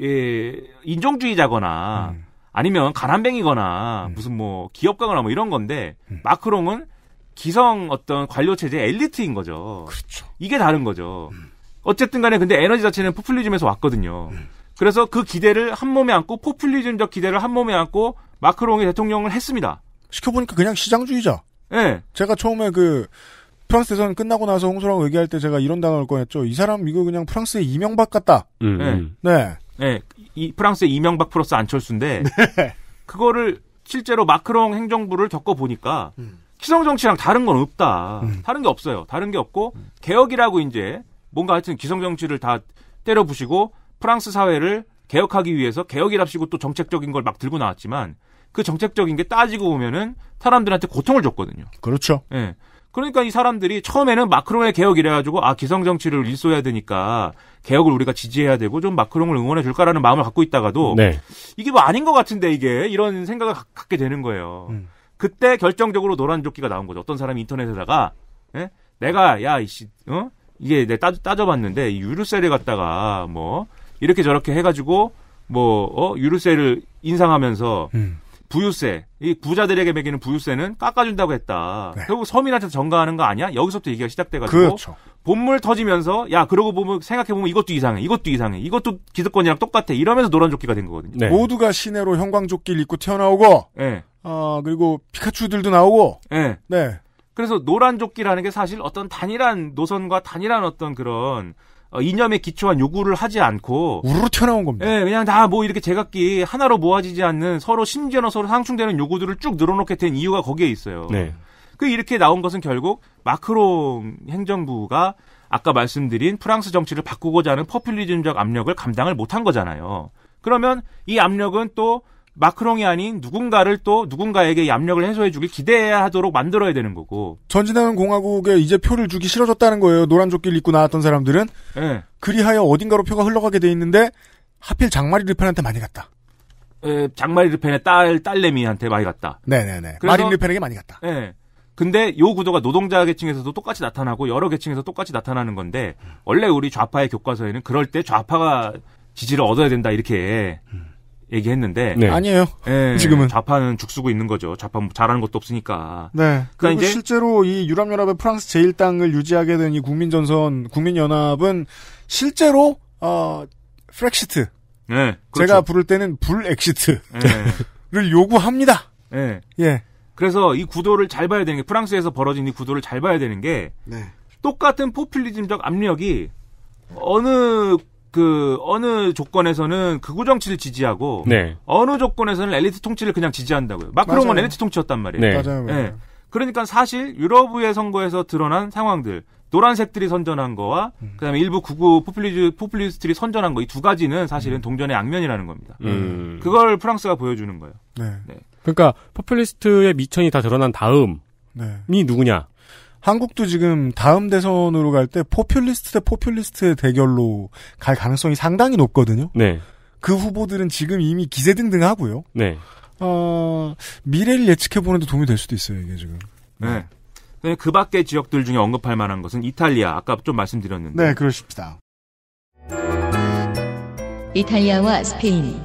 예, 인종주의자거나 음. 아니면 가난뱅이거나 음. 무슨 뭐 기업가거나 뭐 이런 건데 음. 마크롱은 기성 어떤 관료 체제 엘리트인 거죠. 그렇죠. 이게 다른 거죠. 음. 어쨌든 간에 근데 에너지 자체는 포퓰리즘에서 왔거든요. 음. 그래서 그 기대를 한 몸에 안고 포퓰리즘적 기대를 한 몸에 안고 마크롱이 대통령을 했습니다. 시켜보니까 그냥 시장주의자. 예. 네. 제가 처음에 그 프랑스 대선 끝나고 나서 홍소랑고 얘기할 때 제가 이런 단어를 꺼냈죠. 이 사람 이거 그냥 프랑스의 이명박 같다. 음. 네. 네. 네, 이 프랑스의 이명박 플러스 안철수인데 네. 그거를 실제로 마크롱 행정부를 겪어 보니까 음. 기성 정치랑 다른 건 없다. 음. 다른 게 없어요. 다른 게 없고 음. 개혁이라고 이제 뭔가 하여튼 기성 정치를 다 때려 부시고 프랑스 사회를 개혁하기 위해서 개혁이랍시고 또 정책적인 걸 막 들고 나왔지만 그 정책적인 게 따지고 보면은 사람들한테 고통을 줬거든요. 그렇죠. 예. 네. 그러니까 이 사람들이 처음에는 마크롱의 개혁 이래가지고 아 기성 정치를 일소해야 되니까 개혁을 우리가 지지해야 되고 좀 마크롱을 응원해 줄까라는 마음을 갖고 있다가도 네. 이게 뭐 아닌 것 같은데 이게 이런 생각을 갖게 되는 거예요. 음. 그때 결정적으로 노란 조끼가 나온 거죠. 어떤 사람이 인터넷에다가 예? 내가 야 이 씨 어 이게 내 따, 따져봤는데 유류세를 갖다가 뭐 이렇게 저렇게 해가지고 뭐 어? 유류세를 인상하면서 음. 부유세, 이 부자들에게 매기는 부유세는 깎아준다고 했다. 네. 결국 서민한테 전가하는 거 아니야? 여기서부터 얘기가 시작돼가지고 그렇죠. 본물 터지면서 야 그러고 보면 생각해 보면 이것도 이상해, 이것도 이상해, 이것도 기득권이랑 똑같아 이러면서 노란조끼가 된 거거든요. 네. 모두가 시내로 형광조끼를 입고 태어나오고 네. 어, 그리고 피카츄들도 나오고, 네. 네. 그래서 노란조끼라는 게 사실 어떤 단일한 노선과 단일한 어떤 그런 어, 이념에 기초한 요구를 하지 않고 우르르 튀어나온 겁니다. 예, 그냥 다 뭐 이렇게 제각기 하나로 모아지지 않는 서로 심지어는 서로 상충되는 요구들을 쭉 늘어놓게 된 이유가 거기에 있어요. 네. 그 이렇게 나온 것은 결국 마크롱 행정부가 아까 말씀드린 프랑스 정치를 바꾸고자 하는 퍼퓰리즘적 압력을 감당을 못한 거잖아요. 그러면 이 압력은 또 마크롱이 아닌 누군가를 또 누군가에게 압력을 해소해주길 기대 하도록 만들어야 되는 거고. 전진하는 공화국에 이제 표를 주기 싫어졌다는 거예요. 노란 조끼를 입고 나왔던 사람들은. 네. 그리하여 어딘가로 표가 흘러가게 돼 있는데 하필 장마리 르펜한테 많이 갔다. 에, 예, 장마리 르펜의 딸 딸내미한테 많이 갔다. 네네네. 그래서, 마린 르펜에게 많이 갔다. 네. 근데 요 구도가 노동자 계층에서도 똑같이 나타나고 여러 계층에서 똑같이 나타나는 건데 원래 우리 좌파의 교과서에는 그럴 때 좌파가 지지를 얻어야 된다 이렇게 음. 얘기했는데 네. 아니에요. 네, 지금은 좌파는 죽쓰고 있는 거죠. 좌파 뭐 잘하는 것도 없으니까. 네. 그러니까 이제 실제로 이 유럽연합의 프랑스 제1당을 유지하게 된 이 국민전선 국민연합은 실제로 어 프렉시트. 네. 그렇죠. 제가 부를 때는 불엑시트를 네. 요구합니다. 네. 예. 그래서 이 구도를 잘 봐야 되는 게 프랑스에서 벌어진 이 구도를 잘 봐야 되는 게 네. 똑같은 포퓰리즘적 압력이 어느 그 어느 조건에서는 극우 그 정치를 지지하고 네. 어느 조건에서는 엘리트 통치를 그냥 지지한다고요. 마크롱은 맞아요. 엘리트 통치였단 말이에요. 네. 맞아요, 맞아요. 네. 그러니까 사실 유럽의 선거에서 드러난 상황들 노란색들이 선전한 거와 음. 그다음에 일부 구구 포퓰리즈 포퓰리스트들이 선전한 거 이 두 가지는 사실은 음. 동전의 양면이라는 겁니다. 음. 그걸 프랑스가 보여주는 거예요. 네. 네. 그러니까 포퓰리스트의 미천이 다 드러난 다음이 네. 누구냐? 한국도 지금 다음 대선으로 갈 때 포퓰리스트 대 포퓰리스트의 대결로 갈 가능성이 상당히 높거든요. 네. 그 후보들은 지금 이미 기세등등하고요. 네. 어, 미래를 예측해보는데 도움이 될 수도 있어요, 이게 지금. 네. 네. 그 밖의 지역들 중에 언급할 만한 것은 이탈리아. 아까 좀 말씀드렸는데. 네, 그러십니다 이탈리아와 스페인,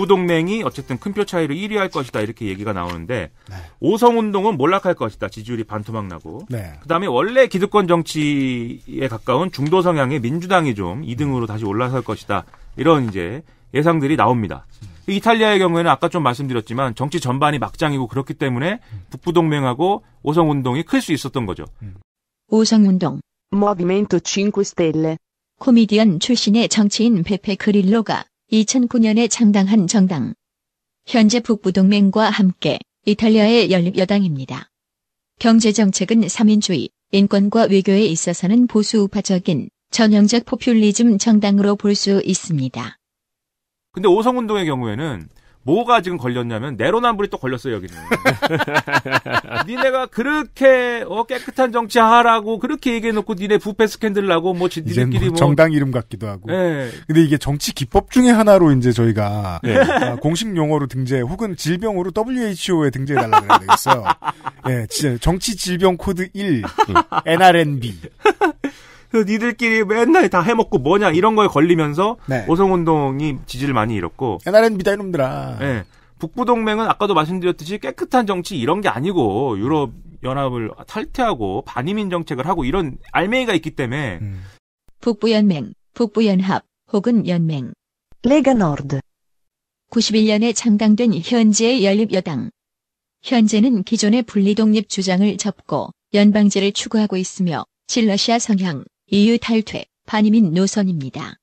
북부동맹이 어쨌든 큰 표 차이로 1위 할 것이다 이렇게 얘기가 나오는데 네. 오성운동은 몰락할 것이다 지지율이 반토막 나고 네. 그다음에 원래 기득권 정치에 가까운 중도 성향의 민주당이 좀 2등으로 다시 올라설 것이다 이런 이제 예상들이 나옵니다. 이탈리아의 경우에는 아까 좀 말씀드렸지만 정치 전반이 막장이고 그렇기 때문에 북부동맹하고 오성운동이 클 수 있었던 거죠. 오성운동 Movimento 5 s t e 코미디언 출신의 정치인 베페 그릴로가 2009년에 창당한 정당. 현재 북부동맹과 함께 이탈리아의 연립여당입니다. 경제정책은 3인주의, 인권과 외교에 있어서는 보수 우파적인 전형적 포퓰리즘 정당으로 볼 수 있습니다. 근데 오성운동의 경우에는 뭐가 지금 걸렸냐면 내로남불이 또 걸렸어요 여기는. 니네가 그렇게 어, 깨끗한 정치하라고 그렇게 얘기해놓고 니네 부패 스캔들 나고 뭐 지들끼리 뭐, 뭐 정당 이름 같기도 하고. 네. 근데 이게 정치 기법 중에 하나로 이제 저희가 네. 공식 용어로 등재 혹은 질병으로 WHO에 등재해 달라 그래야 되겠어요. 예, 네, 정치 질병 코드 1 음. NRNB. 그래서 니들끼리 맨날 다 해먹고 뭐냐 이런 거에 걸리면서 네. 오성운동이 지지를 많이 잃었고 옛날엔 미다놈들아 네. 예. 북부동맹은 아까도 말씀드렸듯이 깨끗한 정치 이런 게 아니고 유럽 연합을 탈퇴하고 반이민 정책을 하고 이런 알맹이가 있기 때문에 음. 북부연맹, 북부연합 혹은 연맹 레가 노드 91년에 창당된 현재의 연립여당 현재는 기존의 분리독립 주장을 접고 연방제를 추구하고 있으며 질러시아 성향, 이유 탈퇴, 반임인 노선입니다.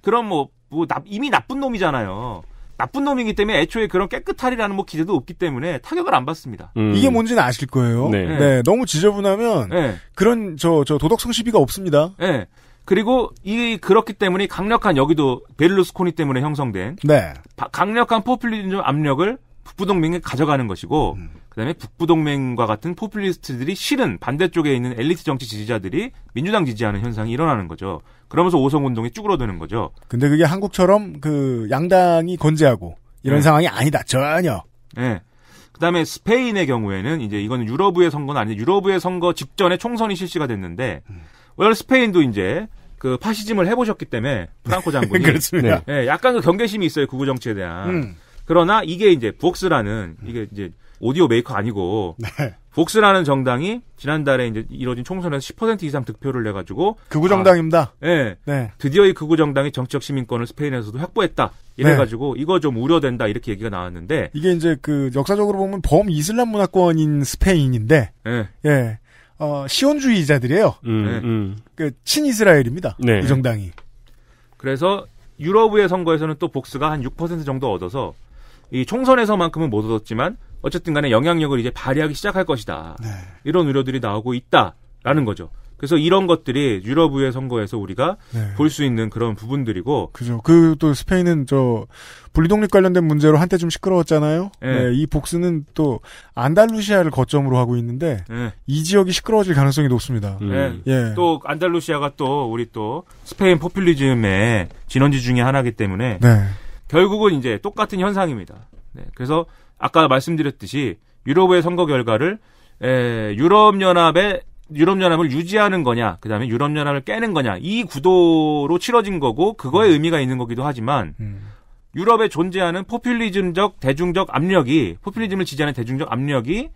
그럼 뭐, 뭐 나, 이미 나쁜 놈이잖아요. 나쁜 놈이기 때문에 애초에 그런 깨끗하리라는 뭐 기대도 없기 때문에 타격을 안 받습니다. 음. 이게 뭔지는 아실 거예요. 네. 네. 네. 너무 지저분하면 네. 그런 저 저 도덕성 시비가 없습니다. 네. 그리고 이 그렇기 때문에 강력한 여기도 베를루스코니 때문에 형성된 네. 강력한 포퓰리즘 압력을 북부동맹에 가져가는 것이고 음. 그다음에 북부동맹과 같은 포퓰리스트들이 실은 반대쪽에 있는 엘리트 정치 지지자들이 민주당 지지하는 현상이 일어나는 거죠. 그러면서 오성 운동이 쭈그러드는 거죠. 근데 그게 한국처럼 그 양당이 건재하고 이런 네. 상황이 아니다 전혀. 네. 그다음에 스페인의 경우에는 이제 이거는 유럽의 선거는 아닌데 유럽의 선거 직전에 총선이 실시가 됐는데 음. 원 스페인도 이제 그 파시즘을 해보셨기 때문에 프랑코 장군이 그렇습니다. 네, 약간 그 경계심이 있어요 구구 정치에 대한. 음. 그러나 이게 이제 부엌스라는 이게 이제 오디오 메이커 아니고 네. 복스라는 정당이 지난달에 이제 이뤄진 총선에서 10% 이상 득표를 내가지고 극우 정당입니다. 아, 네. 네. 드디어 이 극우 정당이 정치적 시민권을 스페인에서도 확보했다. 이래가지고 네. 이거 좀 우려된다 이렇게 얘기가 나왔는데 이게 이제 그 역사적으로 보면 범 이슬람 문화권인 스페인인데 네. 예. 어, 시온주의자들이에요. 음, 네. 음. 그 친이스라엘입니다. 네. 이 정당이. 그래서 유럽의 선거에서는 또 복스가 한 6% 정도 얻어서 이 총선에서만큼은 못 얻었지만 어쨌든 간에 영향력을 이제 발휘하기 시작할 것이다. 네. 이런 우려들이 나오고 있다라는 거죠. 그래서 이런 것들이 유럽의 선거에서 우리가 네. 볼수 있는 그런 부분들이고. 그죠. 그 또 스페인은 저 분리독립 관련된 문제로 한때 좀 시끄러웠잖아요. 예. 네. 네. 이복수는또 안달루시아를 거점으로 하고 있는데 예. 이 지역이 시끄러워질 가능성이 높습니다. 음. 예. 예. 또 안달루시아가 또 우리 또 스페인 포퓰리즘의 진원지 중의 하나이기 때문에 네. 결국은 이제 똑같은 현상입니다. 네, 그래서 아까 말씀드렸듯이 유럽의 선거 결과를 에, 유럽연합의 유럽연합을 유지하는 거냐, 그 다음에 유럽연합을 깨는 거냐, 이 구도로 치러진 거고, 그거에 음. 의미가 있는 거기도 하지만, 음. 유럽에 존재하는 포퓰리즘적, 대중적 압력이, 포퓰리즘을 지지하는 대중적 압력이,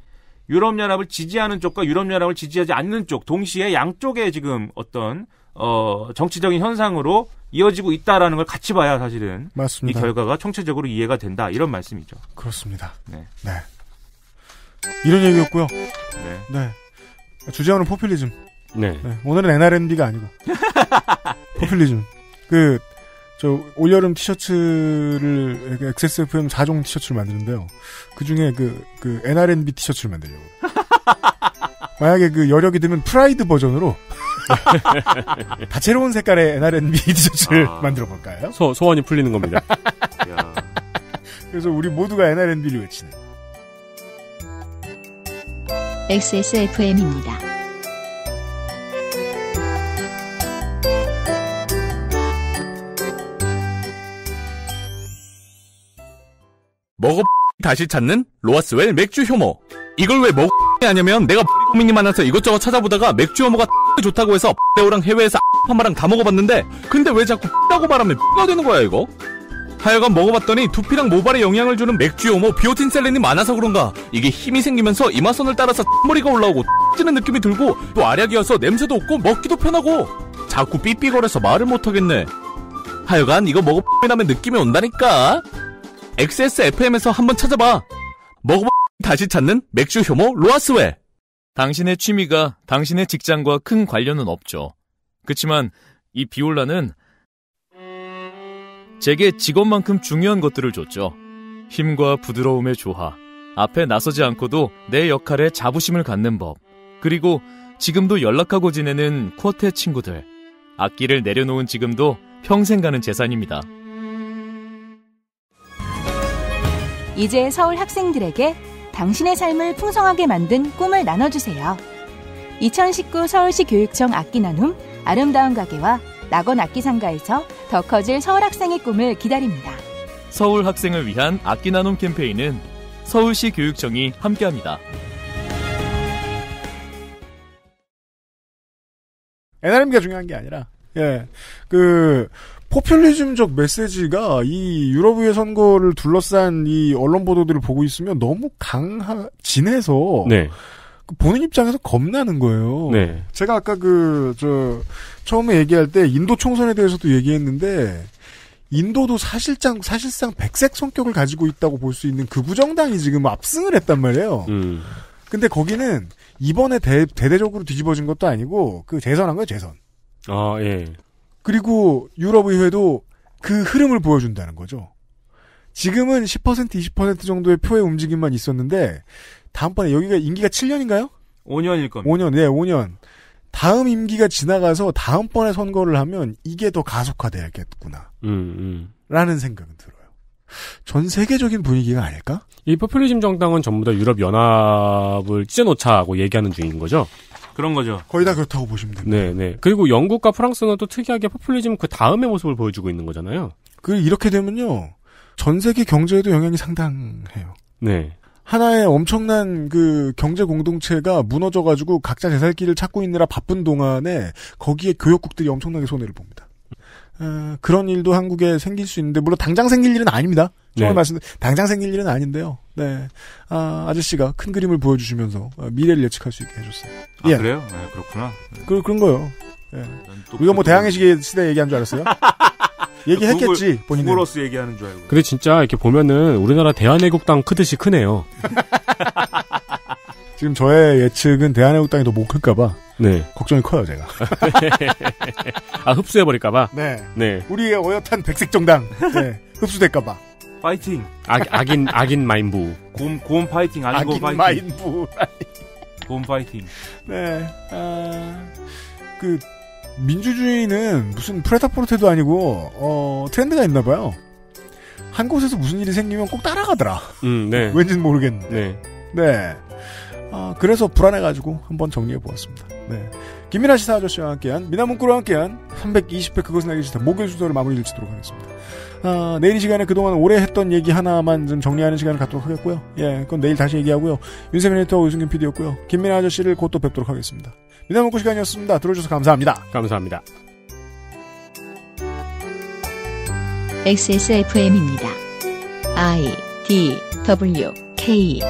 유럽연합을 지지하는 쪽과 유럽연합을 지지하지 않는 쪽, 동시에 양쪽에 지금 어떤 어, 정치적인 현상으로 이어지고 있다라는 걸 같이 봐야 사실은 맞습니다. 이 결과가 총체적으로 이해가 된다 이런 말씀이죠. 그렇습니다. 네. 네. 이런 얘기였고요. 네. 네. 주제어는 포퓰리즘. 네. 네. 오늘은 n r n b 가 아니고 포퓰리즘. 그 저 올여름 티셔츠를 XSFM 4종 티셔츠를 만드는데요. 그 중에 그그 n r n b 티셔츠를 만들려고. 만약에 그 여력이 되면 프라이드 버전으로 다채로운 색깔의 NRNB 티셔츠를 아. 만들어 볼까요? 소, 소원이 풀리는 겁니다. 그래서 우리 모두가 NRNB를 외치는 XSFM입니다. 먹어 다시 찾는 로아스웰 맥주 효모 이걸 왜 먹... 하냐면 내가 고민이 많아서 이것저것 찾아보다가 맥주 효모가 좋다고 해서 레우랑 해외에서 한마랑다 먹어봤는데 근데 왜 자꾸 라고 말하면 뼈가 되는 거야 이거? 하여간 먹어봤더니 두피랑 모발에 영향을 주는 맥주 효모 비오틴 셀린이 많아서 그런가 이게 힘이 생기면서 이마선을 따라서 머리가 올라오고 찌는 느낌이 들고 또 알약이어서 냄새도 없고 먹기도 편하고 자꾸 삐삐거려서 말을 못하겠네 하여간 이거 먹어 나면 느낌이 온다니까 XSFM에서 한번 찾아봐. 먹어봐 다시 찾는 맥주 효모 로아스웰. 당신의 취미가 당신의 직장과 큰 관련은 없죠. 그치만이 비올라는 제게 직업만큼 중요한 것들을 줬죠. 힘과 부드러움의 조화, 앞에 나서지 않고도 내 역할에 자부심을 갖는 법, 그리고 지금도 연락하고 지내는 쿼텟 친구들, 악기를 내려놓은 지금도 평생 가는 재산입니다. 이제 서울 학생들에게 당신의 삶을 풍성하게 만든 꿈을 나눠주세요. 2019 서울시 교육청 악기 나눔 아름다운 가게와 낙원 악기상가에서 더 커질 서울 학생의 꿈을 기다립니다. 서울 학생을 위한 악기 나눔 캠페인은 서울시 교육청이 함께합니다. NRM기가 중요한 게 아니라 예. 그 포퓰리즘적 메시지가 이 유럽의 선거를 둘러싼 이 언론 보도들을 보고 있으면 너무 강하 진해서 네. 보는 그 입장에서 겁나는 거예요. 네. 제가 아까 그 저 처음에 얘기할 때 인도 총선에 대해서도 얘기했는데 인도도 사실상 사실상 백색 성격을 가지고 있다고 볼 수 있는 그우 정당이 지금 압승을 했단 말이에요. 음. 근데 거기는 이번에 대, 대대적으로 뒤집어진 것도 아니고 그 재선한 거예요, 재선. 아, 예. 그리고 유럽의회도 그 흐름을 보여준다는 거죠. 지금은 10% 20% 정도의 표의 움직임만 있었는데 다음번에 여기가 임기가 7년인가요? 5년일 겁니다. 5년, 네, 예, 5년. 다음 임기가 지나가서 다음번에 선거를 하면 이게 더 가속화돼야겠구나. 음, 음, 라는 생각은 들어요. 전 세계적인 분위기가 아닐까? 이 포퓰리즘 정당은 전부 다 유럽 연합을 찢어놓자고 얘기하는 중인 거죠. 그런 거죠. 거의 다 그렇다고 보시면 됩니다. 네, 네. 그리고 영국과 프랑스는 또 특이하게 포퓰리즘 그 다음의 모습을 보여주고 있는 거잖아요. 그 이렇게 되면요. 전 세계 경제에도 영향이 상당해요. 네. 하나의 엄청난 그 경제 공동체가 무너져가지고 각자 제살길을 찾고 있느라 바쁜 동안에 거기에 교역국들이 엄청나게 손해를 봅니다. 어, 그런 일도 한국에 생길 수 있는데 물론 당장 생길 일은 아닙니다. 정말 네. 말씀 당장 생길 일은 아닌데요. 네. 아, 아저씨가 큰 그림을 보여주시면서 어, 미래를 예측할 수 있게 해줬어요. 아, 예. 그래요? 네, 그렇구나. 네. 그, 그런 거요. 예. 우리가 뭐 대항해시계 시대 얘기한 줄 알았어요? 얘기했겠지 구글, 본인은. 구글어스 얘기하는 줄 알고. 근데 진짜 이렇게 보면은 우리나라 대한애국당 크듯이 크네요. 지금 저의 예측은 대한애국당이 더 못 클까봐. 네. 걱정이 커요, 제가. 아, 흡수해버릴까봐? 네. 네. 우리의 어엿한 백색정당. 네. 흡수될까봐. 파이팅. 악, 악인 악인 마인부. 곰, 곰 파이팅 아니고 악인 파이팅. 마인부. 곰 파이팅. 네. 아, 그 민주주의는 무슨 프레타포르테도 아니고 어, 트렌드가 있나 봐요. 한 곳에서 무슨 일이 생기면 꼭 따라가더라. 음, 네. 왠지는 모르겠는데. 네. 네. 아, 그래서 불안해가지고 한번 정리해 보았습니다. 네. 김민아 시사 아저씨와 함께한 미나문구로 함께한 320회 그것은 알기 싫다 목요일 순서를 마무리 짓도록 하겠습니다. 아, 내일 이 시간에 그동안 오래 했던 얘기 하나만 좀 정리하는 시간을 갖도록 하겠고요. 예, 그건 내일 다시 얘기하고요. 윤세민 에디터 유승균 PD였고요. 김민아 아저씨를 곧 또 뵙도록 하겠습니다. 미나문구 시간이었습니다. 들어주셔서 감사합니다. 감사합니다. XSFM입니다. I D W K